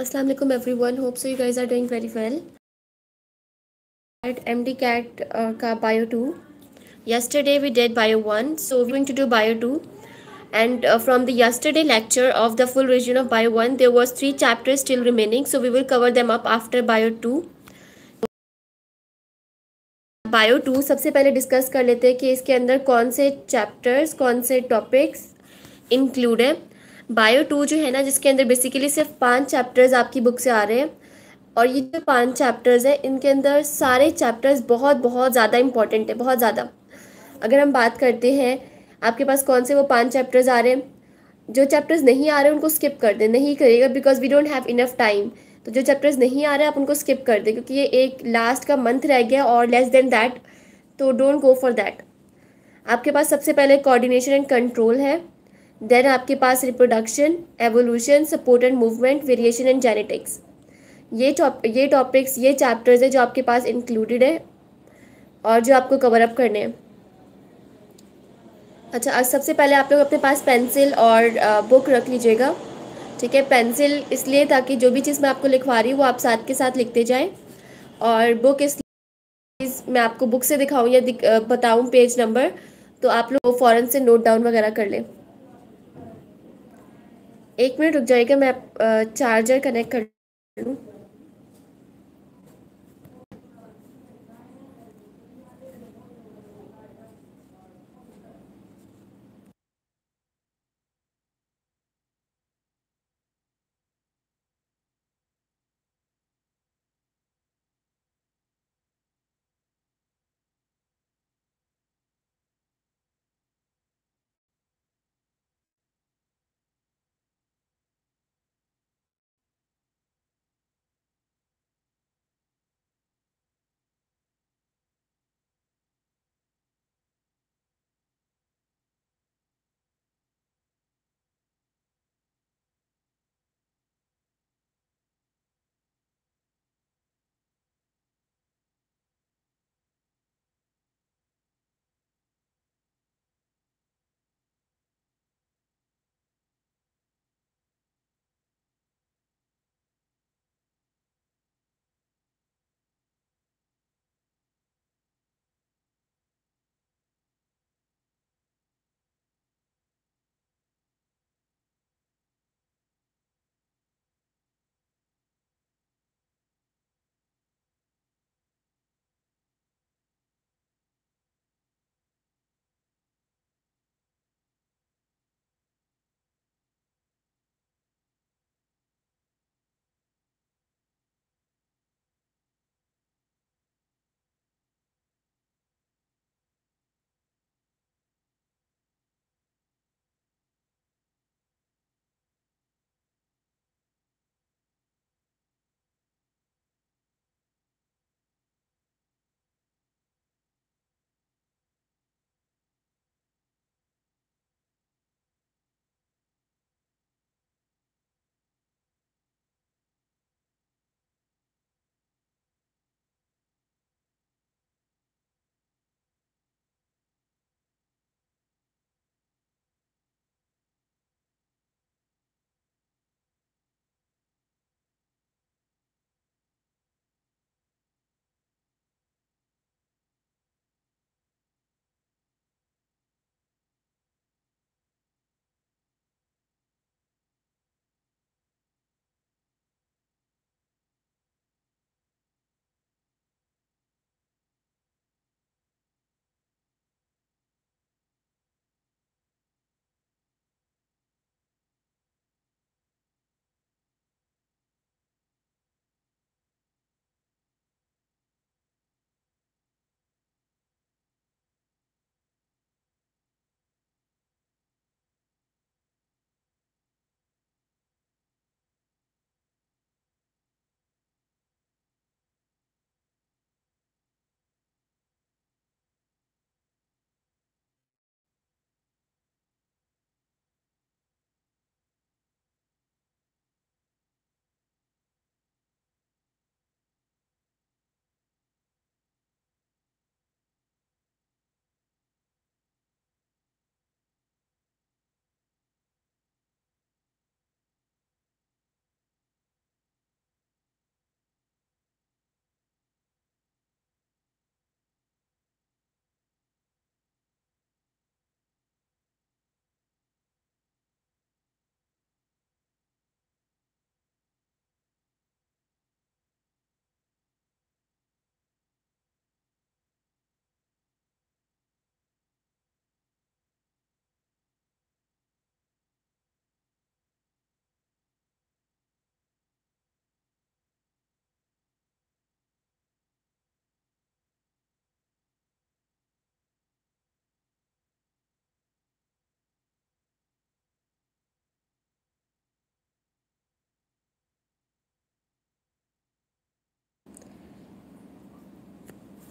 Aslam everyone hopes you guys are doing very well at M D CAT का bio two yesterday we did bio one so going to do bio two and from the yesterday lecture of the full region of bio one there was three chapter still remaining so we will cover them up after bio two bio two सबसे पहले discuss कर लेते हैं कि इसके अंदर कौन से चैप्टर्स कौन से टॉपिक्स इंक्लूड है बायो टू जो है ना जिसके अंदर बेसिकली सिर्फ पांच चैप्टर्स आपकी बुक से आ रहे हैं और ये जो पांच चैप्टर्स हैं इनके अंदर सारे चैप्टर्स बहुत बहुत ज़्यादा इंपॉर्टेंट है बहुत ज़्यादा अगर हम बात करते हैं आपके पास कौन से वो पांच चैप्टर्स आ रहे हैं जो चैप्टर्स नहीं आ रहे उनको स्किप कर दें नहीं करिएगा because we don't have enough time तो जो चैप्टर्स नहीं आ रहे आप उनको स्किप कर दें क्योंकि ये एक लास्ट का मंथ रह गया और लेस देन दैट तो डोंट गो फॉर दैट आपके पास सबसे पहले कोऑर्डिनेशन एंड कंट्रोल है देन आपके पास reproduction evolution support and movement variation and genetics ये टॉप ये टॉपिक्स ये चैप्टर्स हैं जो आपके पास इंक्लूडेड है और जो आपको कवर अप करने हैं अच्छा सबसे पहले आप लोग अपने पास पेंसिल और बुक रख लीजिएगा ठीक है पेंसिल इसलिए ताकि जो भी चीज़ मैं आपको लिखवा रही हूँ वो आप साथ के साथ लिखते जाएं और बुक इसलिए मैं आपको बुक से दिखाऊँ या दिख, बताऊँ पेज नंबर तो आप लोग फ़ौरन से नोट डाउन वगैरह कर लें एक मिनट रुक जाएगा मैं चार्जर कनेक्ट कर लूँ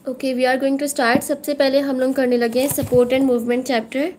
okay we are going to start सबसे पहले हम लोग करने लगे हैं सपोर्ट एंड मूवमेंट चैप्टर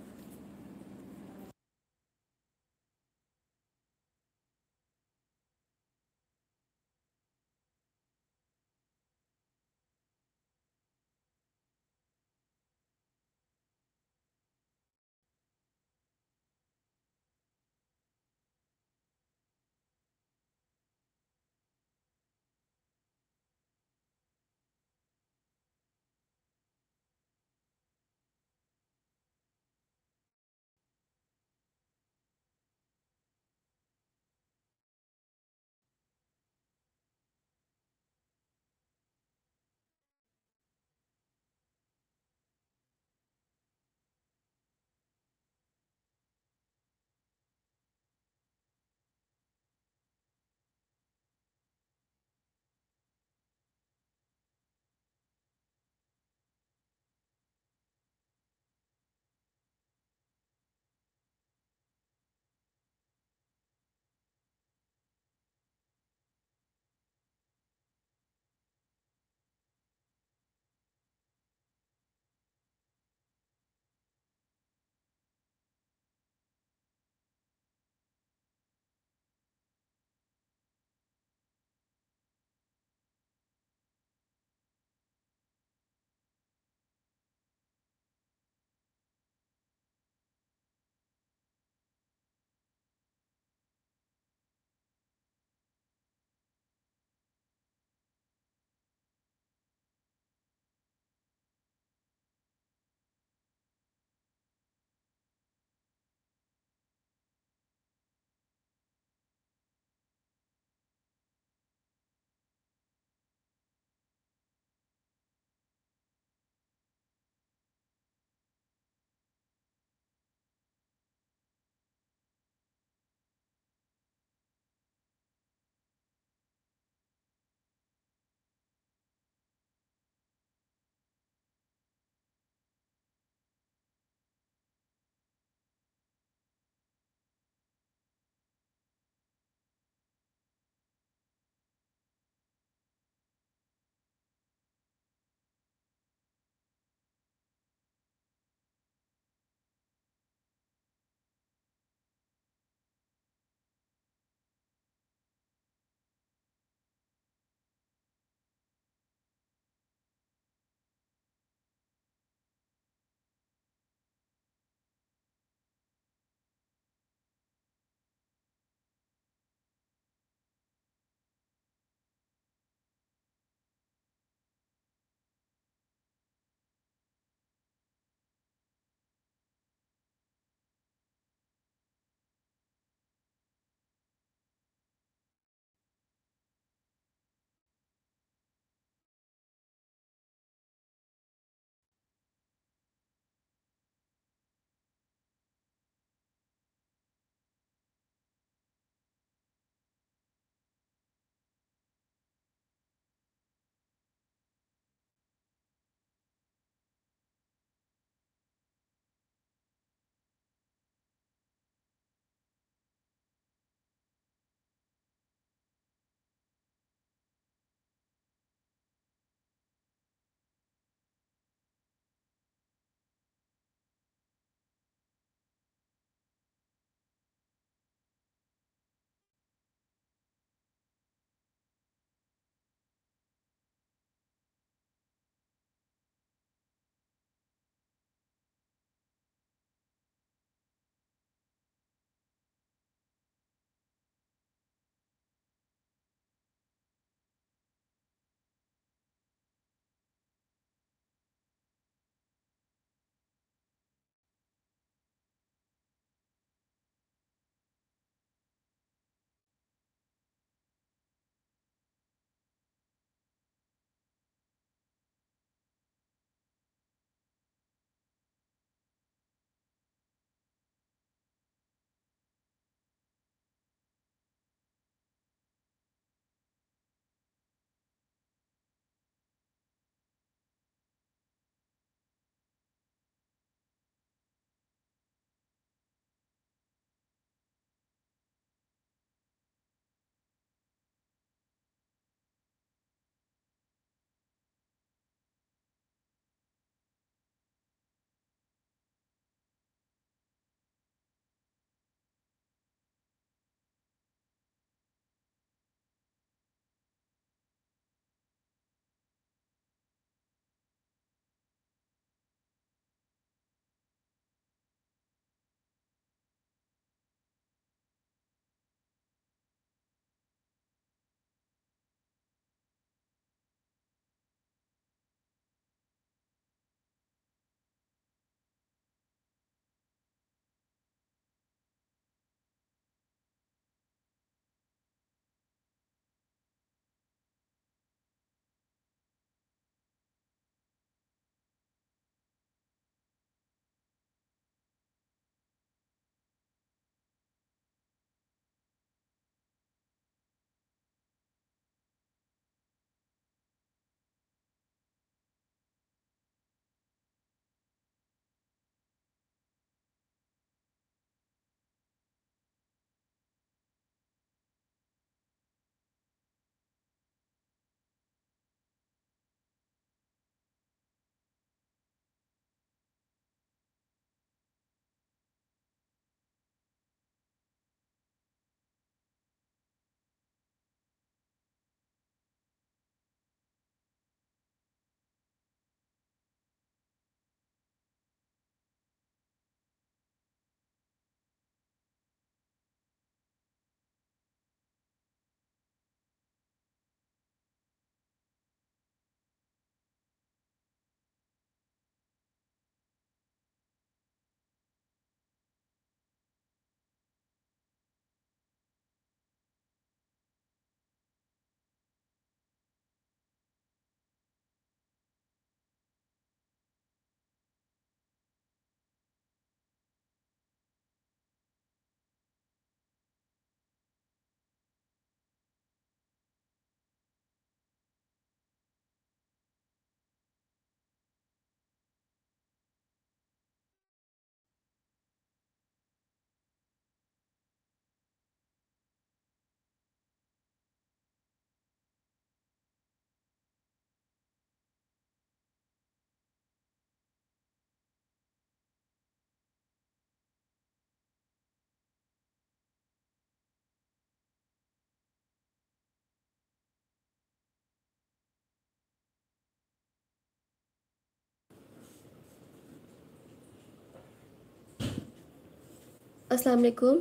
अस्सलाम वालेकुम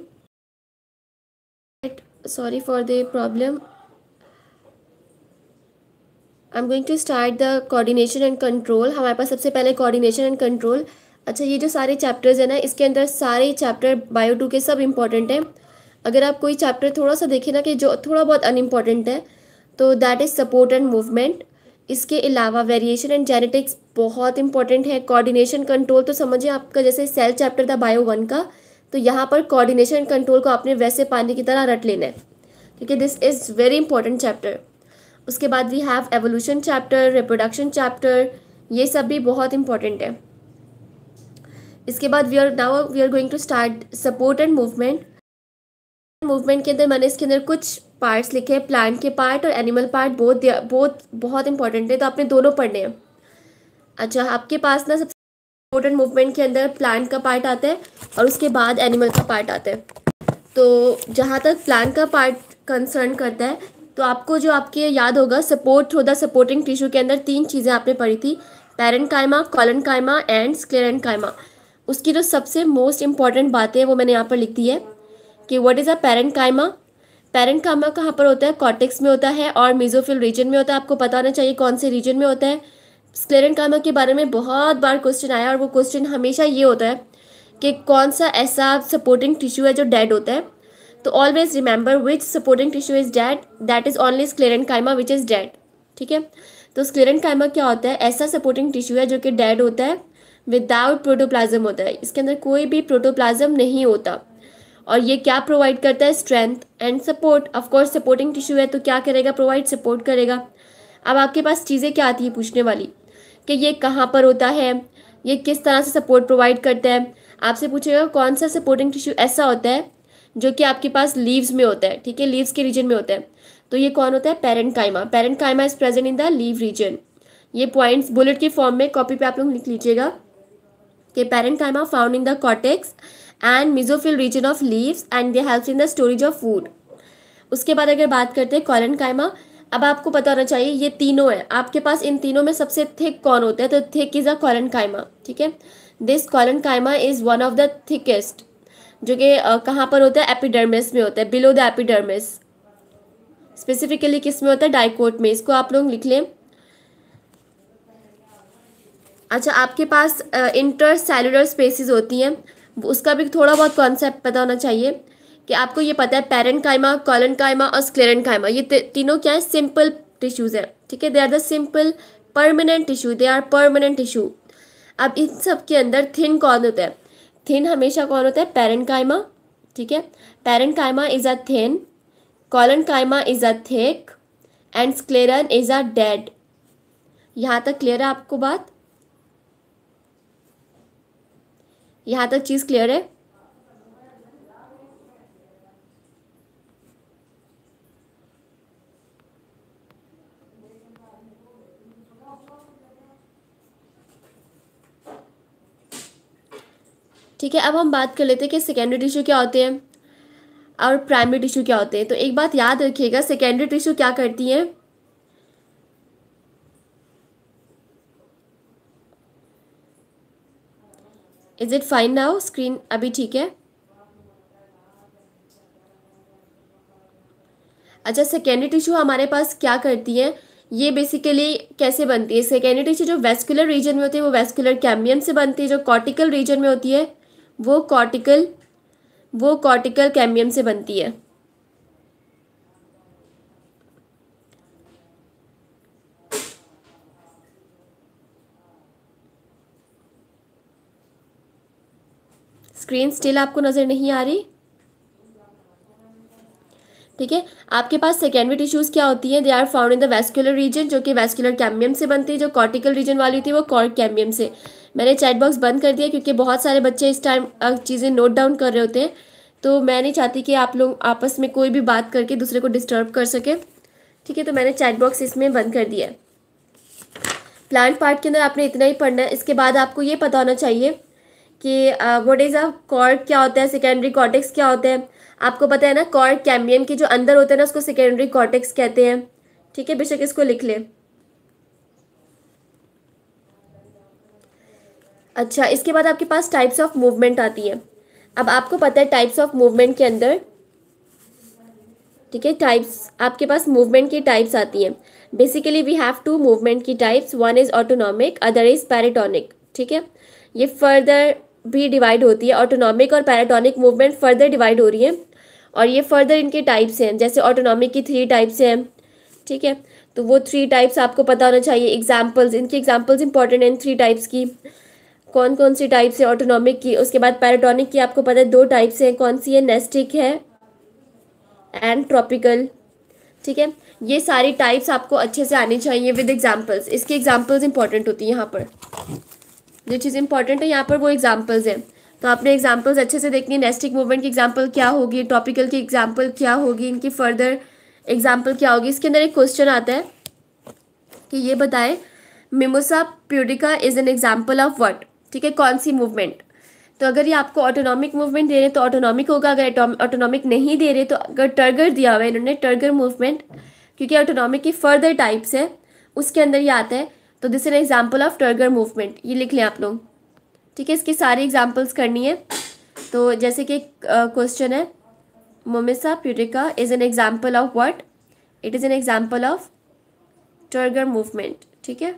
for the problem I am going to start the coordination and control हमारे पास सबसे पहले कोऑर्डिनेशन एंड कंट्रोल अच्छा ये जो सारे चैप्टर्स हैं ना इसके अंदर सारे चैप्टर बायो टू के सब इम्पॉर्टेंट हैं अगर आप कोई चैप्टर थोड़ा सा देखें ना कि जो थोड़ा बहुत अनइम्पॉर्टेंट है तो that is support and movement इसके अलावा वेरिएशन एंड जेनेटिक्स बहुत इंपॉर्टेंट है कोऑर्डिनेशन कंट्रोल तो समझिए आपका जैसे सेल चैप्टर था बायो वन का तो यहाँ पर कोऑर्डिनेशन कंट्रोल को आपने वैसे पानी की तरह रट लेना है क्योंकि this is very important chapter उसके बाद we have evolution chapter reproduction chapter ये सब भी बहुत इंपॉर्टेंट है इसके बाद we are now we are going to start support and movement movement के अंदर मैंने इसके अंदर कुछ पार्ट्स लिखे हैं प्लांट के पार्ट और एनिमल पार्ट बहुत बहुत बहुत इंपॉर्टेंट है तो आपने दोनों पढ़ने हैं अच्छा आपके पास ना सबसे इम्पोर्टेंट मूवमेंट के अंदर प्लांट का पार्ट आता है और उसके बाद एनिमल का पार्ट आता है तो जहाँ तक प्लांट का पार्ट कंसर्न करता है तो आपको जो आपके याद होगा support through the supporting tissue के अंदर तीन चीज़ें आपने पढ़ी थी पेरेंट कायमा कॉलन कायमा एंड स्क्लेरन कायमा उसकी जो सबसे मोस्ट इंपॉर्टेंट बातें हैं वो मैंने यहाँ पर लिख दी है कि what is a parenchyma parenchyma कहाँ पर होता है कॉर्टेक्स में होता है और मिजोफिल रीजन में होता है आपको पता होना चाहिए कौन से रीजन में होता है स्क्लेरन कामा के बारे में बहुत बार क्वेश्चन आया और वो क्वेश्चन हमेशा ये होता है कि कौन सा ऐसा सपोर्टिंग टिश्यू है जो डेड होता है तो always remember which supporting tissue is dead that is only sclerenchyma which is dead ठीक है तो स्क्लेरन कायमा क्या होता है ऐसा सपोर्टिंग टिश्यू है जो कि डेड होता है विदाउट प्रोटोप्लाज्म होता है इसके अंदर कोई भी प्रोटोप्लाज्म नहीं होता और ये क्या प्रोवाइड करता है strength and support of course supporting tissue है तो क्या करेगा प्रोवाइड सपोर्ट करेगा अब आपके पास चीज़ें क्या आती है पूछने वाली कि ये कहाँ पर होता है ये किस तरह से सपोर्ट प्रोवाइड करता है आपसे पूछेगा कौन सा सपोर्टिंग टिश्यू ऐसा होता है जो कि आपके पास लीव्स में होता है ठीक है लीव्स के रीजन में होता है तो ये कौन होता है parenchyma parenchyma is present in the leaf region ये पॉइंट्स बुलेट के फॉर्म में कॉपी पे आप लोग लिख लीजिएगा कि parenchyma found in the cortex and mesophyll region of leaves and they helps in the storage of food उसके बाद अगर बात करते हैं कॉलन कायमा अब आपको पता होना चाहिए ये तीनों है आपके पास इन तीनों में सबसे थिक कौन होता है तो thick is a colon collenchyma ठीक है this collenchyma is one of the thickest जो कि कहाँ पर होता है एपिडर्मिस में होता है बिलो द एपिडर्मिस स्पेसिफिकली किस में होता है डाइकोट में इसको आप लोग लिख लें अच्छा आपके पास इंटर सेलुलर स्पेसिस होती हैं उसका भी थोड़ा बहुत कॉन्सेप्ट पता होना चाहिए कि आपको ये पता है पेरेंट कायमा कॉलन कायमा और स्क्लेरन कायमा ये तीनों क्या है सिंपल टिश्यूज़ हैं ठीक है they are the simple permanent tissue they are permanent tissue अब इन सब के अंदर थिन कौन होता है थिन हमेशा कौन होता है पेरेंट कायमा ठीक है parenchyma is a thin collenchyma is a thick and sclerenchyma is a dead तक क्लियर है आपको बात यहाँ तक चीज़ क्लियर है ठीक है अब हम बात कर लेते हैं कि सेकेंडरी टिश्यू क्या होते हैं और प्राइमरी टिश्यू क्या होते हैं तो एक बात याद रखिएगा सेकेंडरी टिश्यू क्या करती हैं is it fine now screen अभी ठीक है अच्छा सेकेंडरी टिश्यू हमारे पास क्या करती है ये बेसिकली कैसे बनती है सेकेंडरी टिश्यू जो वेस्कुलर रीजन में होती है वो वेस्कुलर कैम्बियम से बनती है जो कॉर्टिकल रीजन में होती है वो कॉर्टिकल वो कॉर्टिकल कैम्बियम से बनती है स्क्रीन स्टिल आपको नज़र नहीं आ रही ठीक है आपके पास सेकेंडरी टिश्यूज क्या होती है they are found in the vascular region जो कि वेस्कुलर कैम्बियम से बनती है जो कॉर्टिकल रीजन वाली होती है वो कॉर्ट कैम्बियम से मैंने चैट बॉक्स बंद कर दिया क्योंकि बहुत सारे बच्चे इस टाइम चीज़ें नोट डाउन कर रहे होते हैं तो मैं नहीं चाहती कि आप लोग आपस में कोई भी बात करके दूसरे को डिस्टर्ब कर सके ठीक है तो मैंने चैट बॉक्स इसमें बंद कर दिया प्लांट पार्ट के अंदर आपने इतना ही पढ़ना है इसके बाद आपको ये पता होना चाहिए कि वट इज़ अ कॉर्ड क्या होता है सेकेंडरी कॉटेक्स क्या होता है आपको पता है ना कॉर्ड कैम्बियम के जो अंदर होते हैं ना उसको सेकेंडरी कॉटेक्स कहते हैं ठीक है बेशक इसको लिख लें अच्छा इसके बाद आपके पास टाइप्स ऑफ मूवमेंट आती है अब आपको पता है टाइप्स ऑफ मूवमेंट के अंदर ठीक है टाइप्स आपके पास मूवमेंट की टाइप्स आती हैं basically we have two movement की types one is autonomic other is paratonic ठीक है ये फर्दर भी डिवाइड होती है ऑटोनॉमिक और पैराटोनिक मूवमेंट फर्दर डिवाइड हो रही है और ये फर्दर इनके टाइप्स हैं जैसे ऑटोनॉमिक की थ्री टाइप्स हैं ठीक है तो वो थ्री टाइप्स आपको पता होना चाहिए एग्जाम्पल्स इनकी एग्जाम्पल्स इंपॉर्टेंट हैं थ्री टाइप्स की कौन कौन सी टाइप्स है ऑटोनॉमिक की उसके बाद पैराटोनिक की आपको पता है दो टाइप्स हैं कौन सी है नेस्टिक है एंड ट्रॉपिकल ठीक है ये सारी टाइप्स आपको अच्छे से आनी चाहिए विद एग्जाम्पल्स इसकी एग्जाम्पल्स इंपॉर्टेंट होती है यहाँ पर जो चीज़ इंपॉर्टेंट है यहाँ पर वो एग्जाम्पल्स हैं तो आपने एग्जाम्पल्स अच्छे से देखनी है नेस्टिक मूवमेंट की एग्जाम्पल क्या होगी टॉपिकल की एग्जाम्पल क्या होगी इनकी फर्दर एग्जाम्पल क्या होगी इसके अंदर एक क्वेश्चन आता है कि ये बताएं Mimosa pudica is an example of what ठीक है कौन सी मूवमेंट तो अगर ये आपको ऑटोनॉमिक मूवमेंट दे रहे तो ऑटोनॉमिक होगा अगर ऑटोनॉमिक नहीं दे रहे तो अगर टर्गर दिया हुआ है इन्होंने टर्गर मूवमेंट क्योंकि ऑटोनॉमिक की फर्दर टाइप्स है उसके अंदर ये आता है तो this is example of turgor movement ये लिख लें आप लोग ठीक है इसकी सारी एग्जाम्पल्स करनी है तो जैसे कि क्वेश्चन uh, है Mimosa pudica is an example of what it is an example of turgor movement ठीक है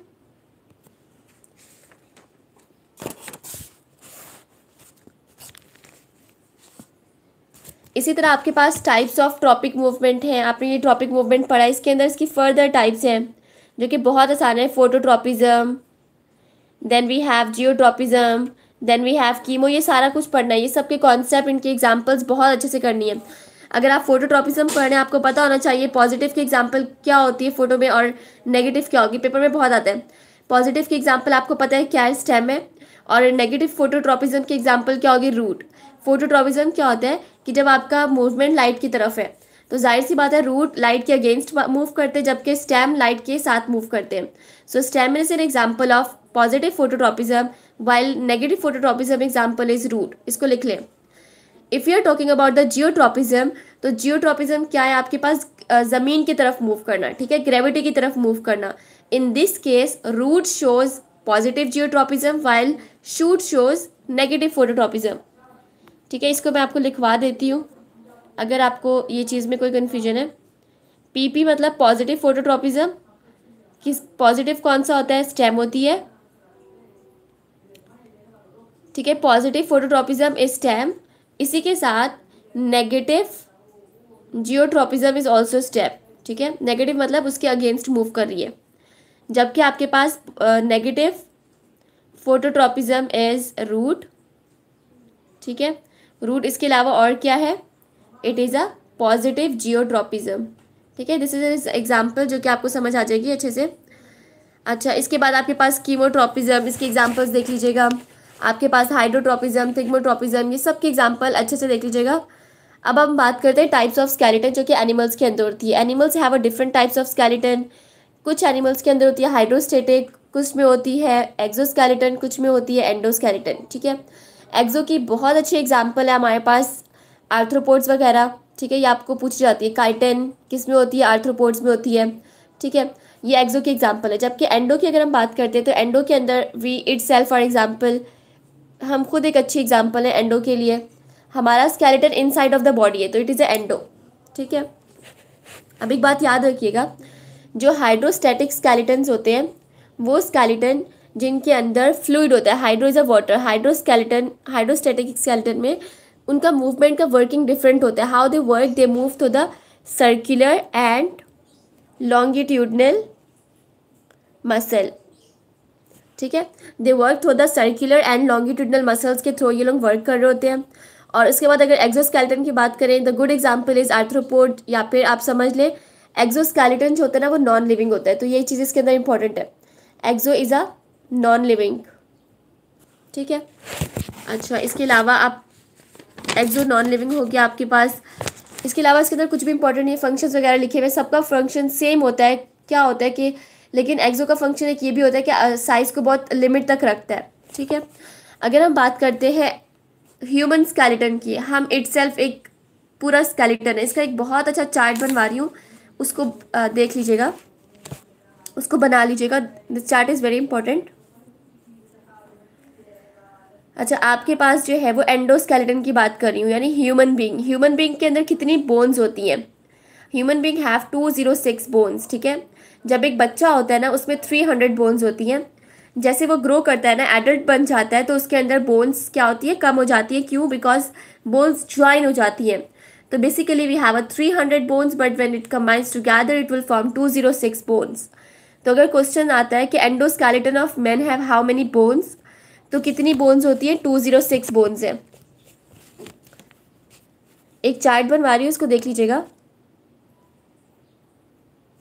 इसी तरह आपके पास टाइप्स ऑफ ट्रॉपिक मूवमेंट हैं आपने ये ट्रॉपिक मूवमेंट पढ़ा इसके अंदर इसकी फर्दर टाइप्स हैं जो कि बहुत आसान है phototropism then we have geotropism then we have chemo ये सारा कुछ पढ़ना है ये सब के कॉन्सेप्ट इनके एग्जाम्पल्स बहुत अच्छे से करनी है अगर आप फोटोट्रॉपिज़म पढ़ रहे हैं आपको पता होना चाहिए पॉजिटिव की एग्जाम्पल क्या होती है फोटो में और नेगेटिव क्या होगी पेपर में बहुत आता है पॉजिटिव की एग्जाम्पल आपको पता है क्या है स्टेम है और नेगेटिव फोटोट्रॉपिज़म की एग्जाम्पल क्या होगी रूट फोटोट्रॉपिज्म क्या होता है कि जब आपका मूवमेंट लाइट की तरफ है तो जाहिर सी बात है रूट लाइट के अगेंस्ट मूव करते हैं जबकि स्टेम लाइट के साथ मूव करते हैं so stem is an example of positive phototropism while negative phototropism example is root इसको लिख लें if you are talking about the geotropism तो जियोट्रॉपिज्म क्या है आपके पास ज़मीन की तरफ मूव करना ठीक है ग्रेविटी की तरफ मूव करना in this case root shows positive geotropism while shoot shows negative phototropism ठीक है इसको मैं आपको लिखवा देती हूँ अगर आपको ये चीज़ में कोई कन्फ्यूजन है पीपी मतलब पॉजिटिव फोटोट्रॉपिज़म किस पॉजिटिव कौन सा होता है स्टेम होती है ठीक है पॉजिटिव फोटोट्रॉपिज्म इज स्टेम इसी के साथ negative geotropism is also stem ठीक है नेगेटिव मतलब उसके अगेंस्ट मूव कर रही है जबकि आपके पास नेगेटिव फोटोट्रॉपिज्म इज रूट ठीक है रूट इसके अलावा और क्या है it is a positive geotropism ठीक है दिस इज एग्जाम्पल जो कि आपको समझ आ जाएगी अच्छे से अच्छा इसके बाद आपके पास कीमोट्रॉपिजम इसके एग्जाम्पल्स देख लीजिएगा आपके पास हाइड्रोट्रॉपिजम थिगमोट्रॉपिज़म ये सब के एग्जाम्पल अच्छे से देख लीजिएगा अब हम बात करते हैं टाइप्स ऑफ स्केलेटन जो कि एनिमल्स के अंदर होती है animals have a different types of skeleton कुछ एनिमल्स के अंदर होती है हाइड्रोस्टेटिक कुछ में होती है एक्जोस्केलेटन कुछ में होती है एंडोस्केलेटन ठीक है एक्जो की बहुत अच्छी एग्जाम्पल है हमारे पास आर्थ्रोपोड्स वगैरह ठीक है ये आपको पूछी जाती है काइटन किस में होती है आर्थ्रोपोड्स में होती है ठीक है ये एक्जो की एग्जाम्पल है जबकि एंडो की अगर हम बात करते हैं तो एंडो के अंदर we itself for example हम खुद एक अच्छी एग्जाम्पल है एंडो के लिए हमारा skeleton inside of the body है तो इट इज़ ए एंडो ठीक है अब एक बात याद रखिएगा जो हाइड्रोस्टेटिक स्केलेटन्स होते हैं वो स्केलेटन जिनके अंदर फ्लूड होता है hydro is a water hydroskeleton hydrostatic skeleton में उनका मूवमेंट का वर्किंग डिफरेंट होता है how they work they move to the circular and longitudinal muscle ठीक है they work through the circular and longitudinal muscles के थ्रू ये लोग वर्क कर रहे होते हैं और उसके बाद अगर एक्जोस्केलेटन की बात करें the good example is arthropod या फिर आप समझ लें एक्जोस्केलेटन जो होता है ना वो नॉन लिविंग होता है तो ये चीज़ इसके अंदर इंपॉर्टेंट है exo is a non living ठीक है अच्छा इसके अलावा आप एक्जो नॉन लिविंग हो गया आपके पास इसके अलावा इसके अंदर कुछ भी इंपॉर्टेंट नहीं फंक्शन वगैरह लिखे हुए सबका फंक्शन सेम होता है क्या होता है कि लेकिन एक्जो का फंक्शन एक ये भी होता है कि साइज़ को बहुत लिमिट तक रखता है ठीक है अगर हम बात करते हैं ह्यूमन स्केलेटन की हम इट एक पूरा स्केलेटन है इसका एक बहुत अच्छा चार्ट बनवा रही हूँ उसको देख लीजिएगा उसको बना लीजिएगा this chart is very important अच्छा आपके पास जो है वो एंडोस्केलेटन की बात कर रही हूँ यानी ह्यूमन बींग ह्यूमन बींग के अंदर कितनी बोन्स होती हैं human being have two zero six bones ठीक है जब एक बच्चा होता है ना उसमें थ्री हंड्रेड बोन्स होती हैं जैसे वो ग्रो करता है ना एडल्ट बन जाता है तो उसके अंदर बोन्स क्या होती है कम हो जाती है क्यों बिकॉज बोन्स ज्वाइन हो जाती है तो basically we have a three hundred bones but when it combines together it will form two zero six bones तो अगर क्वेश्चन आता है कि endoskeleton of man have how many bones तो कितनी बोन्स होती है टू जीरो सिक्स बोन्स है एक चार्ट बनवा रही हूँ उसको देख लीजिएगा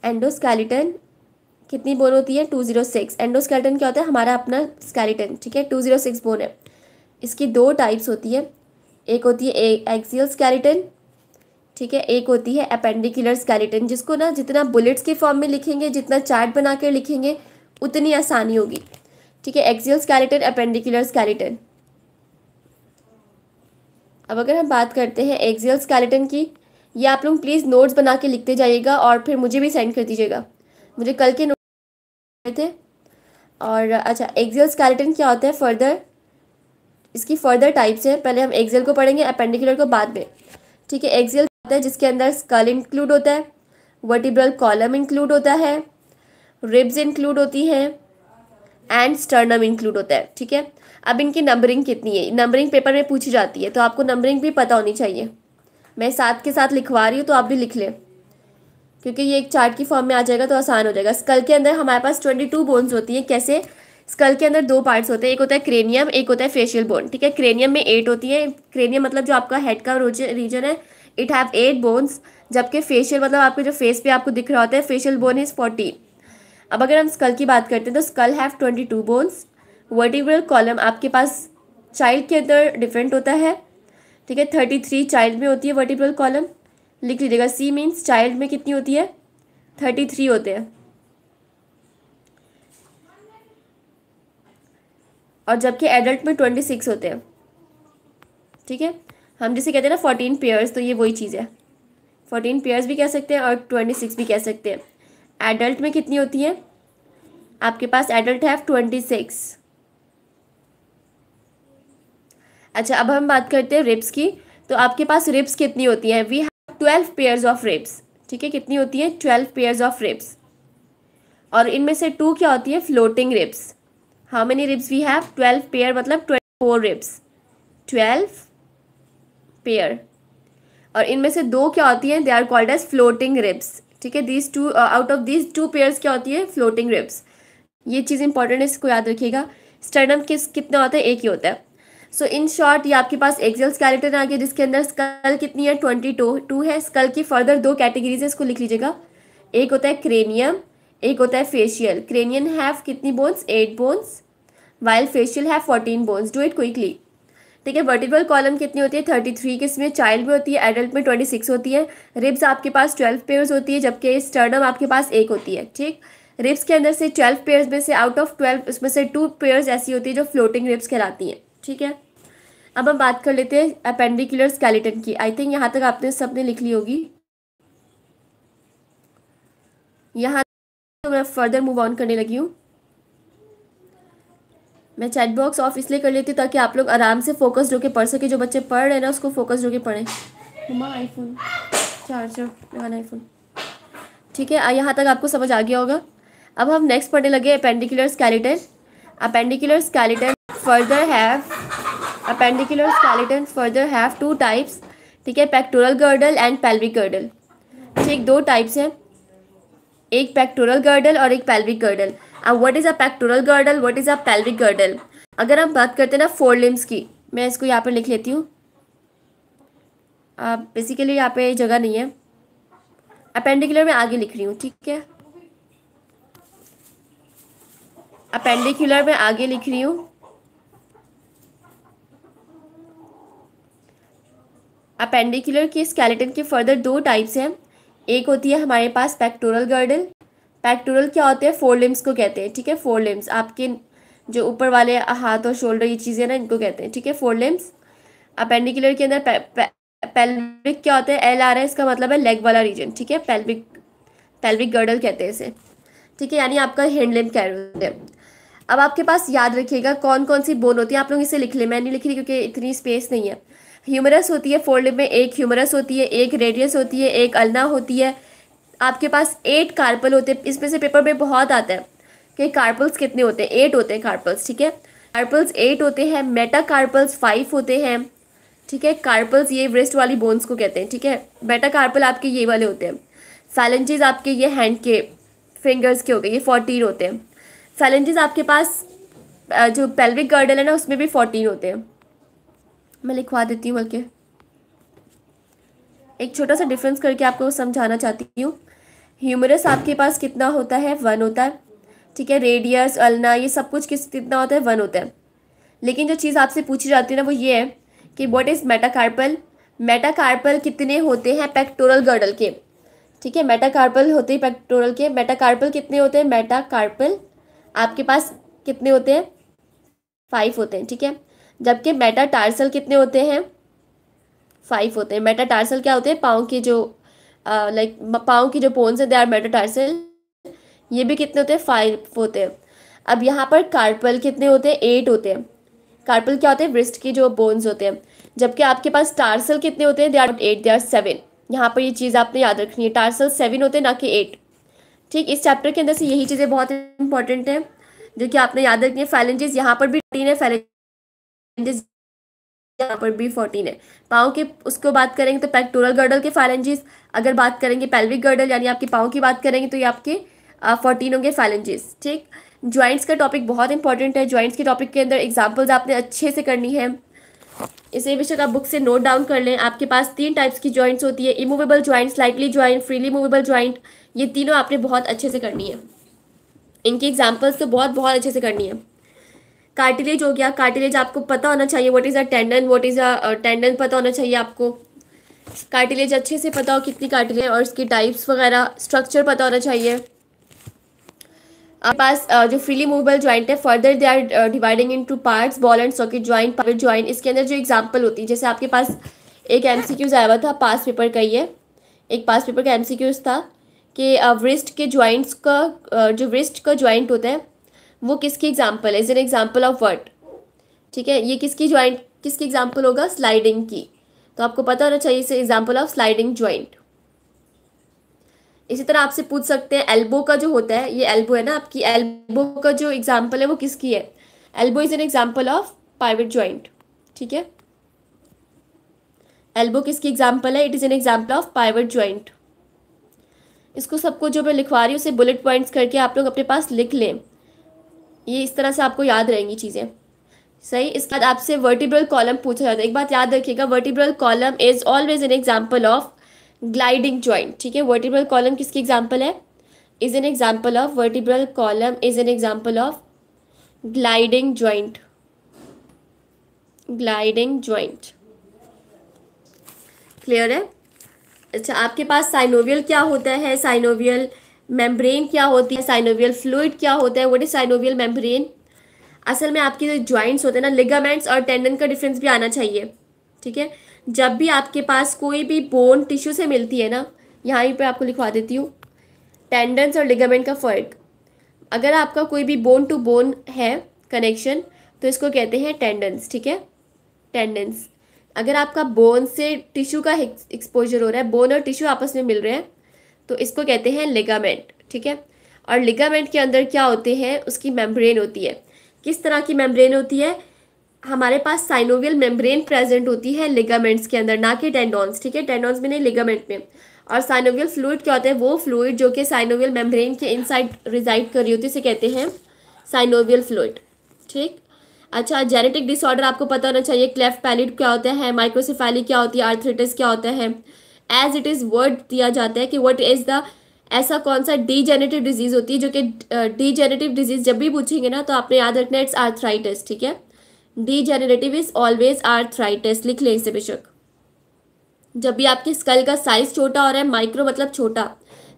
एंडोस्केलेटन कितनी बोन होती है टू जीरो सिक्स एंडोस्केलेटन क्या होता है हमारा अपना स्केलेटन ठीक है टू जीरो सिक्स बोन है इसकी दो टाइप्स होती है एक होती है एक्सियल स्केलेटन ठीक है एक होती है अपेंडिकुलर स्केलेटन जिसको ना जितना बुलेट्स के फॉर्म में लिखेंगे जितना चार्ट बना कर लिखेंगे उतनी आसानी होगी ठीक है एक्सियल स्केलेटन अपेंडिकुलर स्केलेटन अब अगर हम बात करते हैं एक्सियल स्केलेटन की ये आप लोग प्लीज़ नोट्स बना के लिखते जाइएगा और फिर मुझे भी सेंड कर दीजिएगा मुझे कल के नोट थे और अच्छा एक्सियल स्केलेटन क्या होता है फर्दर इसकी फर्दर टाइप्स हैं पहले हम एक्सियल को पढ़ेंगे अपेंडिकुलर को बाद में ठीक है एक्सियल होता है जिसके अंदर स्कल इंक्लूड होता है वर्टिब्रल कॉलम इंक्लूड होता है रिब्स इंक्लूड होती हैं एंड स्टर्नम इंक्लूड होता है ठीक है अब इनकी नंबरिंग कितनी है नंबरिंग पेपर में पूछी जाती है तो आपको नंबरिंग भी पता होनी चाहिए मैं साथ के साथ लिखवा रही हूँ तो आप भी लिख लें क्योंकि ये एक चार्ट की फॉर्म में आ जाएगा तो आसान हो जाएगा स्कल के अंदर हमारे पास ट्वेंटी टू बोन्स होती हैं कैसे स्कल के अंदर दो पार्ट्स होते हैं एक होता है क्रेनियम एक होता है फेशियल बोन ठीक है क्रेनियम में एट होती है क्रेनियम मतलब जो आपका हेड का रीजन है इट हैव एट बोन्स जबकि फेशियल मतलब आपके जो फेस पे आपको दिख रहा होता है फेशियल बोन इज़ फोर्टीन अब अगर हम स्कल की बात करते हैं तो skull have twenty two bones vertebral column आपके पास चाइल्ड के अंदर डिफरेंट होता है ठीक है थर्टी थ्री चाइल्ड में होती है वर्टिब्रल कॉलम लिख लीजिएगा सी मीन्स चाइल्ड में कितनी होती है थर्टी थ्री होते हैं और जबकि एडल्ट में ट्वेंटी सिक्स होते हैं ठीक है हम जिसे कहते हैं ना फोर्टीन पेयर्स तो ये वही चीज़ है फोर्टीन पेयर्स भी कह सकते हैं और ट्वेंटी सिक्स भी कह सकते हैं एडल्ट में कितनी होती है आपके पास एडल्ट है ट्वेंटी सिक्स अच्छा अब हम बात करते हैं रिप्स की तो आपके पास रिप्स कितनी होती हैं we have twelve pairs of ribs ठीक है कितनी होती है ट्वेल्व पेयर्स ऑफ रिप्स और इनमें से टू क्या होती है floating ribs how many ribs we have twelve pair मतलब twenty four ribs twelve pair और इनमें से दो क्या होती हैं they are called as floating ribs ठीक है this two out of this two pairs क्या होती है फ्लोटिंग रिब्स ये चीज़ इंपॉर्टेंट है इसको याद रखिएगा स्टर्नम किस कितना होता है एक ही होता है सो इन शॉर्ट ये आपके पास एक्सेल स्कैलेटन आ गया जिसके अंदर स्कल कितनी है ट्वेंटी टू टू है स्कल की फर्दर दो कैटेगरीज है इसको लिख लीजिएगा एक होता है क्रेनियम एक होता है फेशियल क्रेनियन हैव कितनी bones eight bones while facial have fourteen bones do it quickly ठीक है कॉलम कितनी होती है थर्टी थ्री के इसमें चाइल्ड में होती है एडल्ट में ट्वेंटी सिक्स होती है रिब्स आपके पास ट्वेल्व पेयर्स होती है जबकि स्टर्नम आपके पास एक होती है ठीक रिब्स के अंदर से ट्वेल्व पेयर्स में से आउट ऑफ ट्वेल्व उसमें से टू पेयर्स ऐसी होती है जो फ्लोटिंग रिब्स कहलाती हैं ठीक है अब हम बात कर लेते हैं अपेंडिकुलर स्केलेटन की आई थिंक यहाँ तक आपने सबने लिख ली होगी यहाँ तो मैं फर्दर मूव ऑन करने लगी हूँ मैं चैट बॉक्स ऑफ इसलिए कर लेती हूँ ताकि आप लोग आराम से फोकस होकर पढ़ सके जो बच्चे पढ़ रहे हैं ना उसको फोकस होकर पढ़ें हुमा आईफोन चार्जर लगाना आईफोन ठीक है यहाँ तक आपको समझ आ गया होगा अब हम नेक्स्ट पढ़ने लगे appendicular skeleton appendicular skeleton further have appendicular skeleton further have two types ठीक है pectoral girdle and pelvic girdle ठीक दो टाइप्स हैं एक पैक्टोरल गर्डल और एक pelvic girdle and what is a pectoral girdle what is a pelvic girdle अगर हम बात करते हैं ना फोर लिम्स की मैं इसको यहाँ पर लिख लेती हूँ बेसिकली यहाँ पे जगह नहीं है अपेंडिकुलर में आगे लिख रही हूँ ठीक है अपेंडिकुलर में आगे लिख रही हूँ अपेंडिकुलर के स्केलेटन के फर्दर दो टाइप्स हैं एक होती है हमारे पास पेक्टोरल गर्डल पैक्टोरल क्या होते हैं फोर लिम्स को कहते हैं ठीक है फोर लिम्स आपके जो ऊपर वाले हाथ और शोल्डर ये चीज़ें ना इनको कहते हैं ठीक है फोर लिम्स अपेंडिकुलर के अंदर पेल्विक क्या होता है एल आर है इसका मतलब है लेग वाला रीजन ठीक है पेल्विक पेल्विक गर्डल कहते हैं इसे ठीक है यानी आपका हैंड कह रहे हैं अब आपके पास याद रखिएगा कौन कौन सी बोन होती है आप लोग इसे लिख लें मैं नहीं लिख रही क्योंकि इतनी स्पेस नहीं है ह्यूमरस होती है फोर फोल्ड में एक ह्यूमरस होती है एक रेडियस होती है एक अलना होती है आपके पास एट कार्पल होते हैं इसमें से पेपर में बहुत आता है कि कार्पल्स कितने होते हैं एट होते हैं कार्पल्स ठीक है कार्पल्स एट होते हैं मेटा कार्पल्स फाइव होते हैं ठीक है कार्पल्स ये ब्रेस्ट वाली बोन्स को कहते हैं ठीक है मेटा कार्पल आपके ये वाले होते हैं फैलेंजेज आपके ये हैंड के फिंगर्स के हो गए ये फोर्टीन होते हैं फैलेंजेज आपके पास जो पेल्विक गर्डल है ना उसमें भी फोर्टीन होते हैं मैं लिखवा देती हूँ बल्कि एक छोटा सा डिफरेंस करके आपको समझाना चाहती हूँ ह्यूमरस आपके पास कितना होता है वन होता है ठीक है रेडियस अल्ना ये सब कुछ किस कितना होता है वन होता है लेकिन जो चीज़ आपसे पूछी जाती है ना वो ये है कि वॉट इज़ मेटाकार्पल मेटाकार्पल कितने होते हैं पेक्टोरल गर्डल के ठीक है मेटाकार्पल होते हैं पेक्टोरल के मेटाकार्पल कितने होते हैं मेटाकार्पल आपके पास कितने होते हैं फाइव होते हैं ठीक है जबकि मेटाटार्सल कितने होते हैं फाइव होते हैं मेटाटार्सल क्या होते हैं पाँव के जो लाइक पाओ की जो पोन्स है दे आर मेटाटार्सल ये भी कितने होते हैं फाइव होते हैं अब यहाँ पर कार्पल कितने होते हैं एट होते हैं कार्पल क्या होते हैं ब्रिस्ट की जो बोन्स होते हैं जबकि आपके पास टार्सल कितने होते हैं they are eight they are seven यहाँ पर ये चीज़ आपने याद रखनी है टार्सल सेवन होते हैं ना कि एट ठीक इस चैप्टर के अंदर से यही चीज़ें बहुत इंपॉर्टेंट हैं जो कि आपने याद रखनी है फैलेंजेस यहाँ पर भी तीन है फैलेंजेस यहाँ पर भी फोर्टीन है पाँव के उसको बात करेंगे तो पैक्टोरल गर्डल के फैलेंजेस अगर बात करेंगे पेल्विक गर्डल यानी आपके पाँव की बात करेंगे तो ये आपके फोर्टीन होंगे फैलेंजेस ठीक ज्वाइंट्स का टॉपिक बहुत इंपॉर्टेंट है ज्वाइंट्स के टॉपिक के अंदर एग्जाम्पल्स आपने अच्छे से करनी है इसे बेशक आप बुक से नोट डाउन कर लें आपके पास तीन टाइप्स की ज्वाइंट्स होती है immovable joint slightly joint freely movable joint ये तीनों आपने बहुत अच्छे से करनी है इनकी एग्जाम्पल्स तो बहुत बहुत अच्छे से करनी है कार्टिलेज हो गया कार्टिलेज आपको पता होना चाहिए what is a tendon what is a tendon पता होना चाहिए आपको कार्टिलेज अच्छे से पता हो कितनी कार्टिलेज और इसकी टाइप्स वगैरह स्ट्रक्चर पता होना चाहिए आपके पास uh, जो फ्रीली मूवेबल ज्वाइंट है further they are dividing in two parts ball and socket joint power joint इसके अंदर जो एग्जाम्पल होती है जैसे आपके पास एक एम सी क्यूज आया हुआ था पास पेपर का ये एक पास पेपर का एम सी क्यूज था कि व्रिस्ट uh, के जॉइंट्स का uh, जो व्रिस्ट का जॉइंट होता है वो किसकी एग्जाम्पल है is an example of word ठीक है ये किसकी ज्वाइंट किसकी एग्जाम्पल होगा स्लाइडिंग की तो आपको पता होना चाहिए इसे एग्जाम्पल ऑफ स्लाइडिंग ज्वाइंट इसी तरह आपसे पूछ सकते हैं एल्बो का जो होता है ये एल्बो है ना आपकी एल्बो का जो एग्जाम्पल है वो किसकी है elbow is an example of pivot joint ठीक है एल्बो किसकी एग्जाम्पल है it is an example of pivot joint इसको सबको जो मैं लिखवा रही हूँ उसे बुलेट पॉइंट्स करके आप लोग अपने पास लिख लें ये इस तरह से आपको याद रहेंगी चीज़ें सही इसके बाद आपसे वर्टिब्रल कॉलम पूछा जाता है एक बात याद रखिएगा vertebral column is always an example of gliding joint ठीक है वर्टिब्रल कॉलम किसकी एग्जाम्पल है is an example of vertebral column is an example of gliding joint gliding joint clear है अच्छा आपके पास साइनोवियल क्या होता है साइनोवियल मेम्ब्रेन क्या होती है साइनोवियल फ्लूड क्या होता है वट इज साइनोवियल मेम्ब्रेन असल में आपके जो ज्वाइंट्स होते हैं ना लिगामेंट्स और टेंडन का डिफरेंस भी आना चाहिए ठीक है जब भी आपके पास कोई भी बोन टिश्यू से मिलती है ना यहाँ पे आपको लिखवा देती हूँ टेंडन्स और लिगामेंट का फ़र्क अगर आपका कोई भी बोन टू बोन है कनेक्शन तो इसको कहते हैं टेंडन्स ठीक है टेंडन्स अगर आपका बोन से टिश्यू का एक्सपोजर हो रहा है बोन और टिश्यू आपस में मिल रहे हैं तो इसको कहते हैं लिगामेंट ठीक है और लिगामेंट के अंदर क्या होते हैं उसकी मेम्ब्रेन होती है किस तरह की मेम्ब्रेन होती है हमारे पास साइनोवियल मेम्ब्रेन प्रेजेंट होती है लिगामेंट्स के अंदर ना कि टेंडोन्स ठीक है टेंडोन्स में नहीं लिगामेंट में और साइनोवियल फ्लूड क्या होता है वो फ्लूड जो कि साइनोवियल मेम्ब्रेन के इनसाइड रिजाइड कर रही होती है उसे कहते हैं साइनोवियल फ्लूड ठीक अच्छा जेनेटिक डिसऑर्डर आपको पता होना चाहिए क्लेफ्ट पैलेट क्या होता है माइक्रोसिफेली क्या होती है आर्थराइटिस क्या होता है एज इट इज़ वर्ड दिया जाता है कि वट इज़ द ऐसा कौन सा डीजेनेटिव डिजीज़ होती है जो कि डीजेनेटिव डिजीज़ जब भी पूछेंगे ना तो आपने याद रखना इट्स आर्थराइटिस ठीक है डीजेनेटिव इज ऑलवेज आर्थराइटिस लिख लें इसे बेशक जब भी आपके स्कल का साइज छोटा हो रहा है माइक्रो मतलब छोटा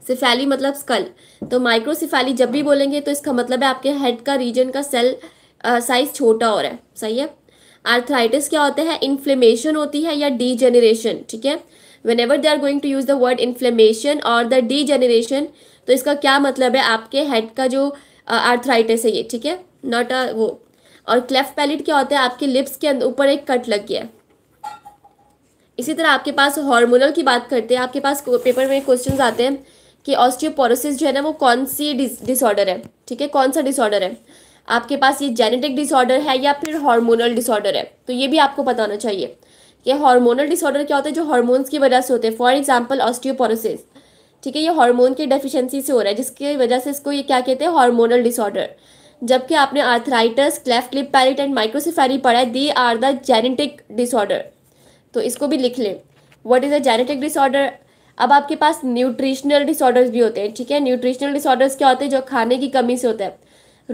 सिफैली मतलब स्कल तो माइक्रो सिफैली जब भी बोलेंगे तो इसका मतलब है आपके हेड का रीजन का सेल साइज छोटा हो रहा है सही है आर्थराइटिस क्या होता है इन्फ्लेमेशन होती है या डीजेनरेशन ठीक है whenever they are going to use the word inflammation और द डी जनरेशन तो इसका क्या मतलब है आपके हेड का जो आर्थराइटिस है ये ठीक है नॉट अ वो और क्लेफ्ट पैलेट क्या होता है आपके लिप्स के ऊपर एक कट लग गया इसी तरह आपके पास हार्मोनल की बात करते हैं आपके पास पेपर में क्वेश्चन आते हैं कि ऑस्टियोपोरोसिस जो है ना वो कौन सी डिसऑर्डर है ठीक है कौन सा डिसऑर्डर है आपके पास ये जेनेटिक डिसऑर्डर है या फिर हार्मोनल डिसऑर्डर है तो ये भी आपको पता होना चाहिए कि हार्मोनल डिसऑर्डर क्या होता है जो हार्मोन्स की वजह से होते हैं फॉर एग्जांपल ऑस्टियोपोरोसिस ठीक है ये हार्मोन की डेफिशिएंसी से हो रहा है जिसकी वजह से इसको ये क्या कहते हैं हार्मोनल डिसऑर्डर जबकि आपने arthritis cleft lip palate and microcephaly पढ़ा है they are the genetic disorder तो इसको भी लिख लें what is a genetic disorder अब आपके पास न्यूट्रिशनल डिसऑर्डर्स भी होते हैं ठीक है न्यूट्रिशनल डिसऑर्डर्स क्या होते हैं जो खाने की कमी से होता है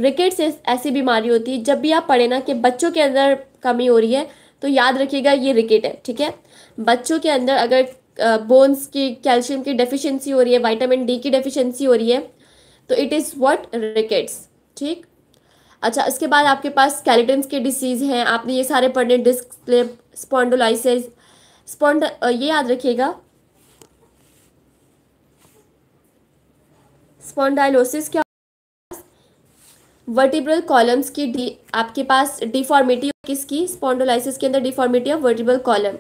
रिकेट से ऐसी बीमारी होती है जब भी आप पढ़े ना कि बच्चों के अंदर कमी हो रही है तो याद रखिएगा ये रिकेट है ठीक है बच्चों के अंदर अगर बोन्स की कैल्शियम की डेफिशिएंसी हो रही है विटामिन डी की डेफिशिएंसी हो रही है तो इट इज़ व्हाट रिकेट्स ठीक अच्छा इसके बाद आपके पास स्केलेटन्स के डिसीज़ हैं आपने ये सारे पढ़ने डिस्क स्लिप स्पॉन्डोलाइसिस स्पॉन्ड ये याद रखिएगा स्पॉन्डाइलोसिस क्या वर्टिब्रल कॉलम्स की डी आपके पास डिफॉर्मिटी किसकी स्पॉन्डोलाइसिस के अंदर deformity of vertebral column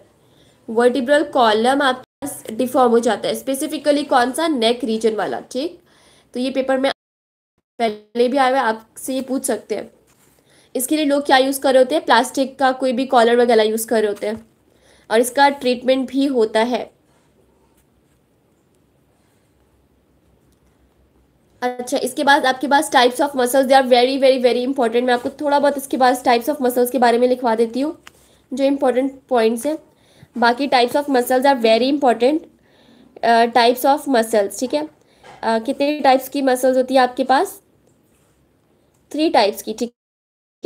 vertebral column आपके पास डिफॉर्म हो जाता है स्पेसिफिकली कौन सा नेक रीजन वाला ठीक तो ये पेपर में पहले भी आया हुआ आपसे ये पूछ सकते हैं इसके लिए लोग क्या यूज़ कर रहे होते हैं प्लास्टिक का कोई भी कॉलर वगैरह यूज़ कर रहे होते हैं और इसका ट्रीटमेंट भी होता है अच्छा इसके बाद आपके पास types of muscles they are very very very important मैं आपको थोड़ा बहुत इसके पास टाइप्स ऑफ मसल्स के बारे में लिखवा देती हूँ जो इम्पोर्टेंट पॉइंट्स हैं बाकी types of muscles are very important types of muscles ठीक है uh, कितने टाइप्स की मसल्स होती है आपके पास थ्री टाइप्स की ठीक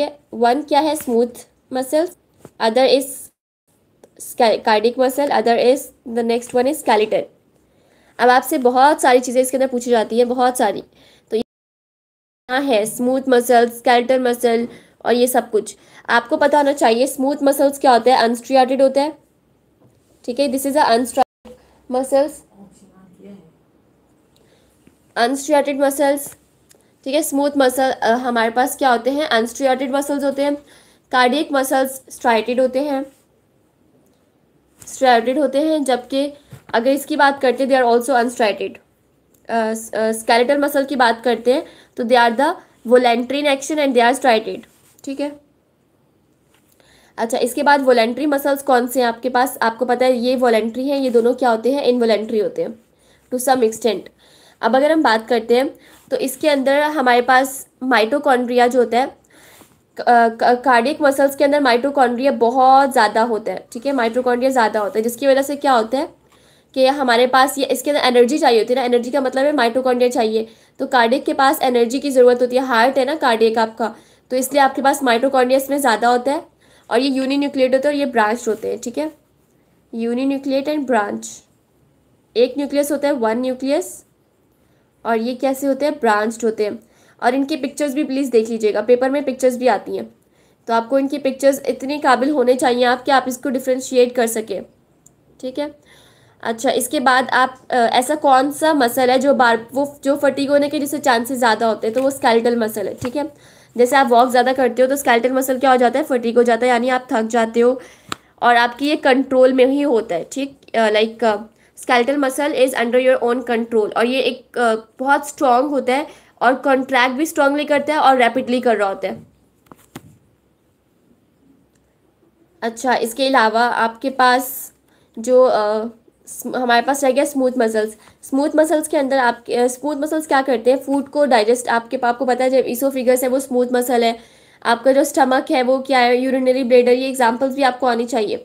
है वन क्या है smooth muscles other is cardiac muscle other is the next one is skeleton अब आपसे बहुत सारी चीज़ें इसके अंदर पूछी जाती हैं बहुत सारी तो यहाँ है स्मूथ मसल्स स्केल्टर मसल और ये सब कुछ आपको पता होना चाहिए स्मूथ मसल्स क्या होते हैं अनस्ट्रियाटेड होते हैं ठीक है this is unstriated muscles unstriated muscles ठीक है स्मूथ मसल हमारे पास क्या होते हैं अनस्ट्रियाटेड मसल्स होते हैं कार्डियक मसल्स स्ट्राइटेड होते हैं स्ट्राइटेड होते हैं जबकि अगर इसकी बात करते हैं they are also unstriated skeletal muscle की बात करते हैं तो they are the voluntary in action and they are striated ठीक है अच्छा इसके बाद वोलेंट्री मसल्स कौन से हैं आपके पास आपको पता है ये वॉलेंट्री हैं ये दोनों क्या होते हैं इनवोलेंट्री होते हैं टू सम एक्सटेंट अब अगर हम बात करते हैं तो इसके अंदर हमारे पास माइटोकॉन्ड्रिया जो होता है कार्डिक मसल्स के अंदर माइटोकॉन्ड्रिया बहुत ज़्यादा होता है ठीक है माइटोकॉन्ड्रिया ज़्यादा होता है जिसकी वजह से क्या होता है कि हमारे पास ये इसके अंदर एनर्जी चाहिए होती है ना एनर्जी का मतलब है माइटोकॉन्ड्रिया चाहिए तो कार्डिक के पास एनर्जी की ज़रूरत होती है हार्ट है ना कार्डिक आपका तो इसलिए आपके पास माइटोकॉन्ड्रिया इसमें ज़्यादा होता है और ये यूनि न्यूक्लिएट होते हैं और ये ब्रांच होते हैं ठीक है यूनि न्यूक्लिएट एंड ब्रांच एक न्यूक्लियस होता है वन न्यूक्लियस और ये कैसे होते हैं ब्रांच्ड होते हैं और इनकी पिक्चर्स भी प्लीज़ देख लीजिएगा पेपर में पिक्चर्स भी आती हैं तो आपको इनकी पिक्चर्स इतने काबिल होने चाहिए आप कि आप इसको डिफ्रेंशिएट कर सकें ठीक है अच्छा इसके बाद आप आ, ऐसा कौन सा मसल है जो बार वो जो फटीक होने के जिससे चांसेस ज़्यादा होते हैं तो वो स्केल्टल मसल है ठीक है जैसे आप वॉक ज़्यादा करते हो तो स्केल्टल मसल क्या हो जाता है फटीक हो जाता है यानी आप थक जाते हो और आपकी ये कंट्रोल में ही होता है ठीक like skeletal muscle is under your own control और ये एक uh, बहुत स्ट्रॉन्ग होता है और कॉन्ट्रैक्ट भी स्ट्रांगली करता है और रैपिडली कर रहा होता है अच्छा इसके अलावा आपके पास जो uh, हमारे पास रह गया स्मूथ मसल्स स्मूथ मसल्स के अंदर आपके स्मूथ मसल्स क्या करते हैं फूड को डाइजेस्ट आपके पाप को पता है जब ईसो फिगर्स है वो स्मूथ मसल है आपका जो स्टमक है वो क्या है यूरिनरी ब्लेडर ये एग्जाम्पल्स भी आपको आनी चाहिए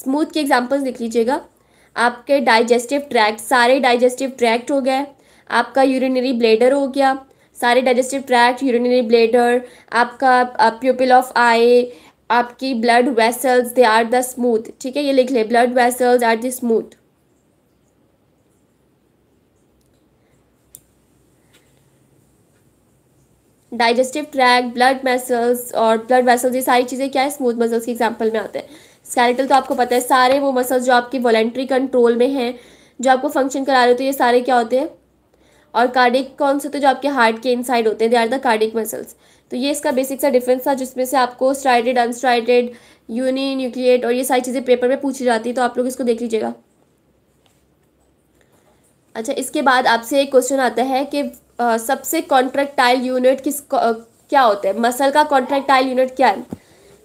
स्मूथ के एग्जाम्पल्स लिख लीजिएगा आपके डाइजेस्टिव ट्रैक्ट सारे डाइजेस्टिव ट्रैक्ट हो गए आपका यूरिनरी ब्लेडर हो गया सारे डाइजेस्टिव ट्रैक्ट यूरिनरी ब्लेडर आपका प्यूपिल ऑफ आई आपकी blood vessels they are the smooth ठीक है ये लिख ले blood vessels are the smooth digestive tract blood muscles और ब्लड वेसल्स ये सारी चीज़ें क्या है स्मूथ मसल्स के एग्जाम्पल में आते हैं स्केलेटल तो आपको पता है सारे वो मसल्स जो आपकी वॉलेंट्री कंट्रोल में हैं जो आपको फंक्शन करा रहे होते हैं ये सारे क्या होते हैं और कार्डिक कौन से होते हैं जो आपके हार्ट के इनसाइड होते हैं they are the cardiac muscles तो ये इसका बेसिक सा डिफरेंस था जिसमें से आपको स्ट्राइडेड अनस्ट्राइडेड यूनि न्यूक्लिएट और ये सारी चीज़ें पेपर में पूछी जाती है तो आप लोग इसको देख लीजिएगा अच्छा इसके बाद आपसे एक क्वेश्चन आता है कि सबसे कॉन्ट्रेक्टाइल यूनिट किस क्या होता है मसल का कॉन्ट्रेक्टाइल यूनिट क्या है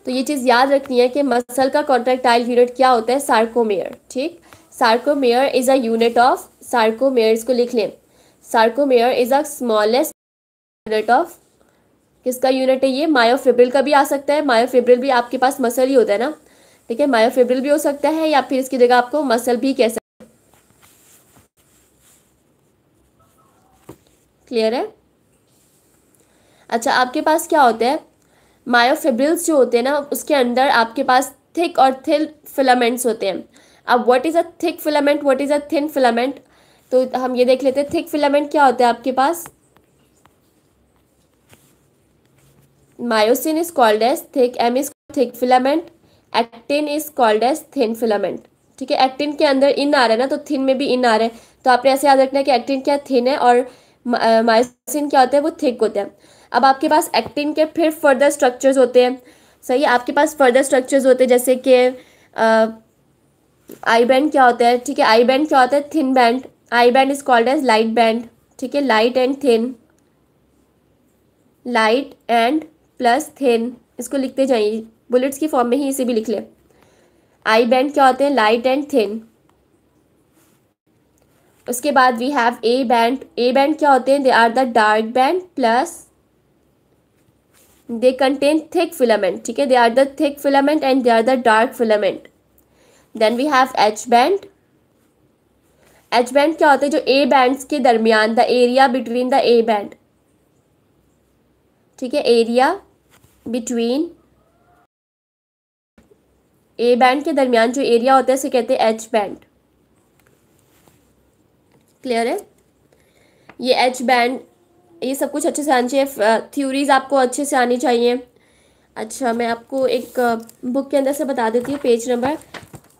तो ये चीज़ याद रखनी है कि मसल का कॉन्ट्रेक्टाइल यूनिट क्या होता है सार्कोमेयर ठीक sarcomere is a unit of sarcomere इसको लिख लें sarcomere is a smallest unit of किसका यूनिट है ये मायोफिब्रिल का भी आ सकता है मायोफिब्रिल भी आपके पास मसल ही होता है ना ठीक है मायोफिब्रिल भी हो सकता है या फिर इसकी जगह आपको मसल भी कह क्लियर है अच्छा आपके पास क्या होता है मायोफेब्रिल्स जो होते हैं ना उसके अंदर आपके पास थिक और थिन फिलामेंट्स होते हैं अब what is a thick filament what is a thin filament तो हम ये देख लेते हैं थिक फिलामेंट क्या होता है आपके पास myosin is called as thick M is thick filament actin is called as thin filament ठीक है एक्टिन के अंदर इन आ रहा है ना तो थिन में भी इन आ रहा है तो आपने ऐसे याद रखना है कि एक्टिन क्या थिन है और मायोसिन क्या होता है वो थिक होते हैं अब आपके पास एक्टिन के फिर फर्दर स्ट्रक्चर्स होते हैं सही आपके पास फर्दर स्ट्रक्चर्स होते हैं जैसे कि आई बैंड क्या होता है ठीक है आई बैंड क्या होता है thin band I band is called as light band ठीक है light and thin light and plus thin इसको लिखते जाइए बुलेट्स की फॉर्म में ही इसे भी लिख लें आई बैंड क्या होते हैं लाइट एंड थिन उसके बाद we have A band A band क्या होते हैं they are the dark band plus they contain thick filament ठीक है they are the thick filament and they are the dark filament then we have H band H band क्या होते हैं जो A bands के दरमियान the area between the A band ठीक है एरिया बिटवीन ए बैंड के दरमियान जो एरिया होता है उसे कहते हैं एच बैंड क्लियर है ये एच बैंड ये सब कुछ अच्छे से आनी चाहिए थ्योरीज uh, आपको अच्छे से आनी चाहिए अच्छा मैं आपको एक बुक uh, के अंदर से बता देती हूँ पेज नंबर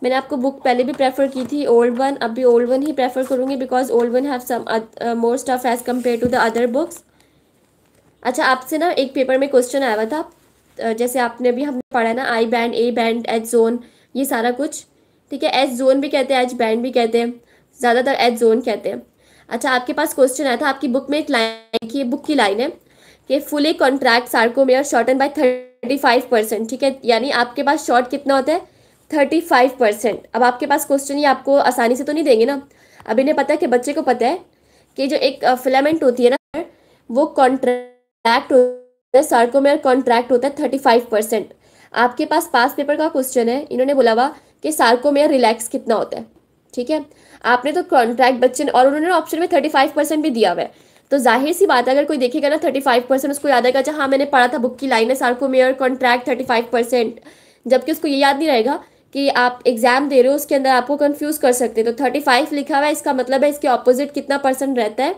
मैंने आपको बुक पहले भी प्रेफर की थी ओल्ड वन अब भी ओल्ड वन ही प्रेफर करूँगी because old one have some more stuff as compare to the other books अच्छा आपसे ना एक पेपर में क्वेश्चन आया था uh, जैसे आपने अभी हमने पढ़ा ना I band A band H zone ये सारा कुछ ठीक है एच जोन भी कहते हैं एच बैंड भी कहते हैं ज़्यादातर एच जोन कहते हैं अच्छा आपके पास क्वेश्चन आया था आपकी बुक में एक लाइन की बुक की लाइन है कि fully contract sarcomere shorten by thirty five percent ठीक है यानी आपके पास शॉर्ट कितना होता है थर्टी फाइव परसेंट अब आपके पास क्वेश्चन ये आपको आसानी से तो नहीं देंगे ना अब इन्हें पता है कि बच्चे को पता है कि जो एक फिलामेंट होती है ना वो कॉन्ट्रैक्ट होता है सार्कोमेयर कॉन्ट्रैक्ट होता है थर्टी फाइव परसेंट आपके पास पास पेपर का क्वेश्चन है इन्होंने बोला हुआ कि सार्कोमेयर रिलैक्स कितना होता है ठीक है आपने तो कॉन्ट्रैक्ट बच्चन और उन्होंने ऑप्शन में थर्टी फाइव परसेंट भी दिया हुआ है तो जाहिर सी बात है अगर कोई देखेगा ना थर्टी फाइव परसेंट उसको याद आएगा हाँ मैंने पढ़ा था बुक की लाइन है sarcomere contract thirty five percent जबकि उसको ये याद नहीं रहेगा कि आप एग्जाम दे रहे हो उसके अंदर आपको कंफ्यूज कर सकते हैं तो थर्टी फाइव लिखा हुआ है इसका मतलब है इसके ऑपोजिट कितना परसेंट रहता है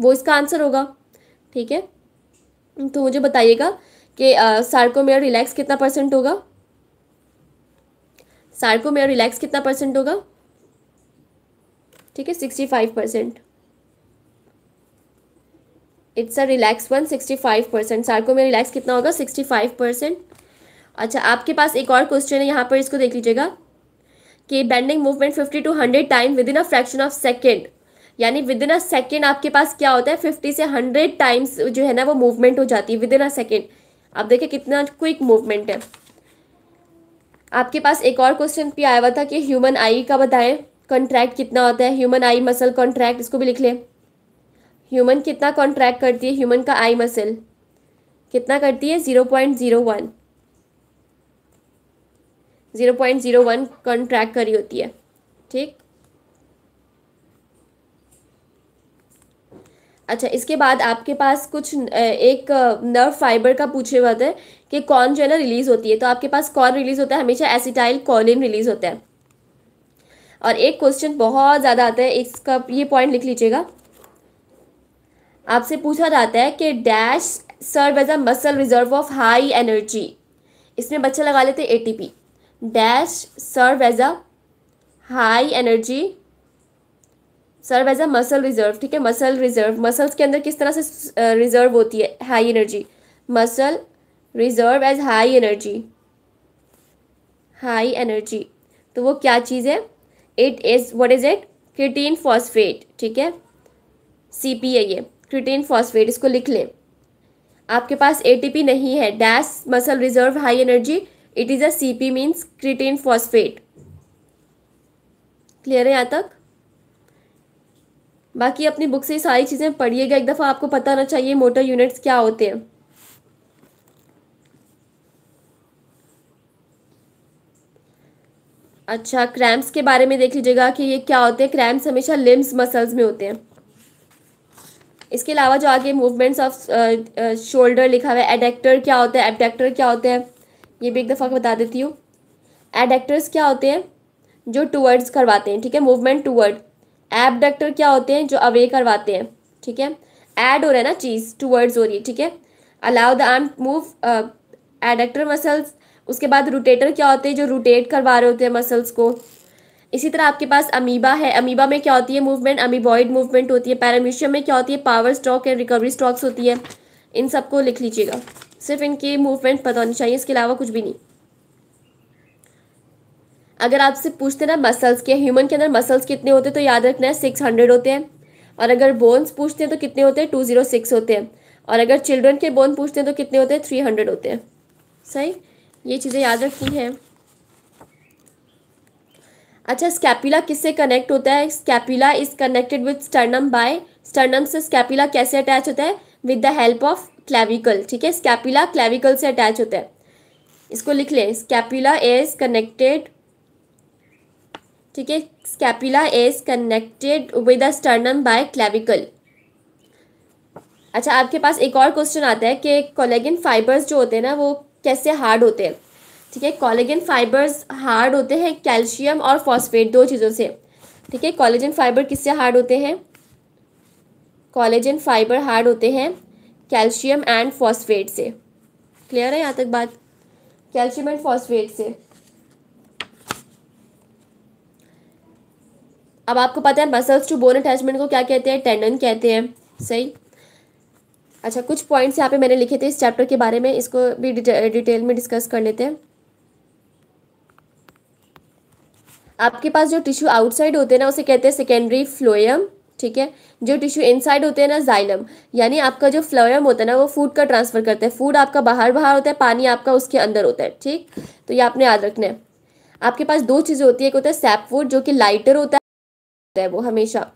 वो इसका आंसर होगा ठीक है तो मुझे बताइएगा कि सारको मेयर रिलैक्स कितना परसेंट होगा में रिलैक्स कितना परसेंट होगा ठीक है sixty five percent it's a relax one sixty five percent sarcomere में रिलैक्स कितना होगा सिक्सटी फाइव परसेंट अच्छा आपके पास एक और क्वेश्चन है यहाँ पर इसको देख लीजिएगा कि bending movement fifty to hundred time within a fraction of second यानी विद इन अ सेकेंड आपके पास क्या होता है फिफ्टी से हंड्रेड टाइम्स जो है ना वो मूवमेंट हो जाती है विद इन अ सेकेंड आप देखिए कितना क्विक मूवमेंट है आपके पास एक और क्वेश्चन भी आया हुआ था कि ह्यूमन आई का बताएं कॉन्ट्रैक्ट कितना होता है ह्यूमन आई मसल कॉन्ट्रैक्ट इसको भी लिख लें ह्यूमन कितना कॉन्ट्रैक्ट करती है ह्यूमन का आई मसल कितना करती है zero point zero one zero point zero one contract करी होती है ठीक अच्छा इसके बाद आपके पास कुछ एक नर्व फाइबर का पूछे हुआ था कि कौन जो है ना रिलीज़ होती है तो आपके पास कौन रिलीज़ होता है हमेशा एसिटाइल कॉलिन रिलीज़ होता है और एक क्वेश्चन बहुत ज़्यादा आता है इसका ये पॉइंट लिख लीजिएगा आपसे पूछा जाता है कि dash serve as a muscle reserve of high energy इसमें बच्चे लगा लेते हैं ATP dash serve as a high energy serve as a muscle reserve ठीक है मसल रिजर्व मसल्स के अंदर किस तरह से रिजर्व होती है high energy muscle reserve as high energy high energy तो वो क्या चीज़ है it is what is it creatine phosphate ठीक है सी पी है ये क्रिटीन फॉस्फेट इसको लिख लें आपके पास एटीपी नहीं है dash muscle reserve high energy it is a C P means creatine phosphate clear है यहाँ तक बाकी अपनी बुक से सारी चीज़ें पढ़िएगा एक दफ़ा आपको पता होना चाहिए मोटर यूनिट्स क्या होते हैं अच्छा क्रैम्प्स के बारे में देख लीजिएगा कि ये क्या होते हैं क्रैम्प्स हमेशा लिम्स मसल्स में होते हैं इसके अलावा जो आगे मूवमेंट्स ऑफ शोल्डर लिखा हुआ है एडेक्टर क्या होता है एडेक्टर क्या होते हैं ये भी एक दफ़ा बता देती हूँ एडेक्टर्स क्या होते हैं जो टूवर्ड्स करवाते हैं ठीक है मूवमेंट टूवर्ड एबडेक्टर क्या होते हैं जो अवे करवाते हैं ठीक है ऐड हो रहा है ना चीज़ टूवर्ड्स हो रही है ठीक है allow the arm move adductor muscles उसके बाद रोटेटर क्या होते हैं जो रोटेट करवा रहे होते हैं मसल्स को इसी तरह आपके पास अमीबा है अमीबा में क्या होती है मूवमेंट अमीबॉइड मूवमेंट होती है पैरामिशियम में क्या होती है power stroke and recovery strokes होती है इन सबको लिख लीजिएगा सिर्फ इनके मूवमेंट पता होनी चाहिए इसके अलावा कुछ भी नहीं अगर आपसे पूछते ना मसल्स के ह्यूमन के अंदर मसल्स कितने होते हैं तो याद रखना है सिक्स हंड्रेड होते हैं और अगर बोन्स पूछते हैं तो कितने होते हैं टू जीरो सिक्स होते हैं और अगर चिल्ड्रन के बोन पूछते हैं तो कितने होते हैं थ्री हंड्रेड होते हैं सही ये चीज़ें याद रखनी है अच्छा स्कैपिला किससे कनेक्ट होता है scapula is connected with sternum by sternum से स्कैपिला कैसे अटैच होता है with the help of clavicle ठीक है स्कैपिला क्लेविकल से अटैच होता है इसको लिख लें स्कैपिला इज कनेक्टेड ठीक है scapula is connected with the sternum by clavicle अच्छा आपके पास एक और क्वेश्चन आता है कि कोलेगिन फाइबर्स जो होते हैं ना वो कैसे हार्ड होते हैं ठीक है कॉलेजन फाइबर्स हार्ड होते हैं कैल्शियम और फॉस्फेट दो चीज़ों से ठीक है कॉलेजन फाइबर किससे हार्ड होते हैं कॉलेजन फाइबर हार्ड होते हैं कैल्शियम एंड फॉस्फेट से क्लियर है यहाँ तक बात कैल्शियम एंड फॉस्फेट से अब आपको पता है मसल्स टू बोन अटैचमेंट को क्या कहते हैं टेंडन कहते हैं सही अच्छा कुछ पॉइंट्स यहाँ पे मैंने लिखे थे इस चैप्टर के बारे में इसको भी डिटे, डिटेल में डिस्कस कर लेते हैं आपके पास जो टिश्यू आउटसाइड होते हैं ना उसे कहते हैं सेकेंडरी फ्लोएम ठीक है जो टिश्यू इनसाइड होते हैं ना जाइलम यानी आपका जो फ्लोएम होता है ना वो फूड का ट्रांसफर करते हैं फूड आपका बाहर बाहर होता है पानी आपका उसके अंदर होता है ठीक तो ये आपने याद रखना है आपके पास दो चीज़ें होती है एक होता है सैपवुड जो कि लाइटर होता है वो हमेशा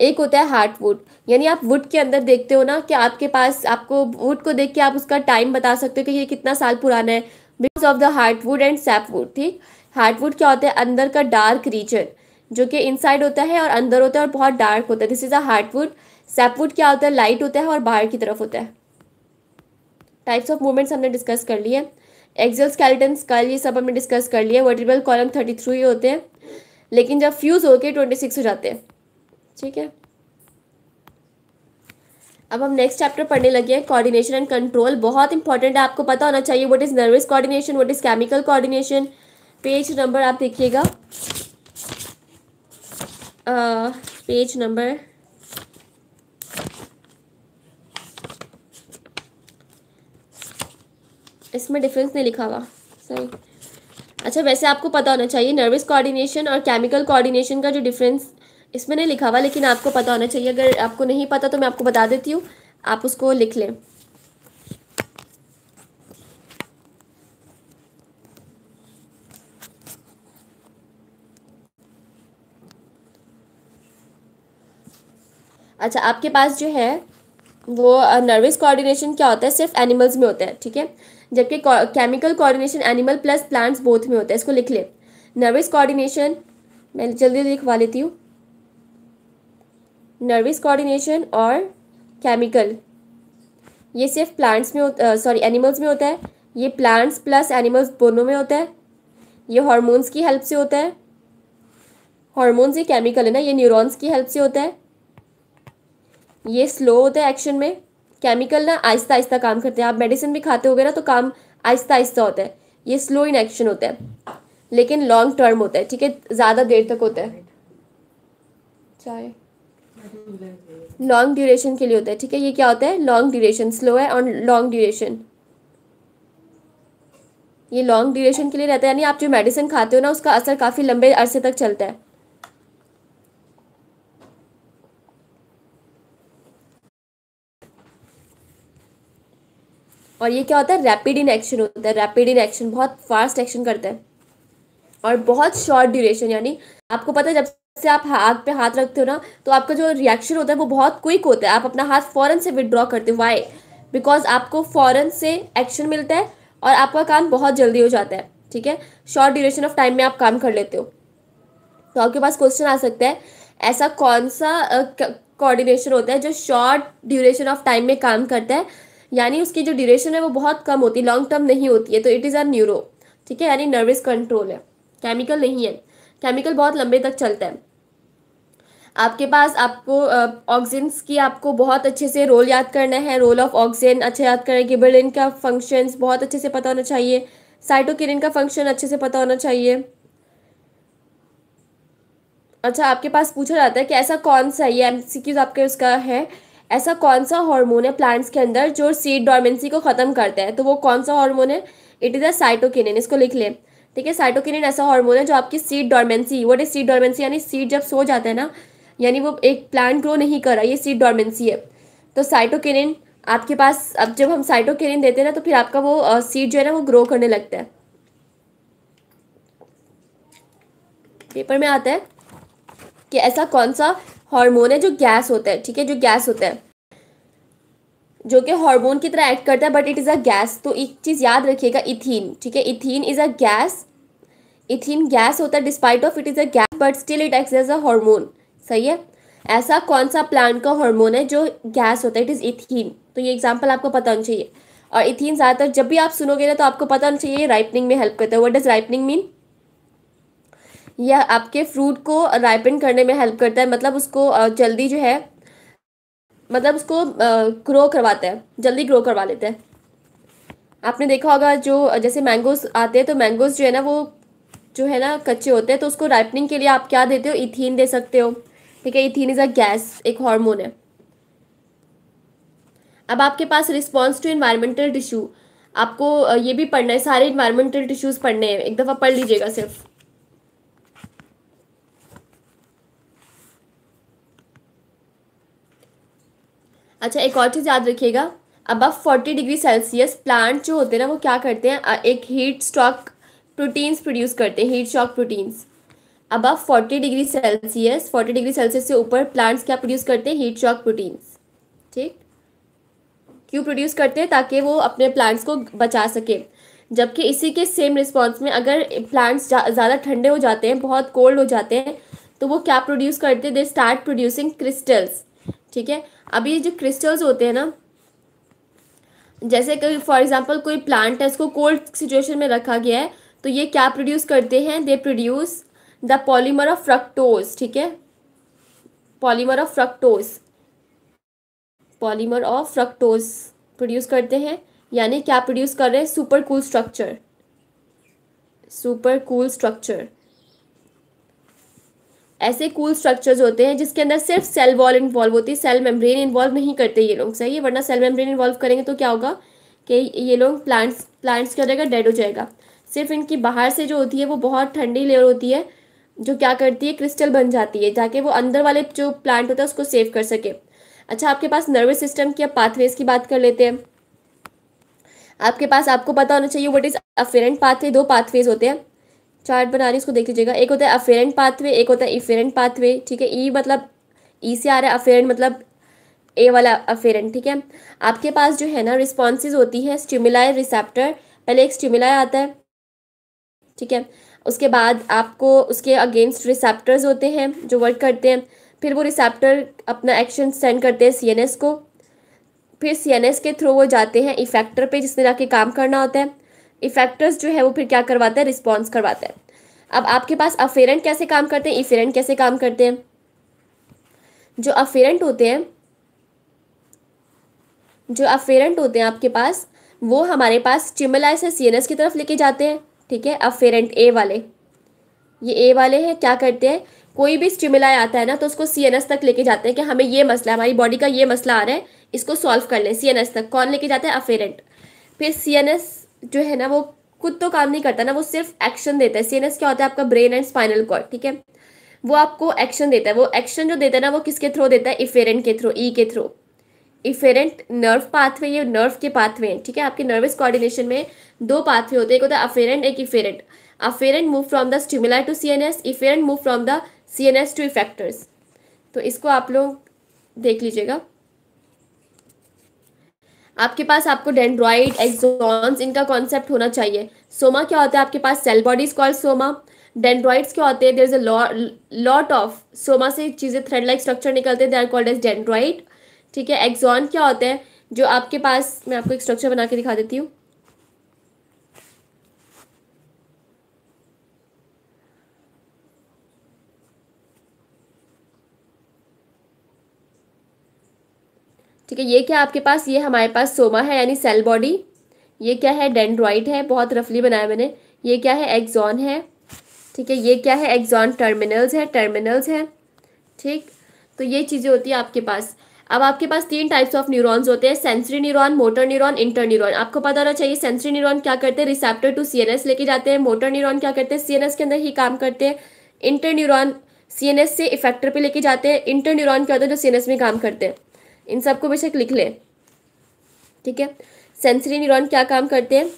एक होता है हार्ट वुड यानी आप वुड के अंदर देखते हो ना कि आपके पास आपको वुड को देख के आप उसका टाइम बता सकते हो कि ये कितना साल पुराना है because of the heartwood and sapwood ठीक हार्ट वुड क्या होता है अंदर का डार्क रीजन जो कि इनसाइड होता है और अंदर होता है और बहुत डार्क होता है this is a heartwood sapwood क्या होता है लाइट होता है और बाहर की तरफ होता है टाइप्स ऑफ मूवमेंट्स हमने डिस्कस कर लिए एक्सल स्केल्टन स्कल ये सब हमने डिस्कस कर लिए वर्टिबल कॉलम थर्टी थ्री होते हैं लेकिन जब फ्यूज़ होकर ट्वेंटी सिक्स हो जाते हैं ठीक है अब हम नेक्स्ट चैप्टर पढ़ने लगे हैं कोऑर्डिनेशन एंड कंट्रोल बहुत इंपॉर्टेंट है आपको पता होना चाहिए what is nervous coordination what is chemical coordination page number आप देखिएगा पेज नंबर इसमें डिफरेंस नहीं लिखा हुआ सही अच्छा वैसे आपको पता होना चाहिए नर्वस कोऑर्डिनेशन और केमिकल कोऑर्डिनेशन का जो डिफरेंस इसमें नहीं लिखा हुआ लेकिन आपको पता होना चाहिए अगर आपको नहीं पता तो मैं आपको बता देती हूँ आप उसको लिख लें अच्छा आपके पास जो है वो नर्वस कोऑर्डिनेशन क्या होता है सिर्फ एनिमल्स में होता है ठीक है जबकि chemical coordination animal plus plants both में होता है इसको लिख ले नर्वस कोऑर्डिनेशन मैं जल्दी लिखवा लेती हूँ नर्वस कोऑर्डिनेशन और केमिकल ये सिर्फ प्लांट्स में सॉरी एनिमल्स में होता है ये प्लांट्स प्लस एनिमल्स दोनों में होता है ये हॉर्मोन्स की हेल्प से होता है हॉर्मोन्स ये केमिकल है ना ये न्यूरॉन्स की हेल्प से होता है ये स्लो होता है एक्शन में केमिकल ना आहिस्ता आहिस्ता काम करते हैं आप मेडिसिन भी खाते हो ना तो काम आहिस्ता आहिस्ता होता है ये स्लो इन एक्शन होता है लेकिन लॉन्ग टर्म होता है ठीक है ज़्यादा देर तक होता है चाहे लॉन्ग ड्यूरेशन के लिए होता है ठीक है ये क्या होता है लॉन्ग ड्यूरेशन स्लो है और लॉन्ग ड्यूरेशन ये लॉन्ग ड्यूरेशन के लिए रहता है यानी आप जो मेडिसिन खाते हो ना उसका असर काफ़ी लंबे अरसे तक चलता है और ये क्या होता है रैपिड इन एक्शन होता है रैपिड इन एक्शन बहुत फास्ट एक्शन करता है और बहुत शॉर्ट ड्यूरेशन यानी आपको पता है जब से आप आग पे हाथ रखते हो ना तो आपका जो रिएक्शन होता है वो बहुत क्विक होता है आप अपना हाथ फ़ौरन से विदड्रॉ करते हो वाई बिकॉज आपको फ़ौरन से एक्शन मिलता है और आपका काम बहुत जल्दी हो जाता है ठीक है शॉर्ट ड्यूरेशन ऑफ टाइम में आप काम कर लेते हो तो आपके पास क्वेश्चन आ सकता है ऐसा कौन सा कोऑर्डिनेशन होता है जो शॉर्ट ड्यूरेशन ऑफ टाइम में काम करता है यानी उसकी जो ड्यूरेशन है वो बहुत कम होती है लॉन्ग टर्म नहीं होती है तो इट इज़ आर न्यूरो ठीक है यानी नर्वस कंट्रोल है केमिकल नहीं है केमिकल बहुत लंबे तक चलता है आपके पास आपको ऑक्सीजन की आपको बहुत अच्छे से रोल याद करना है रोल ऑफ ऑक्सीजन अच्छे याद करना है गिबलिन का फंक्शंस बहुत अच्छे से पता होना चाहिए साइटोकिरिन का फंक्शन अच्छे से पता होना चाहिए अच्छा आपके पास पूछा जाता है कि ऐसा कौन सा ये क्यूज आपके उसका है ऐसा कौन सा हार्मोन है प्लांट्स के अंदर जो सीड डॉर्मेंसी को ख़त्म करता है तो वो कौन सा हार्मोन है इट इज़ अ साइटोकिनिन इसको लिख लें ठीक है साइटोकिनिन ऐसा हार्मोन है जो आपकी seed dormancy what is seed dormancy यानी सीड जब सो जाता है ना यानी वो एक प्लांट ग्रो नहीं कर रहा ये सीड डॉर्मेंसी है तो साइटोकेरिन आपके पास अब जब हम साइटोकेरिन देते हैं ना तो फिर आपका वो सीड जो है ना वो ग्रो करने लगता है पेपर में आता है कि ऐसा कौन सा हार्मोन है जो गैस होता है ठीक है जो गैस होता है जो कि हार्मोन की तरह एक्ट करता है but it is a gas तो एक चीज़ याद रखिएगा इथिन ठीक है ethene is a gas ethene gas होता है despite of it is a gas but still it act as a hormone सही है ऐसा कौन सा प्लांट का हार्मोन है जो गैस होता है इट इज़ इथीन तो ये एग्जाम्पल आपको पता होना चाहिए और इथीन ज़्यादातर जब भी आप सुनोगे ना तो आपको पता होना चाहिए राइपनिंग में हेल्प करता है वट डज़ राइपनिंग मीन यह आपके फ्रूट को राइपन करने में हेल्प करता है मतलब उसको जल्दी जो है मतलब उसको ग्रो करवाता है जल्दी ग्रो करवा लेता है आपने देखा होगा जो जैसे मैंगोज आते हैं तो मैंगोज जो है ना वो जो है ना कच्चे होते हैं तो उसको राइपनिंग के लिए आप क्या देते हो इथीन दे सकते हो ठीक है इथिन इज अ गैस एक हार्मोन है अब आपके पास रिस्पॉन्स टू इन्वायरमेंटल टिश्यू आपको ये भी पढ़ना है सारे इन्वायरमेंटल टिश्यूज पढ़ने हैं एक दफ़ा पढ़ लीजिएगा सिर्फ अच्छा एक और चीज़ याद रखिएगा अब अब फोर्टी डिग्री सेल्सियस प्लांट जो होते हैं ना वो क्या करते हैं एक हीट स्टॉक प्रोटीन्स प्रोड्यूस करते हैं heat stock proteins above 40 degree Celsius 40 degree Celsius से ऊपर प्लांट्स क्या प्रोड्यूस करते हैं हीट शॉक प्रोटीन्स ठीक क्यों प्रोड्यूस करते हैं ताकि वो अपने प्लांट्स को बचा सके जबकि इसी के सेम रिस्पॉन्स में अगर प्लांट्स ज़्यादा ठंडे हो जाते हैं बहुत कोल्ड हो जाते हैं तो वो क्या प्रोड्यूस करते हैं दे स्टार्ट प्रोड्यूसिंग क्रिस्टल्स ठीक है अभी जो क्रिस्टल्स होते हैं ना जैसे कभी फॉर एग्जांपल कोई प्लांट है उसको कोल्ड सिचुएशन में रखा गया है तो ये क्या प्रोड्यूस करते हैं they produce the polymer of fructose ठीक है polymer of fructose polymer of fructose produce करते हैं यानी क्या प्रोड्यूस कर रहे हैं super cool structure super cool structure ऐसे कूल cool स्ट्रक्चर्स होते हैं जिसके अंदर सिर्फ सेल वॉल इन्वॉल्व होती है सेल मेम्ब्रेन इन्वॉल्व नहीं करते ये लोग सही है वरना सेल मेम्ब्रेन इन्वॉल्व करेंगे तो क्या होगा कि ये लोग प्लांट्स प्लांट्स क्या हो जाएगा डेड हो जाएगा सिर्फ इनकी बाहर से जो होती है वो बहुत ठंडी लेयर होती है जो क्या करती है क्रिस्टल बन जाती है ताकि वो अंदर वाले जो प्लांट होता है उसको सेव कर सके अच्छा आपके पास नर्वस सिस्टम की या पाथवेज की बात कर लेते हैं आपके पास आपको पता होना चाहिए व्हाट इज़ अफेरेंट पाथवे दो पाथवेज होते हैं चार्ट बना रही उसको देख लीजिएगा एक होता है अफेरेंट पाथवे एक होता है इफेरेंट पाथवे ठीक है ई e मतलब ई e से आ रहा है अफेरेंट मतलब ए वाला अफेरेंट ठीक है आपके पास जो है ना रिस्पॉन्सेज होती है स्टिमुलाई रिसेप्टर पहले एक स्टिमुलाई आता है ठीक है उसके बाद आपको उसके अगेंस्ट रिसेप्टर्स होते हैं जो वर्क करते हैं फिर वो रिसेप्टर अपना एक्शन सेंड करते हैं सी को फिर सी के थ्रू वो जाते हैं इफेक्टर पे जिसने जाके काम करना होता है इफेक्टर्स जो है वो फिर क्या करवाता है रिस्पॉन्स करवाता है अब आपके पास अफेरेंट कैसे काम करते हैं इफेरेंट कैसे काम करते हैं जो अफेरेंट होते हैं जो अफेरेंट होते हैं आपके पास वो हमारे पास स्टिमुलाई से सीएनएस की तरफ लेके जाते हैं ठीक है अफेरेंट ए वाले ये ए वाले हैं क्या करते हैं कोई भी स्टिमुला आता है ना तो उसको सी तक लेके जाते हैं कि हमें ये मसला हमारी बॉडी का ये मसला आ रहा है इसको सॉल्व कर लें सी तक कौन लेके जाता है अफेरेंट फिर सी जो है ना वो खुद तो काम नहीं करता ना वो सिर्फ एक्शन देता है सी क्या होता है आपका ब्रेन एंड स्पाइनल कॉर्ड ठीक है वो आपको एक्शन देता है वो एक्शन जो देता है ना वो किसके थ्रू देता है इफेरेंट के थ्रू ई e के थ्रू इफेरेंट नर्व पाथवे ये नर्व के पाथवे हैं ठीक है आपके नर्वस कोऑर्डिनेशन में दो पाथवे होते हैं एक होता है अफेरेंट एक efferent afferent move from the stimuli to C N S efferent move from the C N S to effectors तो इसको आप लोग देख लीजिएगा आपके पास आपको डेंड्रॉइड एक्सोन्स इनका कॉन्सेप्ट होना चाहिए सोमा क्या होता है आपके पास cell bodies call soma dendrites क्या होते हैं there is a lot of soma से चीज़ें थ्रेड लाइक स्ट्रक्चर निकलते हैं they are called as dendrite ठीक है एक्सॉन क्या होते हैं जो आपके पास मैं आपको एक स्ट्रक्चर बना के दिखा देती हूँ ठीक है ये क्या आपके पास ये हमारे पास सोमा है यानी सेल बॉडी ये क्या है डेंड्रॉइड है बहुत रफली बनाया मैंने ये क्या है एक्सॉन है ठीक है ये क्या है एक्सॉन टर्मिनल्स है टर्मिनल्स है ठीक तो ये चीज़ें होती है आपके पास अब आपके पास तीन टाइप्स ऑफ न्यूरॉन्स होते हैं sensory neuron motor neuron inter interneuron आपको पता होना चाहिए सेंसरी न्यूरॉन क्या करते हैं रिसेप्टर टू सीएनएस लेके जाते हैं मोटर न्यूरॉन क्या करते हैं सीएनएस के अंदर ही काम करते हैं इंटर न्यूरॉन सीएनएस से इफेक्टर पे लेके जाते हैं इंटर न्यूरॉन क्या होता है जो सीएनएस में काम करते हैं इन सबको बेशक लिख लें ठीक है सेंसरी न्यूरॉन क्या काम करते हैं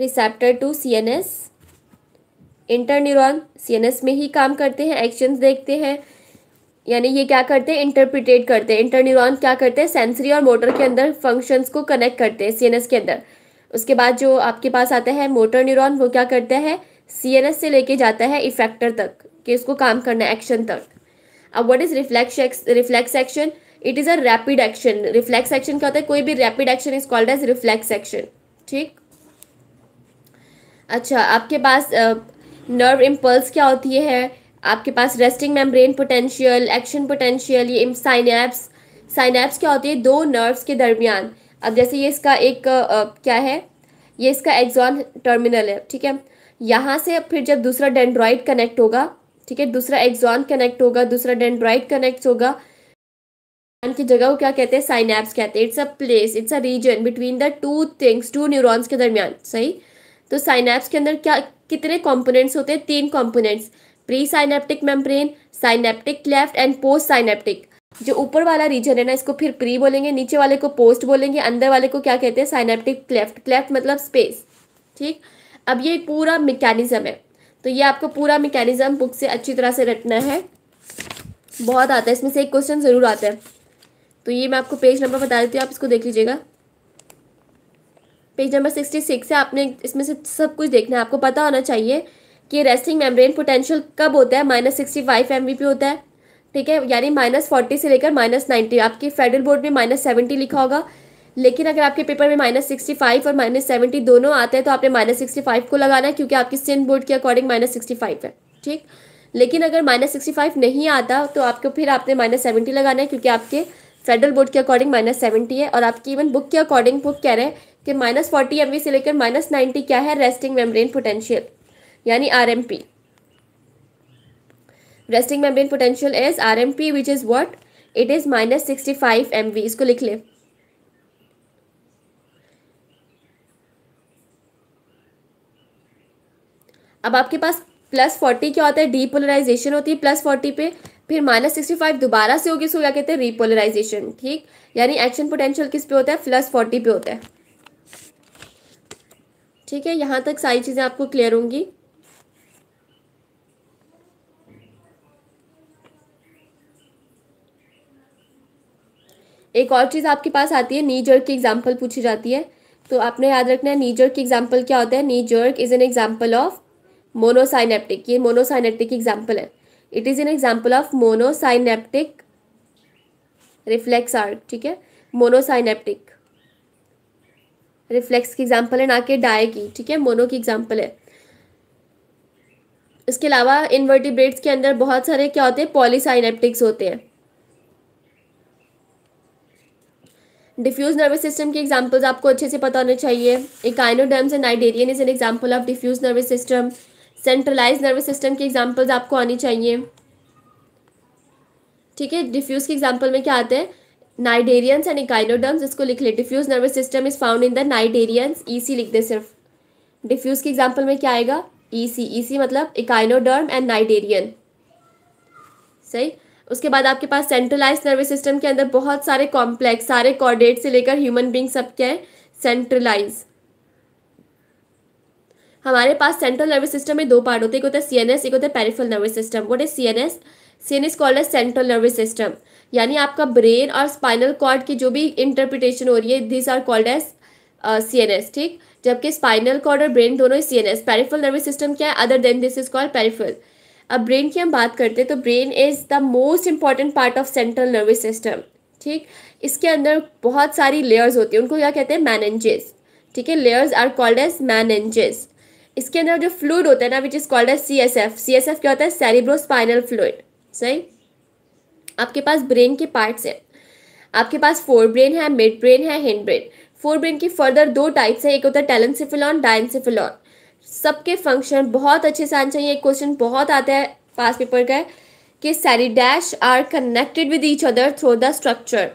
receptor to CNS interneuron CNS में ही काम करते हैं एक्शन देखते हैं यानी ये क्या करते हैं इंटरप्रिटेट करते हैं इंटरन्यूरॉन्स क्या करते हैं सेंसरी और मोटर के अंदर फंक्शंस को कनेक्ट करते हैं सीएनएस के अंदर उसके बाद जो आपके पास आता है मोटर न्यूरॉन वो क्या करता है सीएनएस से लेके जाता है इफेक्टर तक कि इसको काम करना है एक्शन तक अब what is reflex reflex action it is a rapid action reflex action क्या होता है कोई भी rapid action is called as reflex action ठीक अच्छा आपके पास नर्व इम्पल्स क्या होती है आपके पास resting membrane potential action potential ये साइनेप्स साइनेप्स क्या होती है दो नर्व्स के दरमियान अब जैसे ये इसका एक आ, क्या है ये इसका एग्जॉन टर्मिनल है ठीक है यहाँ से फिर जब दूसरा डेंड्रॉइड कनेक्ट होगा ठीक है दूसरा एग्जॉन कनेक्ट होगा दूसरा डेंड्रॉइड कनेक्ट होगा की जगह को क्या कहते हैं साइनेप्स कहते हैं it's a place it's a region between the two things two neurons के दरमियान सही तो साइनेप्स के अंदर क्या कितने कंपोनेंट्स होते हैं तीन components presynaptic membrane synaptic cleft and postsynaptic जो ऊपर वाला रीजन है ना इसको फिर प्री बोलेंगे नीचे वाले को पोस्ट बोलेंगे अंदर वाले को क्या कहते हैं साइनेप्टिक क्लेफ्ट क्लेफ्ट मतलब स्पेस ठीक अब ये पूरा मैकेनिज्म है तो ये आपको पूरा मैकेनिज्म बुक से अच्छी तरह से रटना है बहुत आता है इसमें से एक क्वेश्चन ज़रूर आता है तो ये मैं आपको पेज नंबर बता देती हूँ आप इसको देख लीजिएगा पेज नंबर सिक्सटी सिक्स है आपने इसमें से सब कुछ देखना है आपको पता होना चाहिए कि रेस्टिंग मेम्ब्रेन पोटेंशियल कब होता है माइनस सिक्सटी फाइव एम होता है ठीक है यानी माइनस फोर्टी से लेकर माइनस नाइन्टी आपकी फेडरल बोर्ड में माइनस सेवेंटी लिखा होगा लेकिन अगर आपके पेपर में माइनस सिक्सटी फाइव और माइनस सेवेंटी दोनों आते हैं तो आपने माइनस सिक्सटी फाइव को लगाना है क्योंकि आपकी सिंध बोर्ड के अकॉर्डिंग माइनस सिक्सटी फाइव है ठीक लेकिन अगर माइनस सिक्सटी फाइव नहीं आता तो आपको फिर आपने माइनस सेवेंटी लगाना है क्योंकि आपके फेडरल बोर्ड के अकॉर्डिंग माइनस सेवेंटी है और आपकी इवन बुक के अकॉर्डिंग बुक कह रहे हैं कि माइनस फोर्टी एम से लेकर माइनस नाइन्टी क्या है रेस्टिंग मेम्ब्रेन पोटेंशियल यानी R M P resting membrane potential is R M P which is what it is minus sixty five M V इसको लिख ले अब आपके पास प्लस फोर्टी क्या होता है डीपोलराइजेशन होती है प्लस फोर्टी पे फिर माइनस सिक्सटी फाइव दोबारा से होगी इसको क्या कहते हैं रीपोलराइजेशन ठीक यानी एक्शन पोटेंशियल किस पे होता है प्लस फोर्टी पे होता है ठीक है यहाँ तक सारी चीज़ें आपको क्लियर होंगी एक और चीज़ आपके पास आती है नीजर की एग्जाम्पल पूछी जाती है तो आपने याद रखना है नीजर की एग्जाम्पल क्या होता है knee is an example of monosynaptic ये मोनोसाइनेप्टिक एग्जाम्पल है it is an example of monosynaptic reflex arc ठीक है मोनोसाइनेप्टिक रिफ्लेक्स की एग्जाम्पल है ना कि डाई की ठीक है मोनो की एग्जाम्पल है इसके अलावा इन्वर्टिब्रेट्स के अंदर बहुत सारे क्या होते हैं पॉलीसाइनेप्टिक्स होते हैं डिफ्यूज नर्वस सिस्टम की एग्जाम्पल्स आपको अच्छे से पता होने चाहिए echinoderms and cnidarian is an example of diffuse nervous system centralize nervous system की एग्जाम्पल्स आपको आनी चाहिए ठीक है डिफ्यूज के एग्जाम्पल में क्या आते हैं नाइडेरियंस एंड इकाइनोडर्म्स इसको लिख ले diffuse nervous system is found in the cnidarians EC लिख दे सिर्फ डिफ्यूज के एग्जाम्पल में क्या आएगा ईसी e ईसी e मतलब इकाइनोडर्म एंड नाइडेरियन सही उसके बाद आपके पास सेंट्रलाइज नर्वस सिस्टम के अंदर बहुत सारे कॉम्प्लेक्स सारे कॉर्डेट से लेकर ह्यूमन बींग सब क्या है सेंट्रलाइज हमारे पास सेंट्रल नर्वस सिस्टम में दो पार्ट होते हैं एक होता है सीएनएस एक होता है peripheral nervous system what is CNS as called as central nervous system यानी आपका ब्रेन और स्पाइनल कॉर्ड की जो भी इंटरप्रिटेशन हो रही है this are called as C N S ठीक जबकि स्पाइनल कॉर्ड और ब्रेन दोनों ही C N S peripheral nervous system क्या है other than this is called peripheral अब ब्रेन की हम बात करते हैं तो brain is the most important part of central nervous system ठीक इसके अंदर बहुत सारी लेयर्स होती है उनको क्या कहते हैं मैनेंजेस ठीक है layers are called as meninges इसके अंदर जो फ्लूड होता है ना which is called as C S F C S F क्या होता है स्पाइनल फ्लूड सही आपके पास ब्रेन के पार्ट्स हैं आपके पास फोर ब्रेन है मिड ब्रेन है हिंड ब्रेन फोर ब्रेन की फर्दर दो टाइप्स है एक होता है टेलेंसिफिलॉन डायनसिफिलॉन सबके फंक्शन बहुत अच्छे से आने चाहिए एक क्वेश्चन बहुत आता है पास पेपर का कि सैरिडैश are connected with each other through the structure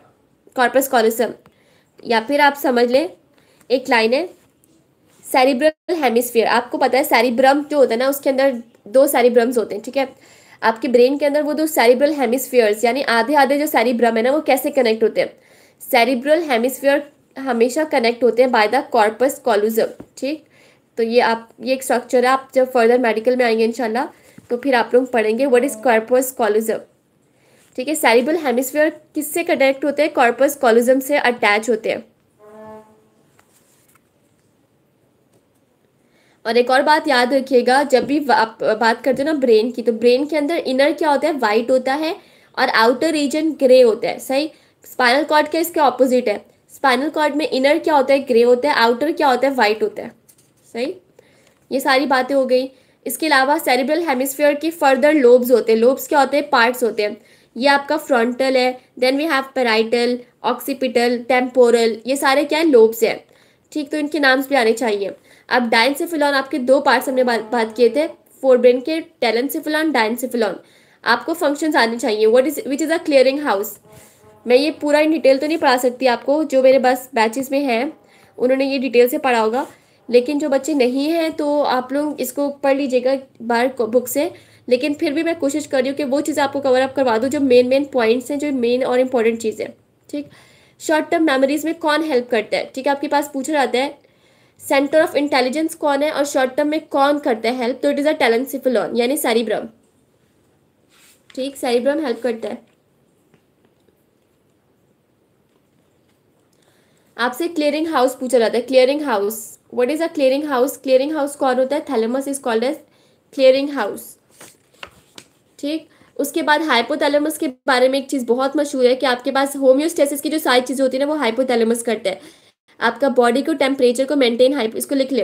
corpus callosum या फिर आप समझ लें एक लाइन है सैरिब्रल हेमिस्फीयर आपको पता है सैरिब्रम जो होता है ना उसके अंदर दो सैरिब्रम्स होते हैं ठीक है आपके ब्रेन के अंदर वो दो सैरिब्रल हेमिस्फीयर्स यानी आधे आधे जो सैरिब्रम है ना वो कैसे कनेक्ट होते हैं सैरिब्रल हेमिस्फीयर हमेशा कनेक्ट होते हैं बाय द कॉर्पस कॉलुजम ठीक तो ये आप ये एक स्ट्रक्चर है आप जब फर्दर मेडिकल में आएंगे इनशाला तो फिर आप लोग पढ़ेंगे व्हाट इज़ कॉर्पस कॉलोजम ठीक है सैरिबल हेमिसफेयर किससे कनेक्ट होते हैं कॉर्पस कॉलोजम से अटैच होते हैं और एक और बात याद रखिएगा जब भी आप बात करते हो ना ब्रेन की तो ब्रेन के अंदर इनर क्या होता है वाइट होता है और आउटर रीजन ग्रे होता है सही स्पाइनल कॉर्ड के इसके ऑपोजिट है स्पाइनल कॉर्ड में इनर क्या होता है ग्रे होता है आउटर क्या होता है वाइट होता है सही ये सारी बातें हो गई इसके अलावा सेरिब्रल हेमिस्फीयर के फर्दर लोब्स होते हैं लोब्स क्या होते हैं पार्ट्स होते हैं ये आपका फ्रंटल है then we have parietal occipital temporal ये सारे क्या है लोब्स हैं ठीक तो इनके नाम्स भी आने चाहिए अब डाइनसिफिलॉन आपके दो पार्ट्स हमने बात बात किए थे फोरब्रेन के टेलेंसिफिलॉन डाइनसिफिलॉन आपको फंक्शंस आने चाहिए what is which is a clearing house मैं ये पूरा इन डिटेल तो नहीं पढ़ा सकती आपको जो मेरे बस बैचेस में हैं उन्होंने ये डिटेल से पढ़ा होगा लेकिन जो बच्चे नहीं हैं तो आप लोग इसको पढ़ लीजिएगा बार बुक से लेकिन फिर भी मैं कोशिश कर रही हूँ कि वो चीज़ आपको कवर अप करवा दूँ जो मेन मेन पॉइंट्स हैं जो मेन और इंपॉर्टेंट है ठीक शॉर्ट टर्म मेमोरीज में कौन हेल्प करता है ठीक है आपके पास पूछा जाता है सेंटर ऑफ इंटेलिजेंस कौन है और शॉर्ट टर्म में कौन करता है हेल्प तो it is a telencephalon यानी सैरिब्रम ठीक सैरिब्रम हेल्प करता है आपसे क्लियरिंग हाउस पूछा जाता है clearing house what is a clearing house clearing house कौन होता है thalamus is called as clearing house ठीक उसके बाद हाइपोथैलेमस के बारे में एक चीज़ बहुत मशहूर है कि आपके पास होम्योस्टेसिस की जो सारी चीज़ें होती है ना वो हाइपोथैलेमस करते हैं आपका बॉडी को टेम्परेचर को मेंटेन हाइप इसको लिख ले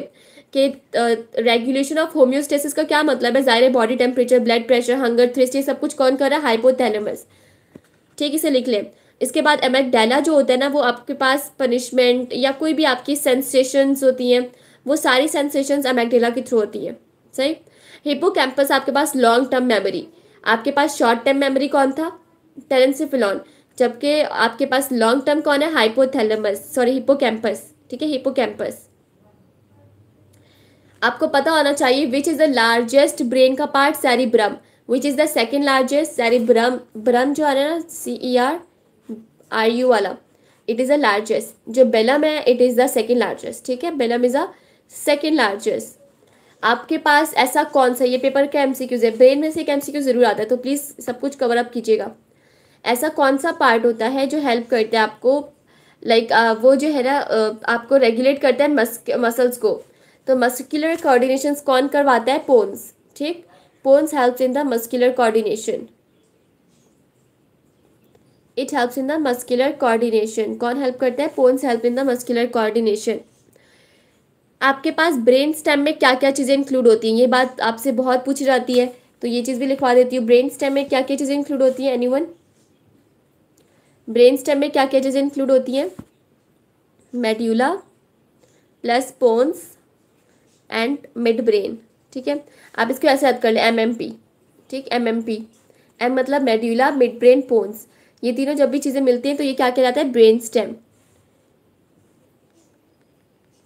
कि रेगुलेशन ऑफ होम्योस्टेसिस का क्या मतलब है ज़ाहिर body temperature blood pressure hunger thirst ये सब कुछ कौन कर रहा है हाइपोथैलेमस ठीक इसे लिख लें इसके बाद एमेगडेला जो होता है ना वो आपके पास पनिशमेंट या कोई भी आपकी सेंसेशंस होती हैं वो सारी सेंसेशंस एमेगडेला के थ्रू होती हैं सही हिपो कैंपस आपके पास लॉन्ग टर्म मेमोरी आपके पास शॉर्ट टर्म मेमोरी कौन था टेरेंसिफिलॉन जबकि आपके पास लॉन्ग टर्म कौन है हाइपोथैलेमस सॉरी हिपो कैंपस ठीक है हिपो कैंपस आपको पता होना चाहिए which is the largest brain का part cerebrum which is the second largest cerebrum जो आ रहा है ना C E R R U वाला इट इज़ अ लार्जेस्ट जो बेलम है it is the second largest ठीक है बेलम इज़ अ सेकेंड लार्जेस्ट आपके पास ऐसा कौन सा ये पेपर का एमसीक्यूज है ब्रेन में से एक एमसीक्यू ज़रूर आता है तो प्लीज़ सब कुछ कवर अप कीजिएगा ऐसा कौन सा पार्ट होता है जो हेल्प करता है आपको लाइक like, वो जो है ना आपको रेगुलेट करता है मसल्स को तो मस्कुलर कोऑर्डिनेशन कौन करवाता है पोन्स ठीक pons help in the muscular coordination it helps in the muscular coordination कौन हेल्प करता है pons help in the muscular coordination आपके पास ब्रेन स्टेम में क्या क्या चीज़ें इंक्लूड होती हैं ये बात आपसे बहुत पूछी जाती है तो ये चीज़ भी लिखवा देती हूँ ब्रेन स्टेम में क्या क्या चीज़ें इंक्लूड होती हैं एनी ब्रेन स्टेम में क्या क्या चीज़ें इंक्लूड होती हैं medulla plus pons and midbrain ठीक है आप इसको ऐसे याद कर लें एम एम पी ठीक एम एम पी एम मतलब मेड्यूला मिड ब्रेन पोन्स ये तीनों जब भी चीज़ें मिलती हैं तो ये क्या किया जाता है ब्रेन स्टेम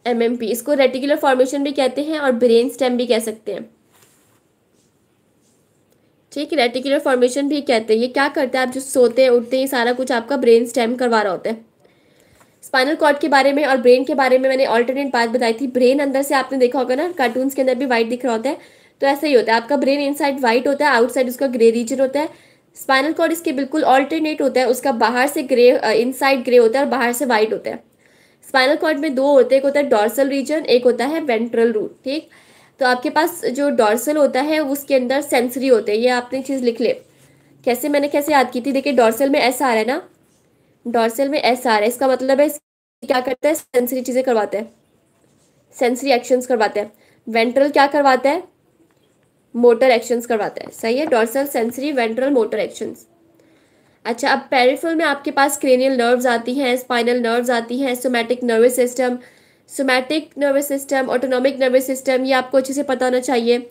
एमएमपी इसको रेटिकुलर फॉर्मेशन भी कहते हैं और ब्रेन स्टेम भी कह सकते हैं ठीक है रेटिकुलर फॉर्मेशन भी कहते हैं ये क्या करते हैं आप जो सोते हैं उठते हैं सारा कुछ आपका ब्रेन स्टेम करवा रहा होता है स्पाइनल कॉर्ड के बारे में और ब्रेन के बारे में मैंने ऑल्टरनेट बात बताई थी ब्रेन अंदर से आपने देखा होगा ना कार्टून्स के अंदर भी व्हाइट दिख रहा होता है तो ऐसा ही होता है आपका ब्रेन इनसाइड व्हाइट होता है आउटसाइड उसका ग्रे रीजन होता है स्पाइनल कॉर्ड इसके बिल्कुल ऑल्टरनेट होता है उसका बाहर से ग्रे इनसाइड ग्रे होता है और बाहर से वाइट होता है स्पाइनल कॉर्ड में दो होते हैं एक होता है डॉर्सल रीजन एक होता है वेंट्रल रूट ठीक तो आपके पास जो डॉर्सल होता है उसके अंदर सेंसरी होते हैं ये आपने चीज़ लिख ले कैसे मैंने कैसे याद की थी देखिए डॉर्सल में ऐसा आ रहा है ना डॉर्सल में ऐसा आ रहा है इसका मतलब है क्या करता है सेंसरी चीज़ें करवाते हैं सेंसरी एक्शंस करवाते हैं वेंट्रल क्या करवाता है मोटर एक्शंस करवाता है सही है dorsal sensory ventral motor actions अच्छा अब पेरिफेरल में आपके पास क्रेनियल नर्व्स आती हैं स्पाइनल नर्व्स आती हैं somatic nervous system somatic nervous system autonomic nervous system ये आपको अच्छे से पता होना चाहिए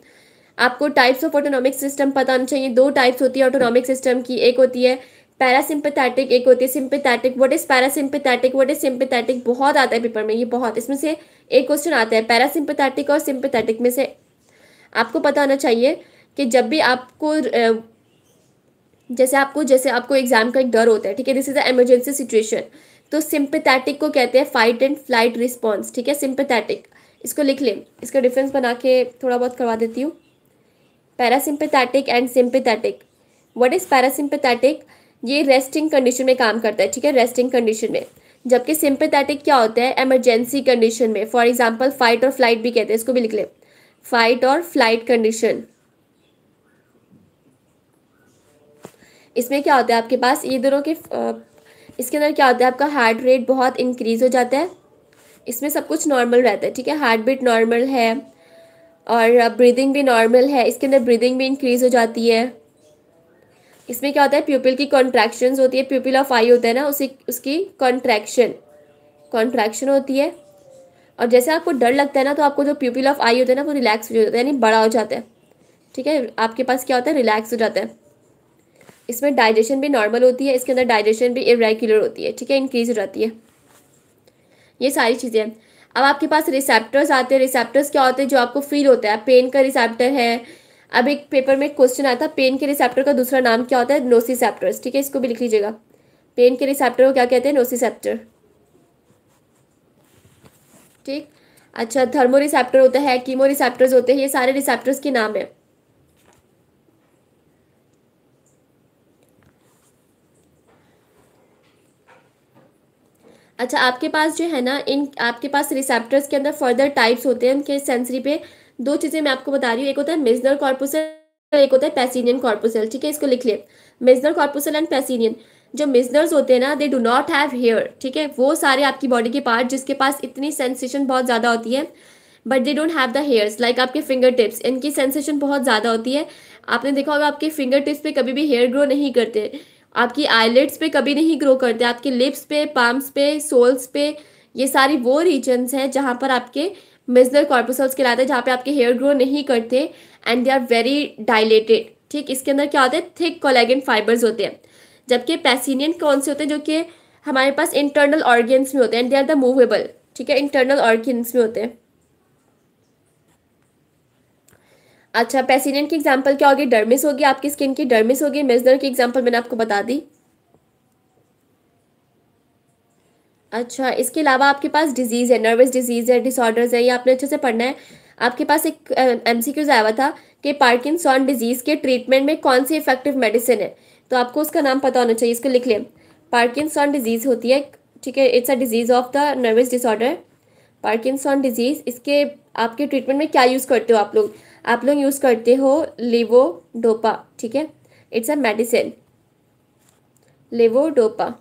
आपको टाइप्स ऑफ ऑटोनॉमिक सिस्टम पता होना चाहिए दो टाइप्स होती है ऑटोनॉमिक सिस्टम की एक होती है पैरासिम्पथैटिक एक होती है sympathetic what is parasympathetic what is sympathetic बहुत आता है पेपर में ये बहुत इसमें से एक क्वेश्चन आता है पैरासिम्पथैटिक और सिंपथैटिक में से आपको पता होना चाहिए कि जब भी आपको जैसे आपको जैसे आपको एग्ज़ाम का एक डर होता है ठीक है this is a emergency situation तो सिंपथैटिक को कहते हैं फाइट एंड फ्लाइट रिस्पॉन्स ठीक है सिंपथैटिक इसको लिख लें इसका डिफरेंस बना के थोड़ा बहुत करवा देती हूँ parasympathetic and sympathetic what is parasympathetic ये रेस्टिंग कंडीशन में काम करता है ठीक है रेस्टिंग कंडीशन में जबकि सिंपथैटिक क्या होता है एमरजेंसी कंडीशन में फॉर एग्जाम्पल फाइट और फ्लाइट भी कहते हैं इसको भी लिख लें फाइट और फ्लाइट कंडीशन इसमें क्या होता है आपके पास ये दोनों के इसके अंदर क्या होता है आपका हार्ट रेट बहुत इंक्रीज हो जाता है इसमें सब कुछ नॉर्मल रहता है ठीक है हार्ट बीट नॉर्मल है और ब्रीदिंग भी नॉर्मल है इसके अंदर ब्रीदिंग भी इंक्रीज हो जाती है इसमें क्या होता है प्यूपिल की कॉन्ट्रैक्शन होती है प्यूपिल ऑफ आई होता है ना उसी उसकी कॉन्ट्रैक्शन कॉन्ट्रैक्शन होती है और जैसे आपको डर लगता है ना तो आपको जो प्यूपिल ऑफ आई होता है ना वो रिलैक्स हो जाता है यानी बड़ा हो जाता है ठीक है आपके पास क्या होता है रिलैक्स हो जाता है इसमें डाइजेशन भी नॉर्मल होती है इसके अंदर डाइजेशन भी इरेगुलर होती है ठीक है इंक्रीज हो जाती है ये सारी चीज़ें अब आपके पास रिसेप्टर्स आते हैं रिसेप्टर्स क्या होते हैं जो आपको फील होता है पेन का रिसेप्टर है अब एक पेपर में क्वेश्चन आया था पेन के रिसेप्टर का दूसरा नाम क्या होता है नोसीसेप्टर्स ठीक है इसको भी लिख लीजिएगा पेन के रिसेप्टर को क्या कहते हैं नोसीसेप्टर ठीक अच्छा थर्मो रिसेप्टर होता है कीमो रिसेप्टर्स होते हैं ये सारे रिसेप्टर्स के नाम है अच्छा आपके पास जो है ना इन आपके पास रिसेप्टर्स के अंदर फर्दर टाइप्स होते हैं उनके सेंसरी पे दो चीज़ें मैं आपको बता रही हूँ एक होता है मेजनल कॉर्पोसल एक होता है पैसिनियन कॉर्पोसल ठीक है इसको लिख लिए मेजनल कॉर्पोसल एंड पैसिनियन जो मिजनर्स होते हैं ना they do not have hair ठीक है वो सारे आपकी बॉडी के पार्ट जिसके पास इतनी सेंसेशन बहुत ज़्यादा होती है but they don't have the hairs like आपके फिंगर टिप्स इनकी सेंसेशन बहुत ज़्यादा होती है आपने देखा होगा आपके फिंगर टिप्स पे कभी भी हेयर ग्रो नहीं करते आपकी आईलेट्स पे कभी नहीं ग्रो करते आपके लिप्स पे पाम्स पे सोल्स पे ये सारी वो रीजन्स हैं जहाँ पर आपके मिजनर कॉर्पोसल्स लाते हैं जहाँ पर आपके हेयर ग्रो नहीं करते and they are very dilated ठीक इसके अंदर क्या होता है थिक कोलेगन फाइबर्स होते हैं जबकि पैसिनियन कौन से होते हैं जो कि हमारे पास इंटरनल ऑर्गेन्स में होते हैं and they are the movable ठीक है इंटरनल ऑर्गेन्स में होते हैं अच्छा पैसिनियन की एग्जांपल क्या होगी डर्मिस होगी आपकी स्किन की डर्मिस होगी मेजनर की एग्जांपल मैंने आपको बता दी अच्छा इसके अलावा आपके पास डिजीज़ है नर्वस डिजीज़ है डिसऑर्डर्स है ये आपने अच्छे से पढ़ना है आपके पास एक एम सी क्यूज आया हुआ था कि पार्किंसॉन डिजीज़ के ट्रीटमेंट में कौन सी इफेक्टिव मेडिसिन है तो आपको उसका नाम पता होना चाहिए इसको लिख लें पार्किंसन डिजीज़ होती है ठीक है it's a disease of the nervous disorder Parkinson disease इसके आपके ट्रीटमेंट में क्या यूज़ करते हो आप लोग आप लोग यूज़ करते हो लेवो डोपा ठीक है it's a medicine levodopa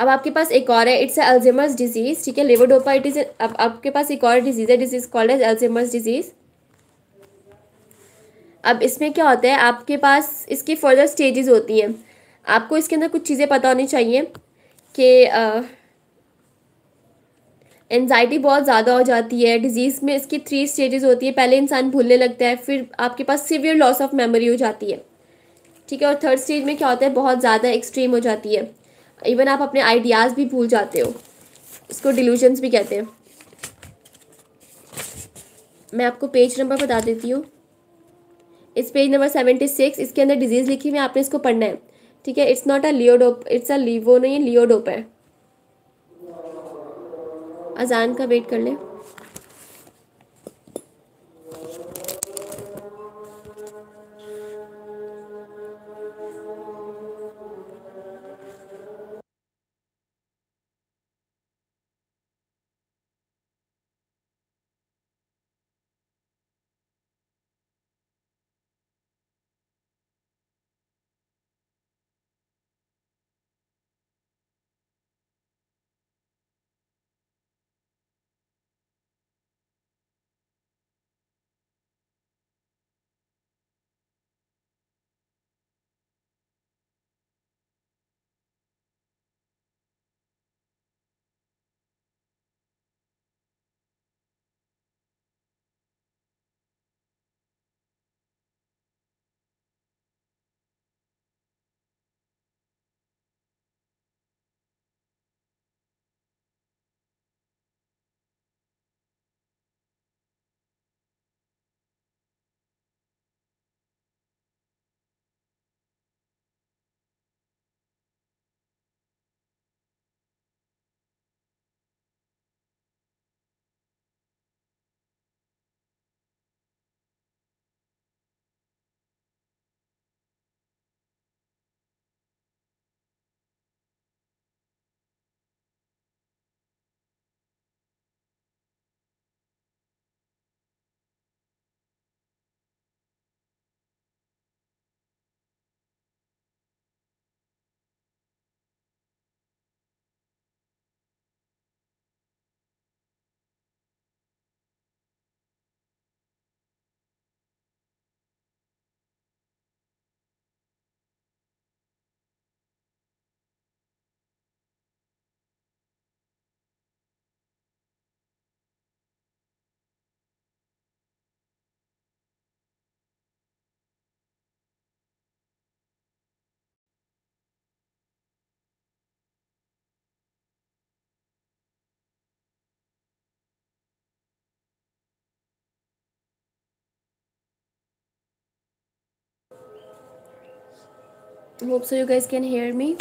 अब आपके पास एक और है इट्स अल्जेमर्स डिजीज़ ठीक है लेवोडोपा इट इज़ अब आपके पास एक और डिजीज़ है disease called as Alzheimer's disease अब इसमें क्या होता है आपके पास इसकी फर्दर स्टेजेस होती हैं आपको इसके अंदर कुछ चीज़ें पता होनी चाहिए कि एनजाइटी बहुत ज़्यादा हो जाती है डिजीज़ में इसकी थ्री स्टेजेस होती है पहले इंसान भूलने लगता है फिर आपके पास सिवियर लॉस ऑफ मेमोरी हो जाती है ठीक है और थर्ड स्टेज में क्या होता है बहुत ज़्यादा एक्सट्रीम हो जाती है इवन आप अपने आइडियाज़ भी भूल जाते हो इसको डिलूजन्स भी कहते हैं मैं आपको पेज नंबर बता देती हूँ इस पेज नंबर सेवेंटी सिक्स इसके अंदर डिजीज़ लिखी हुई है आपने इसको पढ़ना है ठीक है इट्स नॉट अ लियोडोप इट्स अ लीवो नहीं लियोडोप है अजान का वेट कर लें hope so you guys can hear me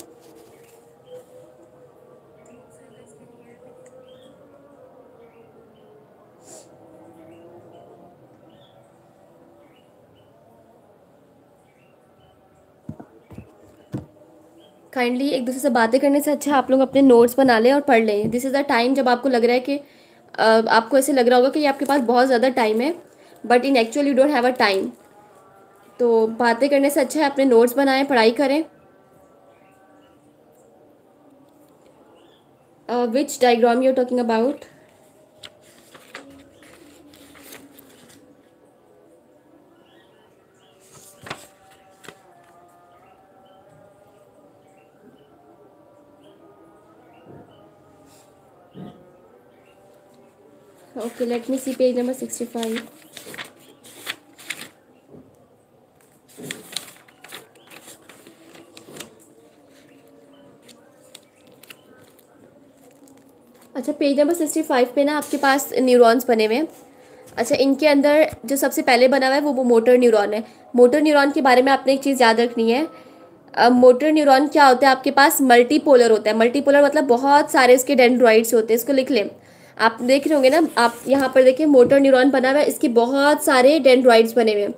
kindly एक दूसरे से बातें करने से अच्छा आप लोग अपने नोट्स बना लें और पढ़ लें दिस इज़ द टाइम जब आपको लग रहा है कि आपको ऐसे लग रहा होगा कि आपके पास बहुत ज़्यादा टाइम है but in actual you don't have a time तो बातें करने से अच्छा है अपने नोट्स बनाएं पढ़ाई करें which diagram you talking about let me see page number sixty five अच्छा पेज नंबर सिक्सटी फाइव पे ना आपके पास न्यूरॉन्स बने हुए हैं अच्छा इनके अंदर जो सबसे पहले बना हुआ है वो वो मोटर न्यूरॉन है मोटर न्यूरॉन के बारे में आपने एक चीज़ याद रखनी है मोटर न्यूरॉन क्या होता है आपके पास मल्टीपोलर होता है मल्टीपोलर मतलब बहुत सारे इसके डेंड्रॉइड्स होते हैं इसको लिख लें आप देख रहे होंगे ना आप यहाँ पर देखिए मोटर न्यूरॉन बना हुआ है इसके बहुत सारे डेंड्रॉइड्स बने हुए हैं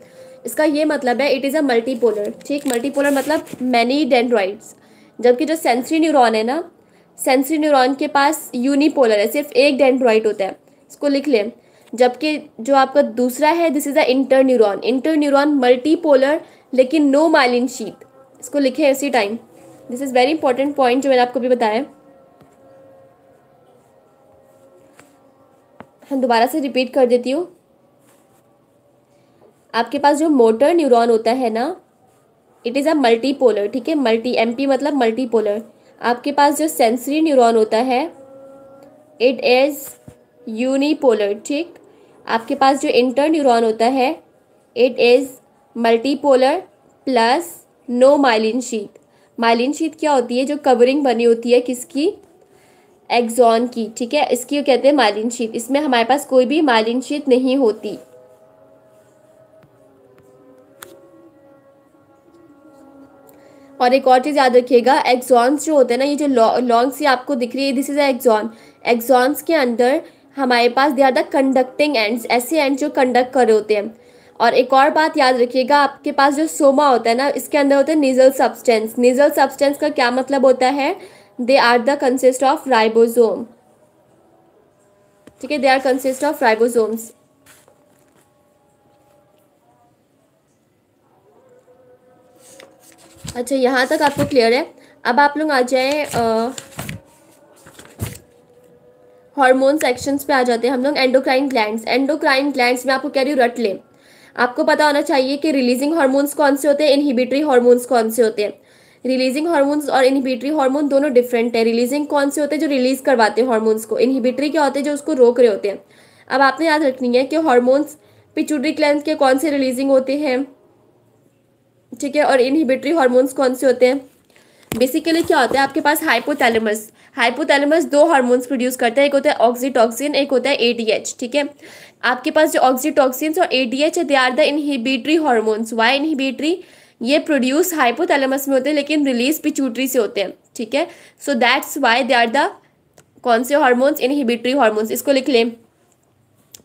इसका ये मतलब है इट इज़ अ मल्टीपोलर ठीक मल्टीपोलर मतलब मैनी डेंड्रॉइड्स जबकि जो सेंसरी न्यूरॉन है ना सेंसरी न्यूरॉन के पास यूनिपोलर है सिर्फ एक डेंड्राइट होता है इसको लिख लें जबकि जो आपका दूसरा है this is a inter neuron inter neuron multipolar लेकिन नो मालिन शीत इसको लिखें इसी time this is very important point जो मैंने आपको भी बताया हम दोबारा से रिपीट कर देती हूँ आपके पास जो मोटर न्यूरॉन होता है ना इट इज़ अ मल्टीपोलर ठीक है मल्टी एमपी मतलब मल्टीपोलर आपके पास जो सेंसरी न्यूरॉन होता है इट इज़ यूनिपोलर ठीक आपके पास जो इंटर न्यूरॉन होता है it is multipolar plus no myelin sheath myelin sheath क्या होती है जो कवरिंग बनी होती है किसकी एग्जॉन की ठीक है इसकी कहते हैं माइलिन शीट इसमें हमारे पास कोई भी माइलिन शीट नहीं होती और एक और चीज़ याद रखिएगा एग्जॉन्स जो होते हैं ना ये जो लॉन्ग सी आपको दिख रही है दिस इज़ एग्जॉन एग्जॉन्स के अंदर हमारे पास they are the conducting ends ऐसे एंड जो कंडक्ट कर रहे होते हैं और एक और बात याद रखिएगा आपके पास जो सोमा होता है ना इसके अंदर होता है निजल सब्सटेंस निजल सब्सटेंस का क्या मतलब होता है they are the consist of ribosome ठीक है they are consist of ribosomes अच्छा यहाँ तक आपको क्लियर है अब आप लोग आ जाए हार्मोन सेक्शंस पे आ जाते हैं हम लोग एंडोक्राइन ग्लैंड्स एंडोक्राइन ग्लैंड्स में आपको कह रही हूँ रटले आपको पता होना चाहिए कि रिलीजिंग हार्मोन्स कौन से होते हैं इनहिबिटरी हार्मोन्स कौन से होते हैं रिलीजिंग हार्मोन्स और इनहिबिटरी हार्मोन दोनों डिफरेंट है रिलीजिंग कौन से होते हैं जो रिलीज करवाते हैं हार्मोन्स को इनहिबिटरी क्या होते हैं जो उसको रोक रहे होते हैं अब आपने याद रखनी है कि हार्मोन्स पिचुडरी क्लैंड के कौन से रिलीजिंग होते हैं ठीक है और इनहिबिटरी हार्मोन्स कौन से होते हैं बेसिकली क्या होता है आपके पास हाइपोथैलेमस हाइपोथैलेमस दो हार्मोन्स प्रोड्यूस करते हैं एक होता है ऑक्सीटॉक्सिन एक होता है एडीएच ठीक है आपके पास जो ऑक्सीटॉक्सिन और एडीएच है they are the inhibitory hormones why inhibitory ये प्रोड्यूस हाइपोथैलेमस में होते हैं लेकिन रिलीज पिचूटरी से होते हैं ठीक है so that's why they are the कौन से हार्मोन्स इनहिबिटरी हार्मोन्स इसको लिख लें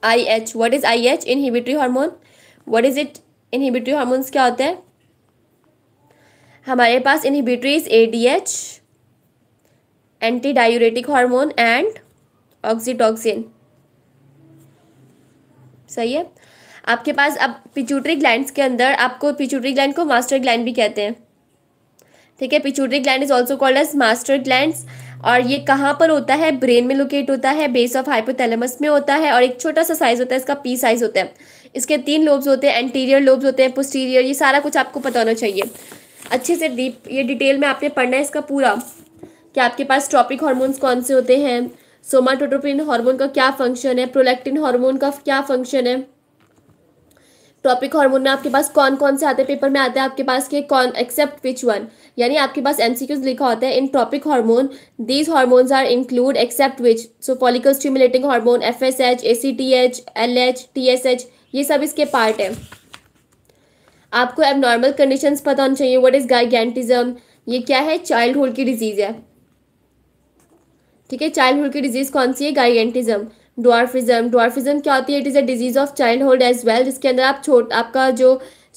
I H what is I H inhibitory hormone what is it inhibitory hormones क्या होता है हमारे पास inhibitories H anti diuretic hormone and oxytocin सही है आपके पास अब पिचूटरी ग्लैंड के अंदर आपको पिचूटरी ग्लैंड को मास्टर ग्लैंड भी कहते हैं ठीक है pituitary gland is also called as master gland और ये कहाँ पर होता है ब्रेन में लोकेट होता है बेस ऑफ हाइपोथैलेमस में होता है और एक छोटा सा साइज होता है इसका पी साइज होता है इसके तीन लोब्स होते हैं एंटीरियर लोब्स होते हैं पोस्टीरियर ये सारा कुछ आपको पता होना चाहिए अच्छे से डीप ये डिटेल में आपने पढ़ना है इसका पूरा कि आपके पास ट्रॉपिक हॉर्मोन्स कौन से होते हैं सोमाटोट्रोपिन हार्मोन का क्या फंक्शन है प्रोलैक्टिन हार्मोन का क्या फंक्शन है ट्रॉपिक हार्मोन में आपके पास कौन कौन से आते हैं पेपर में आते हैं आपके पास के कौन एक्सेप्ट विच वन यानी आपके पास एमसीक्यूज लिखा होता है इन tropic hormone these hormones are include except which so follicle stimulating hormone F S H A C T H L H T S H ये सब इसके पार्ट है आपको एबनॉर्मल कंडीशन पता होना चाहिए वट इज़ गाइगेंटिज्म ये क्या है चाइल्ड हुड की डिजीज़ है ठीक है चाइल्ड हुड की डिजीज़ कौन सी है गाइगेंटिज्म डॉर्फिज्म डॉर्फिज्म क्या होती है it is a disease of childhood as well जिसके अंदर आप छोट आपका जो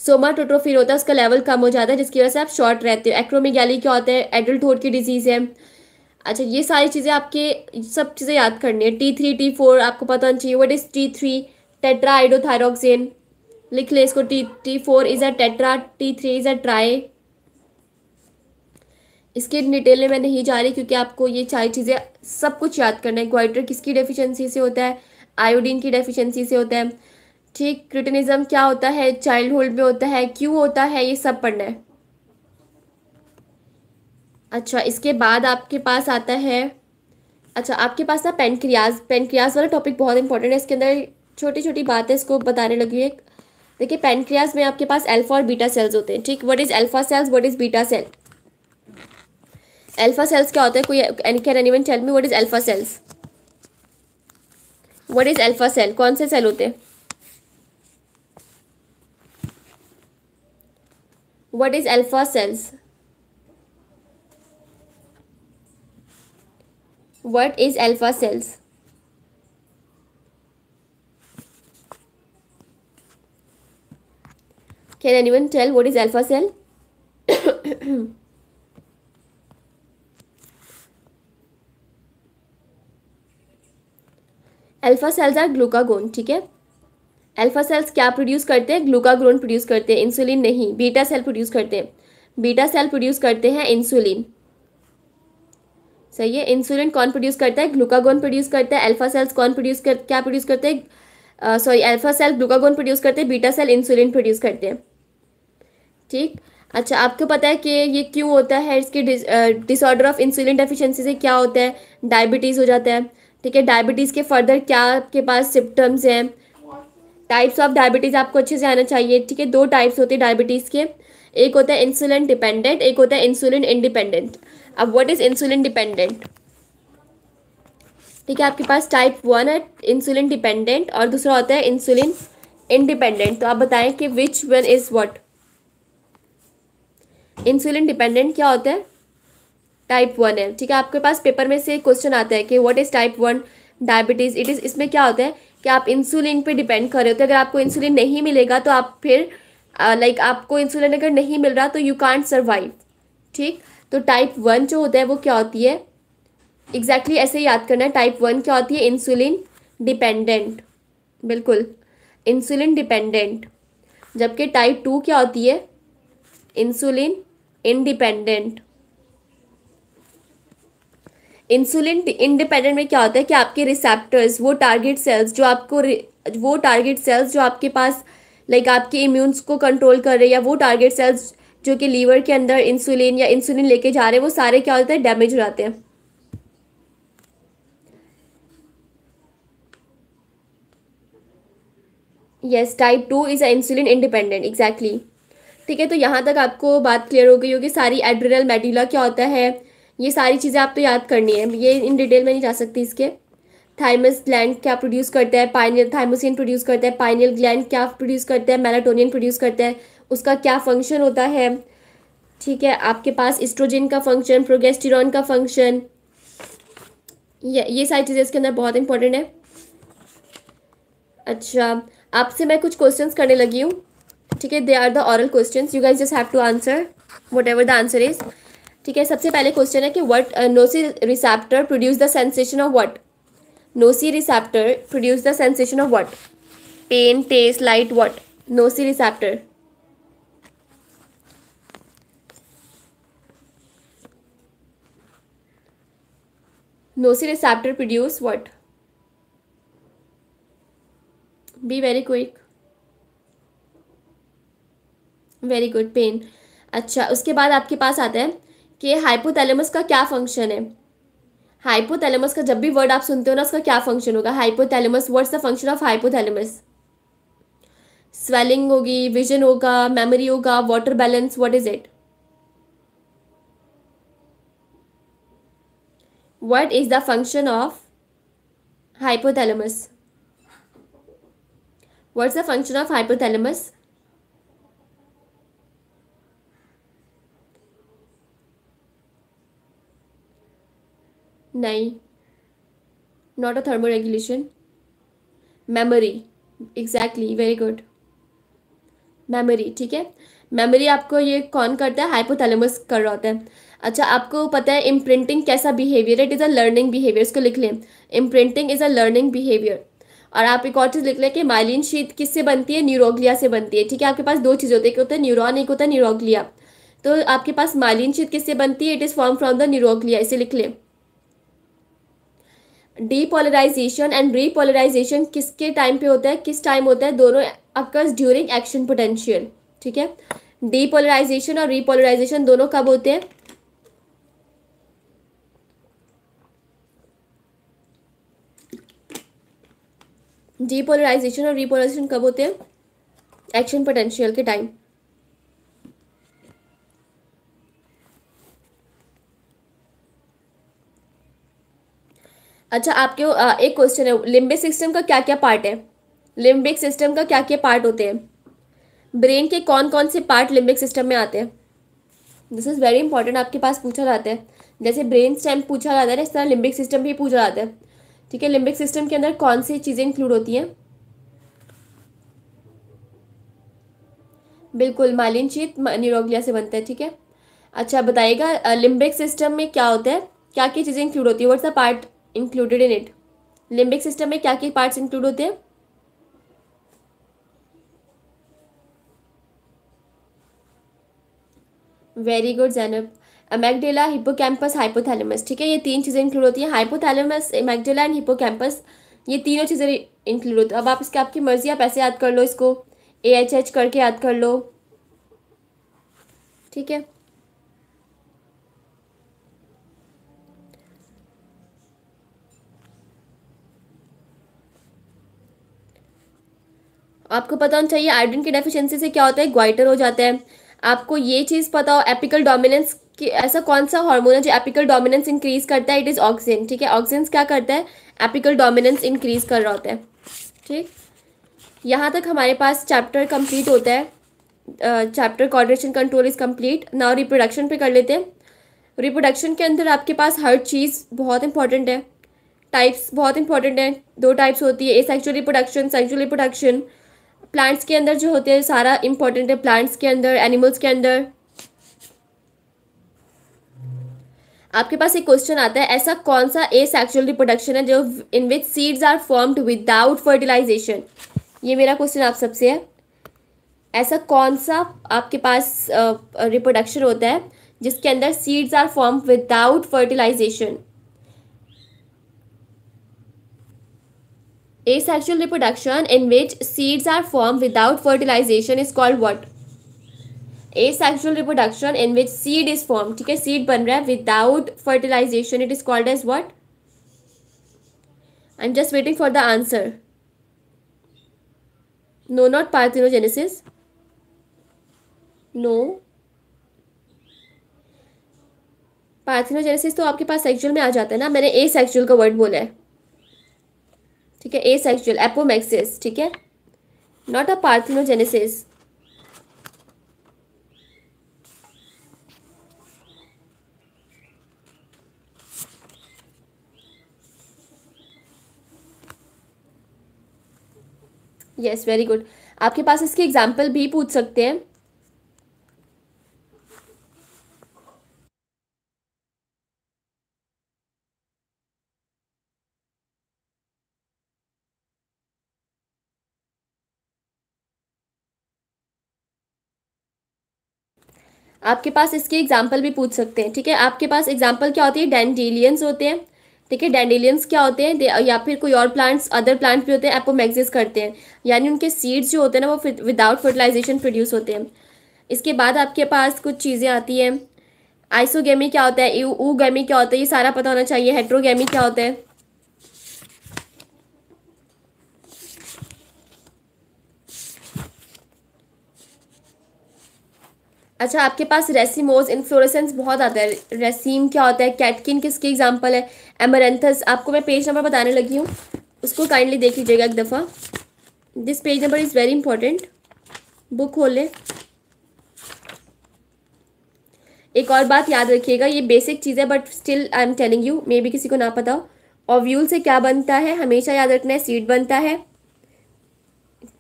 सोमा सोमाटोट्रोफिन होता है उसका लेवल कम हो जाता है जिसकी वजह से आप शॉर्ट रहते हो एक्रोमिगैली क्या होता है एडल्टहुड की डिजीज़ है अच्छा ये सारी चीज़ें आपके सब चीज़ें याद करनी है टी थ्री टी फोर आपको पता होना चाहिए what is T three tetraiodothyronine लिख ले इसको T T four is a tetra T three is a tri इसके डिटेल में मैं नहीं जा रही क्योंकि आपको ये सारी चीज़ें सब कुछ याद करना है ग्वाइटर किसकी डेफिशिएंसी से होता है आयोडीन की डेफिशिएंसी से होता है ठीक क्रिटनिज्म क्या होता है चाइल्डहुड में होता है क्यों होता है ये सब पढ़ना है अच्छा इसके बाद आपके पास आता है अच्छा आपके पास ना पेनक्रियाज पेनक्रियाज वाला टॉपिक बहुत इंपॉर्टेंट है इसके अंदर छोटी छोटी बातें इसको बताने लगी है देखिए पैनक्रियाज में आपके पास अल्फा और बीटा सेल्स होते हैं ठीक what is alpha cells what is beta cell alpha cells क्या होते हैं कोई can anyone tell me what is alpha cells what is alpha cell कौन से सेल होते what what is alpha cells what is alpha cells Can anyone tell what is alpha cell? Alpha cells are glucagon ठीक है alpha cells क्या produce करते हैं glucagon produce करते हैं इंसुलिन नहीं बीटा सेल प्रोड्यूस करते हैं बीटा सेल प्रोड्यूस करते हैं इंसुलिन सही है इंसुलिन कौन प्रोड्यूस करता है ग्लूकागोन प्रोड्यूस करता है अल्फा सेल्स कौन प्रोड्यूस कर क्या प्रोड्यूस करते हैं sorry alpha cell glucagon produce करते हैं बीटा सेल इंसुलिन प्रोड्यूस करते हैं ठीक अच्छा आपको पता है कि ये क्यों होता है इसके डिसऑर्डर ऑफ इंसुलिन डेफिशिएंसी से क्या होता है डायबिटीज़ हो जाता है ठीक है डायबिटीज़ के फर्दर क्या आपके पास सिम्टम्स हैं टाइप्स ऑफ डायबिटीज़ आपको अच्छे से आना चाहिए ठीक है दो टाइप्स होते हैं डायबिटीज़ के एक होता है इंसुलिन डिपेंडेंट एक होता है इंसुलिन इंडिपेंडेंट अब व्हाट इज़ इंसुलिन डिपेंडेंट ठीक है आपके पास टाइप वन है इंसुलिन डिपेंडेंट और दूसरा होता है इंसुलिन इंडिपेंडेंट तो आप बताएं कि which one is what insulin dependent क्या होता है टाइप वन है ठीक है आपके पास पेपर में से क्वेश्चन आता है कि what is type one diabetes it is इसमें क्या होता है कि आप इंसुलिन पे डिपेंड कर रहे होते तो हैं अगर आपको इंसुलिन नहीं मिलेगा तो आप फिर लाइक आपको इंसुलिन अगर नहीं मिल रहा तो यू कॉन्ट सर्वाइव ठीक तो टाइप वन जो होता है वो क्या होती है एग्जैक्टली exactly ऐसे याद करना है टाइप वन क्या होती है इंसुलिन डिपेंडेंट बिल्कुल इंसुलिन डिपेंडेंट जबकि टाइप टू क्या होती है इंसुलिन इंडिपेंडेंट इंसुलिन इंडिपेंडेंट में क्या होता है कि आपके रिसेप्टर्स वो टारगेट सेल्स जो आपको वो टारगेट सेल्स जो आपके पास लाइक आपके इम्यून्स को कंट्रोल कर रहे हैं या वो टारगेट सेल्स जो कि लीवर के अंदर इंसुलिन या इंसुलिन लेके जा रहे हैं वो सारे क्या होते हैं डैमेज हो जाते हैं type two is a insulin independent exactly ठीक है तो यहाँ तक आपको बात क्लियर हो गई होगी सारी एड्रिनल मेडुला क्या होता है ये सारी चीज़ें आप तो याद करनी है ये इन डिटेल में नहीं जा सकती इसके थाइमस ग्लैंड क्या प्रोड्यूस करता है पाइनियल थाइमोसिन प्रोड्यूस करता है पाइनियल ग्लैंड क्या प्रोड्यूस करता है मेलाटोनियन प्रोड्यूस करता है उसका क्या फंक्शन होता है ठीक है आपके पास इस्ट्रोजिन का फंक्शन प्रोगेस्टिरॉन का फंक्शन ये ये सारी चीज़ें इसके अंदर बहुत इंपॉर्टेंट है अच्छा आपसे मैं कुछ क्वेश्चंस करने लगी हूँ ठीक है they are the oral question you guys just have to answer whatever the answer is ठीक है सबसे पहले क्वेश्चन है कि what noci receptor produce the sensation of what noci receptor produce the sensation of what pain taste light what noci receptor noci receptor produce what B very quick very good pain अच्छा उसके बाद आपके पास आता है कि hypothalamus का क्या function है हाइपोथैलेमस का जब भी वर्ड आप सुनते हो ना उसका क्या फंक्शन होगा hypothalamus what's the function of hypothalamus swelling होगी विजन होगा मेमोरी होगा water balance what is it what is the function of hypothalamus what's the function of hypothalamus नहीं not a thermo regulation memory exactly very good memory ठीक है memory आपको ये कौन करता है हाइपोथैलेमस कर रहा होता है अच्छा आपको पता है इम्प्रिंटिंग कैसा behaviour it is a learning behaviour इसको लिख लें imprinting is a learning behaviour और आप एक और चीज़ लिख लें कि माइलिन शीत किससे बनती है न्यूरोग्लिया से बनती है ठीक है आपके पास दो चीज़ें होती है एक होता है न्यूरोन एक होता है न्यूरोग्लिया तो आपके पास माइलिन शीत किससे बनती है it is form from the neuroglia इसे लिख लें डीपोलराइजेशन एंड रीपोलराइजेशन किसके टाइम पे होता है किस टाइम होता है दोनों अकर्स ड्यूरिंग एक्शन पोटेंशियल ठीक है डीपोलराइजेशन और रीपोलराइजेशन दोनों कब होते हैं डीपोलराइजेशन और रीपोलराइजेशन कब होते हैं एक्शन पोटेंशियल के टाइम अच्छा आपके एक क्वेश्चन है लिम्बिक सिस्टम का क्या क्या पार्ट है लिम्बिक सिस्टम का क्या क्या पार्ट होते हैं ब्रेन के कौन कौन से पार्ट लिम्बिक सिस्टम में आते हैं दिस इज़ वेरी इंपॉर्टेंट आपके पास पूछा जाता है जैसे ब्रेन स्टेम पूछा जाता है ना इस तरह लिम्बिक सिस्टम भी पूछा जाता है ठीक है लिम्बिक सिस्टम के अंदर कौन सी चीज़ें इंक्लूड होती हैं बिल्कुल मालिन चीत न्यूरोग्लिया से बनता है ठीक है अच्छा बताइएगा लिम्बिक सिस्टम में क्या होता है क्या क्या चीज़ें इंक्लूड होती है what's the part included in it limbic system में क्या क्या पार्ट्स इंक्लूड होते हैं very good Zainab amygdala hippocampus hypothalamus ठीक है ये तीन चीज़ें इंक्लूड होती हैं हाइपोथैलेमस अमेगडेला एंड हिपोकैम्पस ये तीनों चीज़ें इंक्लूड होती है अब आप इसके आपकी मर्ज़ी आप ऐसे याद कर लो इसको ए एच एच करके याद कर लो ठीक है आपको पता होना चाहिए आयोडिन की डेफिशिएंसी से क्या होता है ग्वाइटर हो जाता है आपको ये चीज़ पता हो एपिकल डोमिनेंस कि ऐसा कौन सा हार्मोन है जो एपिकल डोमिनेंस इंक्रीज करता है इट इज़ ऑक्सीजन ठीक है ऑक्सीजन क्या करता है एपिकल डोमिनेंस इंक्रीज कर रहा होता है ठीक यहाँ तक हमारे पास चैप्टर कंप्लीट होता है chapter coordination control is complete now reproduction पे कर लेते हैं रिप्रोडक्शन के अंदर आपके पास हर चीज़ बहुत इंपॉर्टेंट है टाइप्स बहुत इंपॉर्टेंट है दो टाइप्स होती है asexual reproduction sexual reproduction plants के अंदर जो होते हैं सारा इंपॉर्टेंट है प्लांट्स के अंदर एनिमल्स के अंदर आपके पास एक क्वेश्चन आता है ऐसा कौन सा ए सेक्चुअल रिप्रोडक्शन है जो in which seeds are formed without fertilisation ये मेरा क्वेश्चन आप सबसे है ऐसा कौन सा आपके पास रिप्रोडक्शन uh, होता है जिसके अंदर seeds are form without fertilisation Asexual reproduction in which seeds are formed without fertilization is called what? Asexual reproduction in which seed is formed. ठीक है seed बन रहा है without fertilization it is called as what? I'm just waiting for the answer. No, not parthenogenesis. No. Parthenogenesis तो आपके पास sexual में आ जाता है ना मैंने ए सेक्सुअल का वर्ड बोला है ठीक है ए सेक्सुअल एपोमैक्सिस ठीक है not a parthenogenesis yes very good आपके पास इसके एग्जाम्पल भी पूछ सकते हैं आपके पास इसके एग्जाम्पल भी पूछ सकते हैं ठीक है आपके पास एग्जाम्पल क्या होती है डेंडिलियंस होते हैं ठीक है डेंडिलियंस क्या होते हैं या फिर कोई और प्लांट्स अदर प्लांट भी होते हैं मैगजिस करते हैं यानी उनके सीड्स जो होते हैं ना वो विदाउट फर्टिलाइजेशन प्रोड्यूस होते हैं इसके बाद आपके पास कुछ चीज़ें आती हैं आइसोगेमी क्या होता है गेमी क्या होता है ये सारा पता होना चाहिए हेट्रोगेमी क्या होता है अच्छा आपके पास रेसिमोज इन्फ्लोरेसेंस बहुत आता है रेसीम क्या होता है कैटकिन किसकी एग्जाम्पल है एमरेंथस आपको मैं पेज नंबर बताने लगी हूँ उसको काइंडली देख लीजिएगा एक दफ़ा this page number is very important book खोल लें एक और बात याद रखिएगा ये बेसिक चीज़ है but still I am telling you maybe किसी को ना पता हो ओव्यूल से क्या बनता है हमेशा याद रखना है सीड बनता है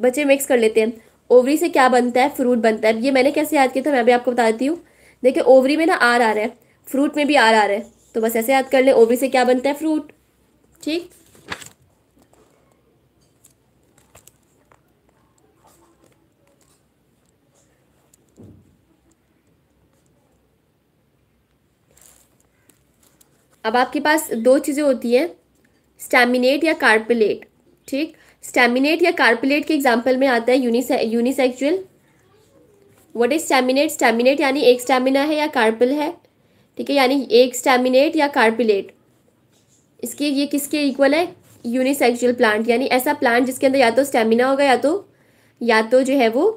बच्चे मिक्स कर लेते हैं ओवरी से क्या बनता है फ्रूट बनता है ये मैंने कैसे याद किया था मैं भी आपको बताती हूँ देखिए ओवरी में ना आर आ रहा है फ्रूट में भी आर आ रहा है तो बस ऐसे याद कर लें ओवरी से क्या बनता है फ्रूट ठीक अब आपके पास दो चीज़ें होती हैं स्टैमिनेट या कार्पेलेट ठीक स्टेमिनेट या कार्पिलेट के एग्जाम्पल में आता है यूनिसे unisexual what is staminate staminate यानी एक स्टेमिना है या कार्पिल है ठीक है यानी एक स्टेमिनेट या कार्पिलेट इसके ये किसके इक्वल है यूनिसेक्चुअल प्लांट यानी ऐसा प्लांट जिसके अंदर या तो स्टेमिना होगा या तो या तो जो है वो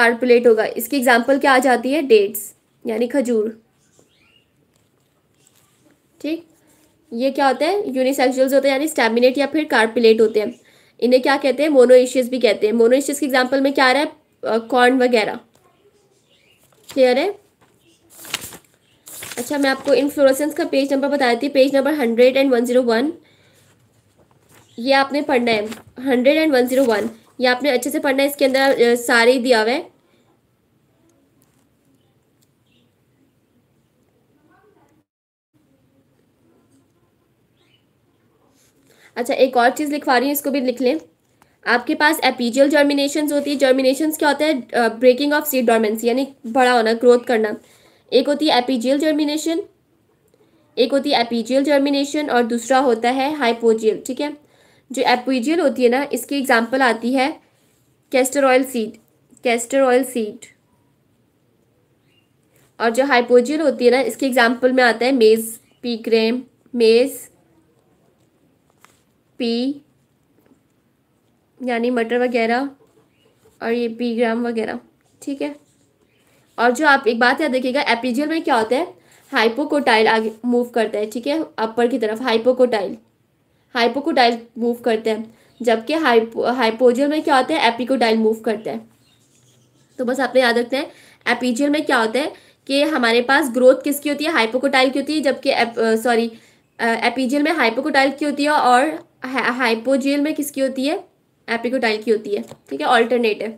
कार्पुलेट होगा इसकी एग्जाम्पल क्या आ जाती है डेट्स यानी खजूर ठीक ये क्या होता है यूनिसेक्चुअल्स होते हैं यानी स्टेमिनेट या फिर कार्पिलेट होते हैं इन्हें क्या कहते हैं एशियस भी कहते हैं एशियस के एग्जाम्पल में क्या आ रहा है कॉर्न वगैरह क्लियर है अच्छा मैं आपको इन्फ्लोरेसेंस का पेज नंबर बता देती page number hundred and one zero one ये आपने पढ़ना है hundred and one zero one ये आपने अच्छे से पढ़ना है इसके अंदर सारे ही दिया हुआ है अच्छा एक और चीज़ लिखवा रही हूँ इसको भी लिख लें आपके पास एपीजियल जर्मिनेशन होती है जर्मिनेशन क्या होता है ब्रेकिंग ऑफ सीड डॉर्मेंसी यानी बड़ा होना ग्रोथ करना एक होती है एपीजियल जर्मिनेशन एक होती है एपीजियल जर्मिनेशन और दूसरा होता है हाइपोजियल ठीक है जो एपीजियल होती है ना इसकी एग्जाम्पल आती है castor oil seed castor oil seed और जो हाइपोजियल होती है ना इसके एग्जाम्पल में आता है मेज़ पीक्रेम मेज़ पी यानी मटर वगैरह और ये पी ग्राम वगैरह ठीक है और जो आप एक बात याद रखिएगा एपीजियल में क्या होता है हाइपोकोटाइल आगे मूव करता है ठीक है अपर की तरफ हाइपोकोटाइल हाइपोकोटाइल मूव करते हैं जबकि हाइपो हाइपोजियल में क्या होता है एपिकोटाइल मूव करते हैं तो बस आपने याद रखते हैं एपीजियल में क्या होता है कि हमारे पास ग्रोथ किसकी होती है हाइपोकोटाइल की होती है जबकि सॉरी एपीजियल में हाइपोकोटाइल की होती है और हाइपोजियल में किसकी होती है एपिकोटाइल की होती है ठीक है ऑल्टरनेट है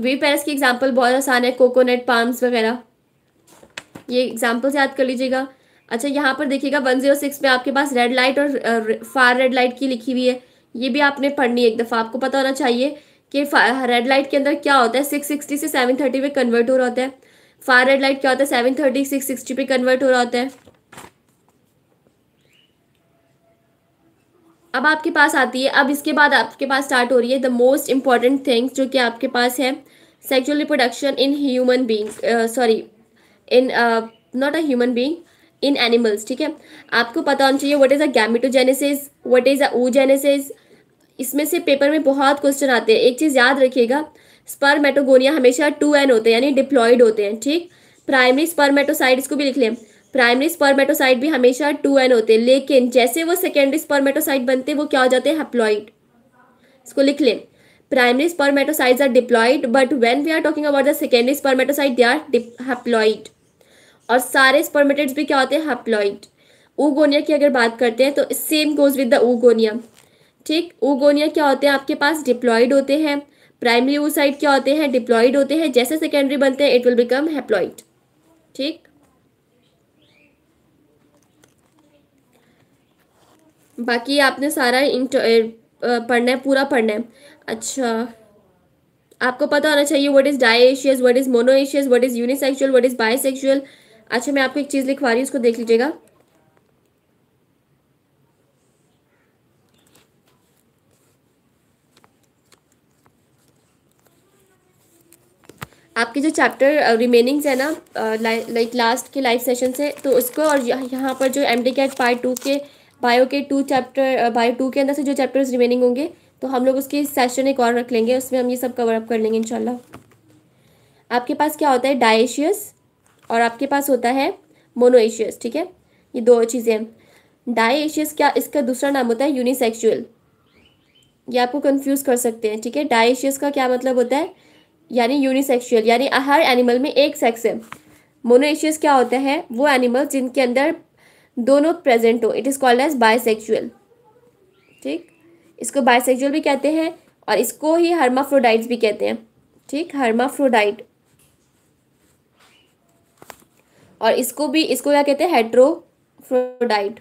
वी पेरस की एग्जाम्पल बहुत आसान है कोकोनट पाम्स वगैरह ये एग्जाम्पल्स याद कर लीजिएगा अच्छा यहाँ पर देखिएगा वन जीरो सिक्स में आपके पास रेड लाइट और फार रेड लाइट की लिखी हुई है ये भी आपने पढ़नी है एक दफ़ा आपको पता होना चाहिए कि रेड लाइट के अंदर क्या होता है सिक्स सिक्सटी से सेवन थर्टी पर कन्वर्ट हो रहा होता है फार रेड लाइट क्या होता है सेवन थर्टी सिक्स सिक्सटी पे कन्वर्ट हो रहा होता है अब आपके पास आती है अब इसके बाद आपके पास स्टार्ट हो रही है द मोस्ट इम्पॉर्टेंट थिंग्स जो कि आपके पास है sexual reproduction in human being sorry in not a human being in animals ठीक है आपको पता होना चाहिए what is a gametogenesis what is a oogenesis इसमें से पेपर में बहुत क्वेश्चन आते हैं एक चीज़ याद रखिएगा स्पर्मेटोगोनिया हमेशा टू एन होते हैं यानी डिप्लॉयड होते हैं ठीक प्राइमरी स्पर्मेटोसाइड इसको भी लिख लें प्राइमरी स्पर्मेटोसाइट भी हमेशा टू एन होते हैं लेकिन जैसे वो सेकेंडरी स्पर्मेटोसाइट बनते हैं वो क्या हो जाते हैं हेप्लॉइड इसको लिख लें primary spermatocyte are diploid but when we are talking about the secondary spermatocyte they are haploid और सारे स्पर्मेटेड्स भी क्या होते हैं हेप्लॉइड ऊगोनिया की अगर बात करते हैं तो same goes with the oogonia ठीक ऊगोनिया क्या होते हैं आपके पास डिप्लॉइड होते हैं प्राइमरी ऊसाइड क्या होते हैं डिप्लॉइड होते हैं जैसे सेकेंडरी बनते हैं इट विल बिकम हेप्लॉइड ठीक बाकी आपने सारा पढ़ना है पूरा पढ़ना है अच्छा आपको पता होना चाहिए व्हाट इज़ एशियज वट इज़ एशियज what is unisexual what is bisexual अच्छा मैं आपको एक चीज़ लिखवा रही हूँ उसको देख लीजिएगा आपके जो चैप्टर रिमेनिंग्स है ना लाइक लास्ट के लाइव सेशन से तो उसको और यहाँ पर जो M D CAT part two के बायो के टू चैप्टर बायो टू के अंदर से जो चैप्टर्स रिमेनिंग होंगे तो हम लोग उसकी सेशन एक और रख लेंगे उसमें हम ये सब कवर अप कर लेंगे इनशाला आपके पास क्या होता है डाइशियस और आपके पास होता है मोनोएशियस ठीक है ये दो चीज़ें हैं डाइशियस क्या इसका दूसरा नाम होता है यूनिसेक्चुअल ये आपको कंफ्यूज कर सकते हैं ठीक है डाइशियस का क्या मतलब होता है यानी यूनिसेक्सुअल यानी हर एनिमल में एक सेक्स है मोनोएशियस क्या होता है वो एनिमल जिनके अंदर दोनों प्रेजेंट हो it is called as bisexual ठीक इसको बायसेक्चुअल भी कहते हैं और इसको ही हर्माफ्रोडाइट्स भी कहते हैं ठीक हर्माफ्रोडाइट और इसको भी इसको क्या कहते हैं हेट्रोफ्रोडाइट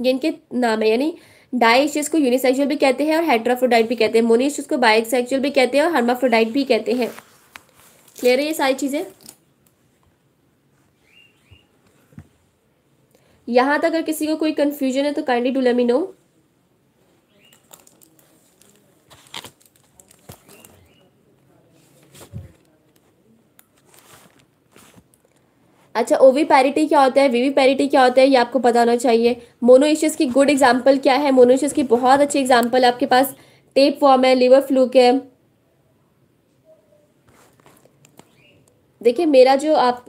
ये इनके नाम है यानी डाइशियस को यूनिसेक्चुअल भी कहते हैं और हेट्राफ्रोडाइट भी कहते हैं मोनिशियस को बाइसेक्सुअल भी कहते हैं और हर्माफ्रोडाइट भी कहते हैं क्लियर है ये सारी चीज़ें यहां तक अगर किसी को कोई कंफ्यूजन है तो काइंडली डू मी नो अच्छा ओवी पैरिटी क्या होता है वीवी पैरिटी क्या होता है ये आपको पता होना चाहिए मोनोइशियस की गुड एग्जाम्पल क्या है मोनोइशियस की बहुत अच्छी एग्जाम्पल आपके पास टेप फॉर्म है लिवर फ्लू के देखिए मेरा जो आप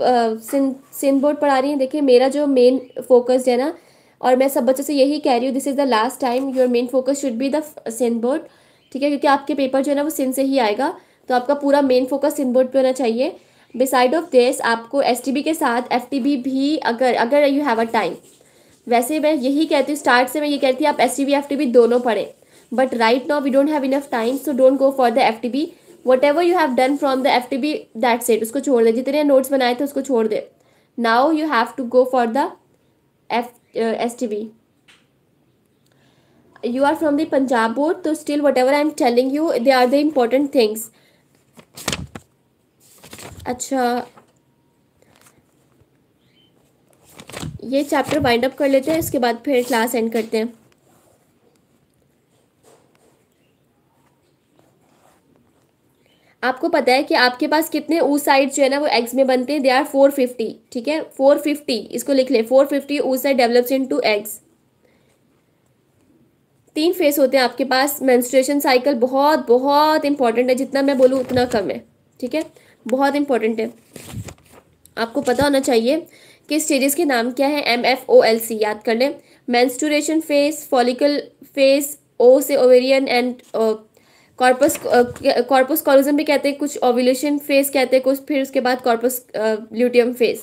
सिन सिन बोर्ड पढ़ा रही हैं देखिए मेरा जो मेन फोकस है ना और मैं सब बच्चों से यही कह रही हूँ this is the last time your main focus should be the Sindh board ठीक है क्योंकि आपके पेपर जो है ना वो सिन से ही आएगा तो आपका पूरा मेन फोकस सिन बोर्ड पर होना चाहिए बिसाइड ऑफ दिस आपको एस के साथ एफ भी अगर अगर यू हैव अ टाइम वैसे मैं यही कहती हूँ स्टार्ट से मैं ये कहती हूँ आप एस टी बी दोनों पढ़ें but right now we don't have enough time so don't go for the F T B whatever you have done from the F T B that set उसको छोड़ दे जितने notes बनाए थे उसको छोड़ दे now you have to go for the F S T B you are from the Punjab board तो still whatever I am telling you they are the important things अच्छा ये चैप्टर वाइंड अप कर लेते हैं इसके बाद फिर class and करते हैं आपको पता है कि आपके पास कितने ऊ साइड जो है ना वो एग्स में बनते हैं दे आर फोर फिफ्टी ठीक है फोर फिफ्टी इसको लिख लें four fifty oocyte develops into eggs तीन फेस होते हैं आपके पास मेंस्ट्रुएशन साइकिल बहुत बहुत इंपॉर्टेंट है जितना मैं बोलूँ उतना कम है ठीक है बहुत इंपॉर्टेंट है आपको पता होना चाहिए कि स्टेजेस के नाम क्या है M F O L C याद कर लें menstruation phase follicle phase O से ovarian and corpus corpus callosum भी कहते हैं कुछ ओव्यूलेशन फेज कहते हैं कुछ फिर उसके बाद कॉर्पस ल्यूटियम फेज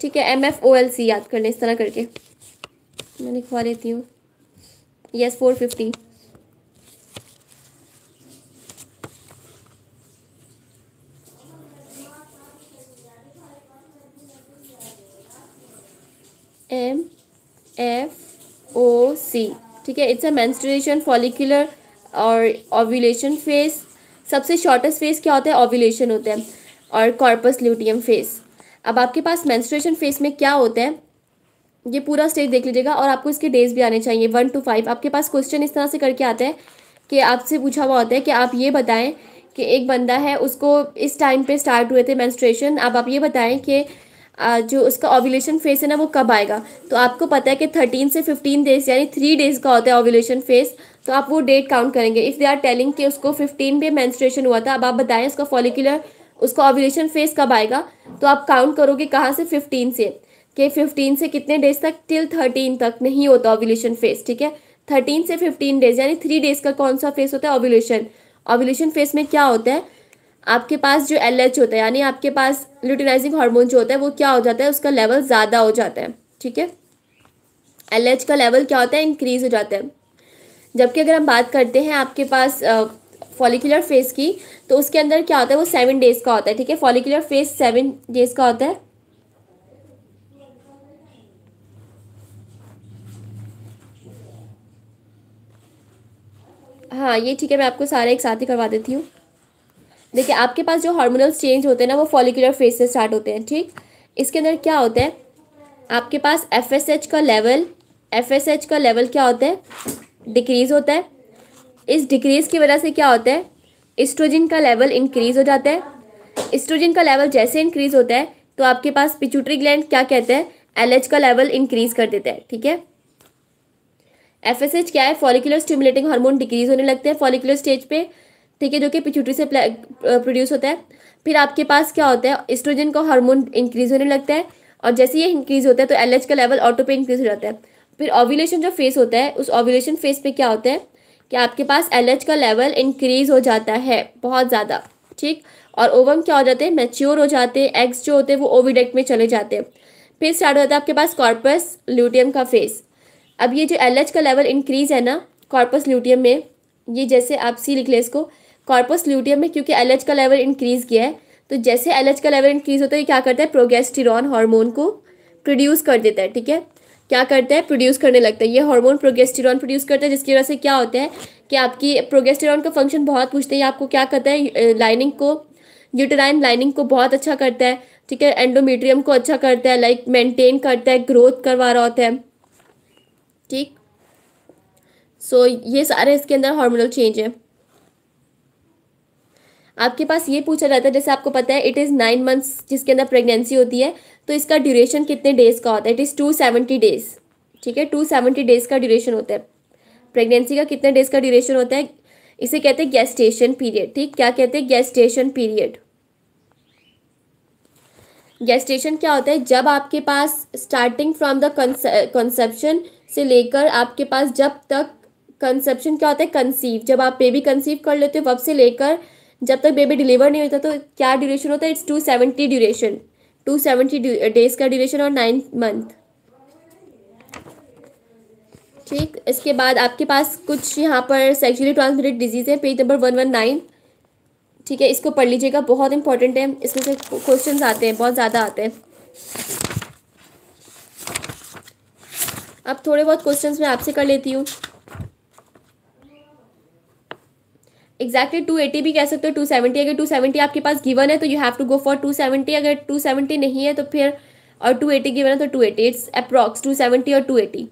ठीक है M F O L C याद कर लें इस तरह करके मैं लिखवा लेती हूँ yes four fifty M F O C ठीक है इट्स अ मैंस्ट्रेशन फॉलिकुलर और ओव्यूलेशन फेस सबसे शॉर्टेस्ट फेस क्या होता है ओव्यूलेशन होता है और कॉर्पस ल्यूटियम फेस अब आपके पास मेंस्ट्रुएशन फेस में क्या होता है ये पूरा स्टेज देख लीजिएगा और आपको इसके डेज भी आने चाहिए वन टू फाइव आपके पास क्वेश्चन इस तरह से करके आते हैं कि आपसे पूछा हुआ होता है कि आप ये बताएं कि एक बंदा है उसको इस टाइम पे स्टार्ट हुए थे मेंस्ट्रुएशन अब आप ये बताएं कि जो उसका ओव्यूलेशन फेस है ना वो कब आएगा तो आपको पता है कि थर्टीन से फिफ्टीन डेज यानी थ्री डेज का होता है ओव्यूलेशन फेस तो आप वो डेट काउंट करेंगे इफ़ दे आर टेलिंग कि उसको फिफ्टीन पे मैंस्ट्रेशन हुआ था अब आप बताएं उसका फॉलिकुलर उसका ओव्यूलेशन फेस कब आएगा तो आप काउंट करोगे कहाँ से फिफ्टीन से कि फिफ्टीन से कितने डेज तक टिल थर्टीन तक नहीं होता ओव्यूलेशन फेस ठीक है थर्टीन से फिफ्टीन डेज यानी थ्री डेज का कौन सा फेस होता है ओव्यूलेशन ओव्यूलेशन फेस में क्या होता है आपके पास जो एल होता है यानी आपके पास ल्यूटिनाइजिंग हार्मोन जो होता है वो क्या हो जाता है उसका लेवल ज़्यादा हो जाता है ठीक है एल का लेवल क्या होता है इंक्रीज हो जाता है जबकि अगर हम बात करते हैं आपके पास फॉलिकुलर फेज की तो उसके अंदर क्या होता है वो सेवन डेज का होता है ठीक है फॉलिकुलर फेज सेवन डेज का होता है हाँ ये ठीक है मैं आपको सारे एक साथ ही करवा देती हूँ देखिए आपके पास जो हार्मोनल चेंज होते हैं ना वो फॉलिकुलर फेज से स्टार्ट होते हैं ठीक इसके अंदर क्या होता है आपके पास एफ का लेवल एफ का लेवल क्या होता है डिक्रीज़ होता है इस डिक्रीज़ की वजह से क्या होता है इस्ट्रोजिन का लेवल इंक्रीज़ हो जाता है इस्ट्रोजिन का लेवल जैसे इंक्रीज़ होता है तो आपके पास पिचूटरी ग्लैंड क्या कहते हैं एल का लेवल इंक्रीज़ कर देता है ठीक है एफ क्या है फॉलिकुलर स्टिमुलेटिंग हार्मोन डिक्रीज़ होने लगते हैं फॉलिकुलर स्टेज पे ठीक है जो कि पिचुटरी से प्रोड्यूस होता है फिर आपके पास क्या होता है एस्ट्रोजन का हार्मोन इंक्रीज होने लगता है और जैसे ये इंक्रीज होता है तो एलएच का लेवल ऑटो पे इंक्रीज हो जाता है फिर ओव्यूलेशन जो फेस होता है उस ओव्यूलेशन फेस पे क्या होता है कि आपके पास एलएच का लेवल इंक्रीज हो जाता है बहुत ज़्यादा ठीक और ओवम क्या हो जाते हैं मैच्योर हो जाते हैं एग्स जो होते हैं वो ओविडेक्ट में चले जाते हैं फिर स्टार्ट होता है आपके पास कॉर्पस ल्यूटियम का फेस अब ये जो एल का लेवल इंक्रीज है ना कॉर्पस ल्यूटियम में ये जैसे आप सी लिख लें इसको कॉर्पस ल्यूटियम में क्योंकि एल का लेवल इंक्रीज़ किया है तो जैसे एल का लेवल इंक्रीज़ होता है ये क्या करता है प्रोगेस्टिरॉन हार्मोन को प्रोड्यूस कर देता है ठीक है क्या करता है प्रोड्यूस करने लगता है ये हार्मोन प्रोगेस्टिरॉन प्रोड्यूस करता है जिसकी वजह से क्या होता है कि आपकी प्रोगेस्टिरॉन का फंक्शन बहुत पूछते हैं आपको क्या करता है लाइनिंग को यूटेराइन लाइनिंग को बहुत अच्छा करता है ठीक है एंडोमीट्रियम को अच्छा करता है लाइक मेंटेन करता है ग्रोथ करवा रहा होता है ठीक सो so, ये सारे इसके अंदर हार्मोनल चेंज है आपके पास ये पूछा जाता है जैसे आपको पता है इट इज़ नाइन मंथ्स जिसके अंदर प्रेगनेंसी होती है तो इसका ड्यूरेशन कितने डेज़ का होता है it is two seventy days ठीक है टू सेवेंटी डेज़ का ड्यूरेशन होता है प्रेगनेंसी का कितने डेज़ का ड्यूरेशन होता है इसे कहते हैं गैस्टेशन पीरियड ठीक क्या कहते हैं गैस्टेशन पीरियड गेस्टेशन क्या होता है जब आपके पास स्टार्टिंग फ्रॉम द कंसेप्शन से लेकर आपके पास जब तक कंसेप्शन क्या होता है कंसीव जब आप बेबी कंसीव कर लेते हो वब से लेकर जब तक बेबी डिलीवर नहीं होता तो क्या ड्यूरेशन होता है it's two seventy duration two seventy days का ड्यूरेशन और नाइन मंथ ठीक इसके बाद आपके पास कुछ यहाँ पर सेक्चुअली ट्रांसमिटेड डिजीज है page number one one nine ठीक है इसको पढ़ लीजिएगा बहुत इंपॉर्टेंट है इसमें से क्वेश्चन आते हैं बहुत ज़्यादा आते हैं अब थोड़े बहुत क्वेश्चंस मैं आपसे कर लेती हूँ एक्जैक्टली टू एटी भी कह सकते हो टू सेवेंटी अगर टू सेवेंटी आपके पास गिवन है तो you have to go for two seventy अगर टू सेवेंटी नहीं है तो फिर और टू एटी गिवन है तो two eighty it's approx two seventy और टू एटी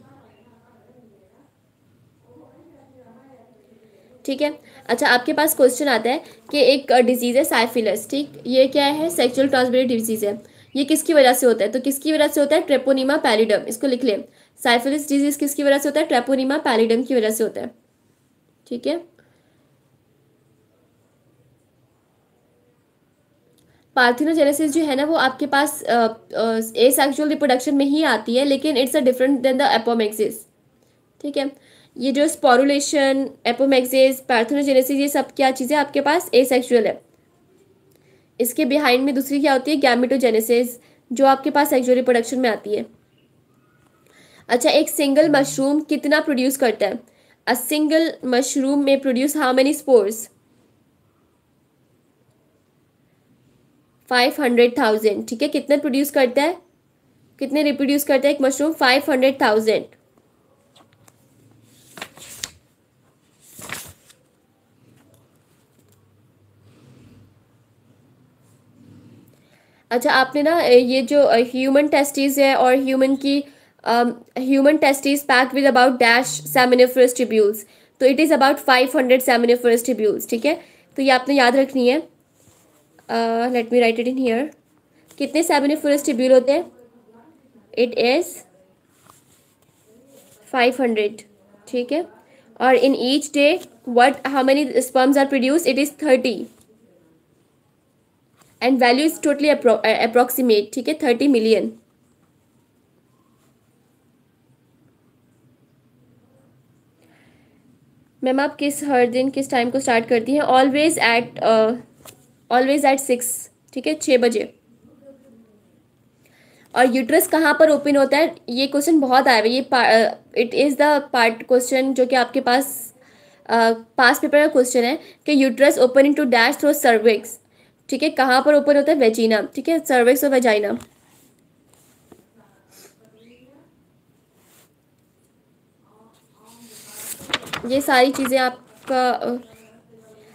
ठीक है अच्छा आपके पास क्वेश्चन आता है कि एक डिजीज़ है साइफिलस ठीक ये क्या है सेक्चुअल ट्रांसमिटेड डिजीज़ है ये किसकी वजह से होता है तो किसकी वजह से होता है ट्रेपोनीमा पैलिडम इसको लिख लें साइफिलिस डिजीज़ किसकी वजह से होता है ट्रेपोनीमा पैलिडम की वजह से होता है ठीक है पार्थिनोजेनेसिस जो है ना वो आपके पास ए सेक्सुअल रिप्रोडक्शन में ही आती है लेकिन it's a different than the apomixis ठीक है ये जो स्पोरुलेशन एपोमेक्सिस पार्थिनोजेनेसिस ये सब क्या चीज़ें आपके पास ए सेक्सुअल है इसके बिहाइंड में दूसरी क्या होती है गैमिटोजेनेसिस जो आपके पास सेक्सुअल रिप्रोडक्शन में आती है अच्छा एक सिंगल मशरूम कितना प्रोड्यूस करता है अ सिंगल मशरूम में produce how many spores five hundred thousand ठीक है कितने प्रोड्यूस करता है कितने रिप्रोड्यूस करता है एक मशरूम फाइव हंड्रेड थाउजेंड अच्छा आपने ना ये जो ह्यूमन टेस्टीज है और ह्यूमन की human testes pack with about dash seminiferous tubules तो it is about five hundred seminiferous tubules ठीक है तो ये आपने याद रखनी है let me write it in here कितने सेमिनिफोरस ट्यूब्यूल होते हैं इट इज़ फाइव हंड्रेड ठीक है और in each day what how many sperms are produce it is thirty and value is totally approximate ठीक है थर्टी मिलियन मैम आप किस हर दिन किस टाइम को स्टार्ट करती हैं always eight always eight six ठीक है छः बजे और यूट्रस कहाँ पर ओपन होता है ये क्वेश्चन बहुत आया हुआ ये it is the part question जो कि आपके पास पास पेपर का क्वेश्चन है कि uterus open into dash through cervix ठीक है कहाँ पर ओपन होता है वेजीना ठीक है सर्विक्स और वेजाइना ये सारी चीज़ें आपका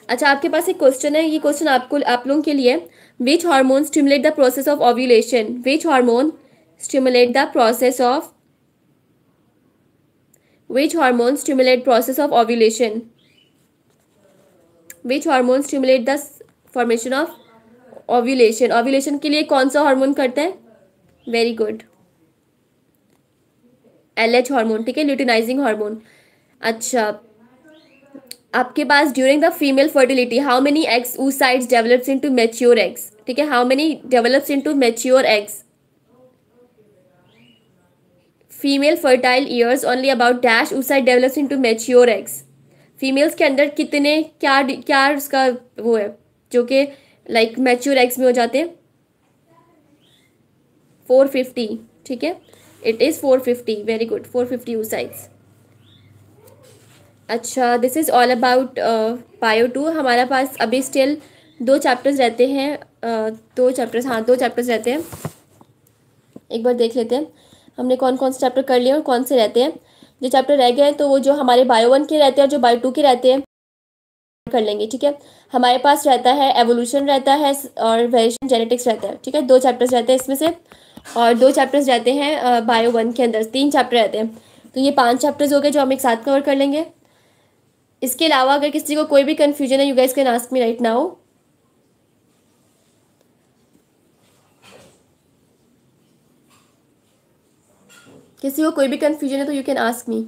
अच्छा आपके पास एक क्वेश्चन है ये क्वेश्चन आपको आप लोगों के लिए which hormone stimulate the process of ovulation which hormone stimulate the process of which hormone stimulate process of ovulation which hormone stimulate the formation of ovulation ovulation के लिए कौन सा हार्मोन करता है very good L H hormone ठीक है luteinizing hormone अच्छा आपके पास during the female fertility how many eggs oocyte develops to mature eggs ठीक है how many develops into mature eggs female fertile years only about dash oocyte develops into mature eggs females के अंदर कितने क्या क्या उसका वो है जो कि लाइक मैच्योर एग्स में हो जाते हैं फोर फिफ्टी ठीक है it is four fifty very good four fifty oocytes अच्छा this is all about bio two हमारा पास अभी स्टिल दो चैप्टर्स रहते हैं uh, दो चैप्टर्स हाँ दो चैप्टर्स रहते हैं एक बार देख लेते हैं हमने कौन कौन से चैप्टर कर लिए और कौन से रहते हैं जो चैप्टर रह गए हैं तो वो जो हमारे बायो वन के रहते हैं और जो बायो टू के रहते हैं कर लेंगे ठीक है हमारे पास रहता है एवोल्यूशन रहता है और वेरिएशन जेनेटिक्स रहता है ठीक है दो चैप्टर्स रहते हैं इसमें से और दो चैप्टर्स रहते हैं बायो uh, वन के अंदर तीन चैप्टर रहते हैं तो ये पांच चैप्टर्स हो गए जो हम एक साथ कवर कर लेंगे इसके अलावा अगर किसी को कोई भी कन्फ्यूजन है you guys can ask me right now किसी को कोई भी कन्फ्यूजन है तो यू कैन आस्क मी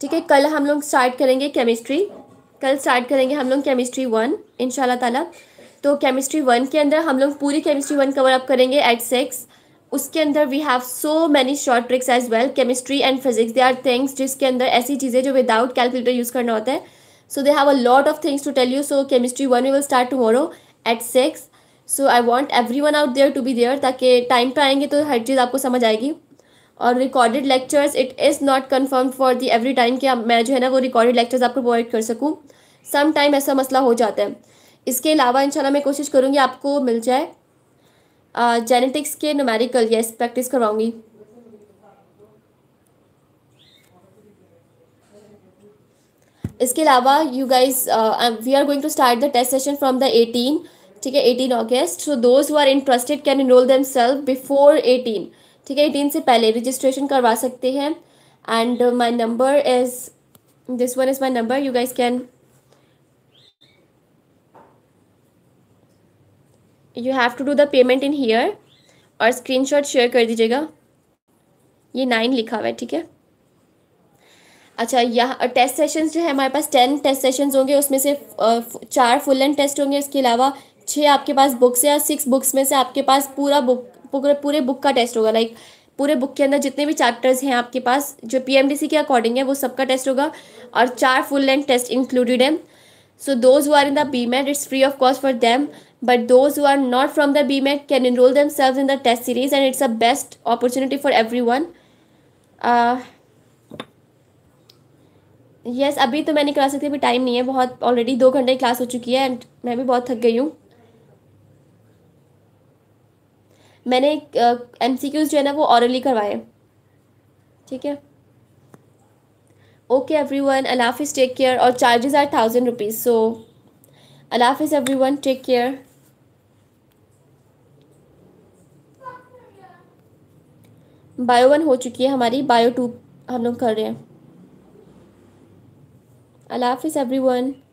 ठीक है कल हम लोग स्टार्ट करेंगे केमिस्ट्री कल स्टार्ट करेंगे हम लोग केमिस्ट्री वन इन ताला तो केमिस्ट्री वन के अंदर हम लोग पूरी केमिस्ट्री वन कवर अप करेंगे एट सिक्स उसके अंदर we have so many short tricks as well chemistry and physics they are things जिसके अंदर ऐसी चीज़ें जो विदाउट कैलकुलेटर यूज़ करना होता है so they have a lot of things to tell you so chemistry one we will start tomorrow at six so I want everyone out there to be there ताकि time पर आएंगे तो हर चीज़ आपको समझ आएगी और recorded lectures it is not confirm for the every time कि मैं जो है ना वो रिकॉर्डेड लेक्चर्स आपको प्रोवाइड कर सकूँ सम टाइम ऐसा मसला हो जाता है इसके अलावा इंशाल्लाह मैं कोशिश करूँगी आपको मिल जाए जेनेटिक्स के नोमेरिकल यस प्रैक्टिस करवाऊंगी इसके अलावा you guys we are going to start the test session from the eighteen ठीक है eighteen August so those who are interested can enroll them self before eighteen ठीक है एटीन से पहले रजिस्ट्रेशन करवा सकते हैं and my number is this one is my number you guys can you have to do the payment in here और shot share कर दीजिएगा ये नाइन लिखा हुआ है ठीक है अच्छा यहाँ टेस्ट सेशंस जो है हमारे पास टेन टेस्ट सेशंस होंगे उसमें से चार फुल एंड टेस्ट होंगे इसके अलावा छः आपके पास बुक्स है और सिक्स बुक्स में से आपके पास पूरा बुक पूरे बुक का टेस्ट होगा लाइक पूरे बुक के अंदर जितने भी चैप्टर्स हैं आपके पास जो पीएमडीसी के अकॉर्डिंग है वो सबका टेस्ट होगा और चार फुल लेंथ टेस्ट इंक्लूडेड है so those who are in the B it's free of cost for them but but are not are the B the can enroll them themselves in the test series and it's a best opportunity for everyone yes अभी तो मैंने नहीं करा अभी time नहीं है बहुत already दो घंटे क्लास हो चुकी है एंड मैं भी बहुत थक गई हूँ मैंने एम सी क्यूज जो है ना वो ऑरली करवाए ठीक है ओके एवरी वन अलाफिज टेक केयर और charges are thousand rupees so अल्लाह everyone take care bio one हो चुकी है हमारी बायो टू हम लोग कर रहे हैं अल्लाह एवरी वन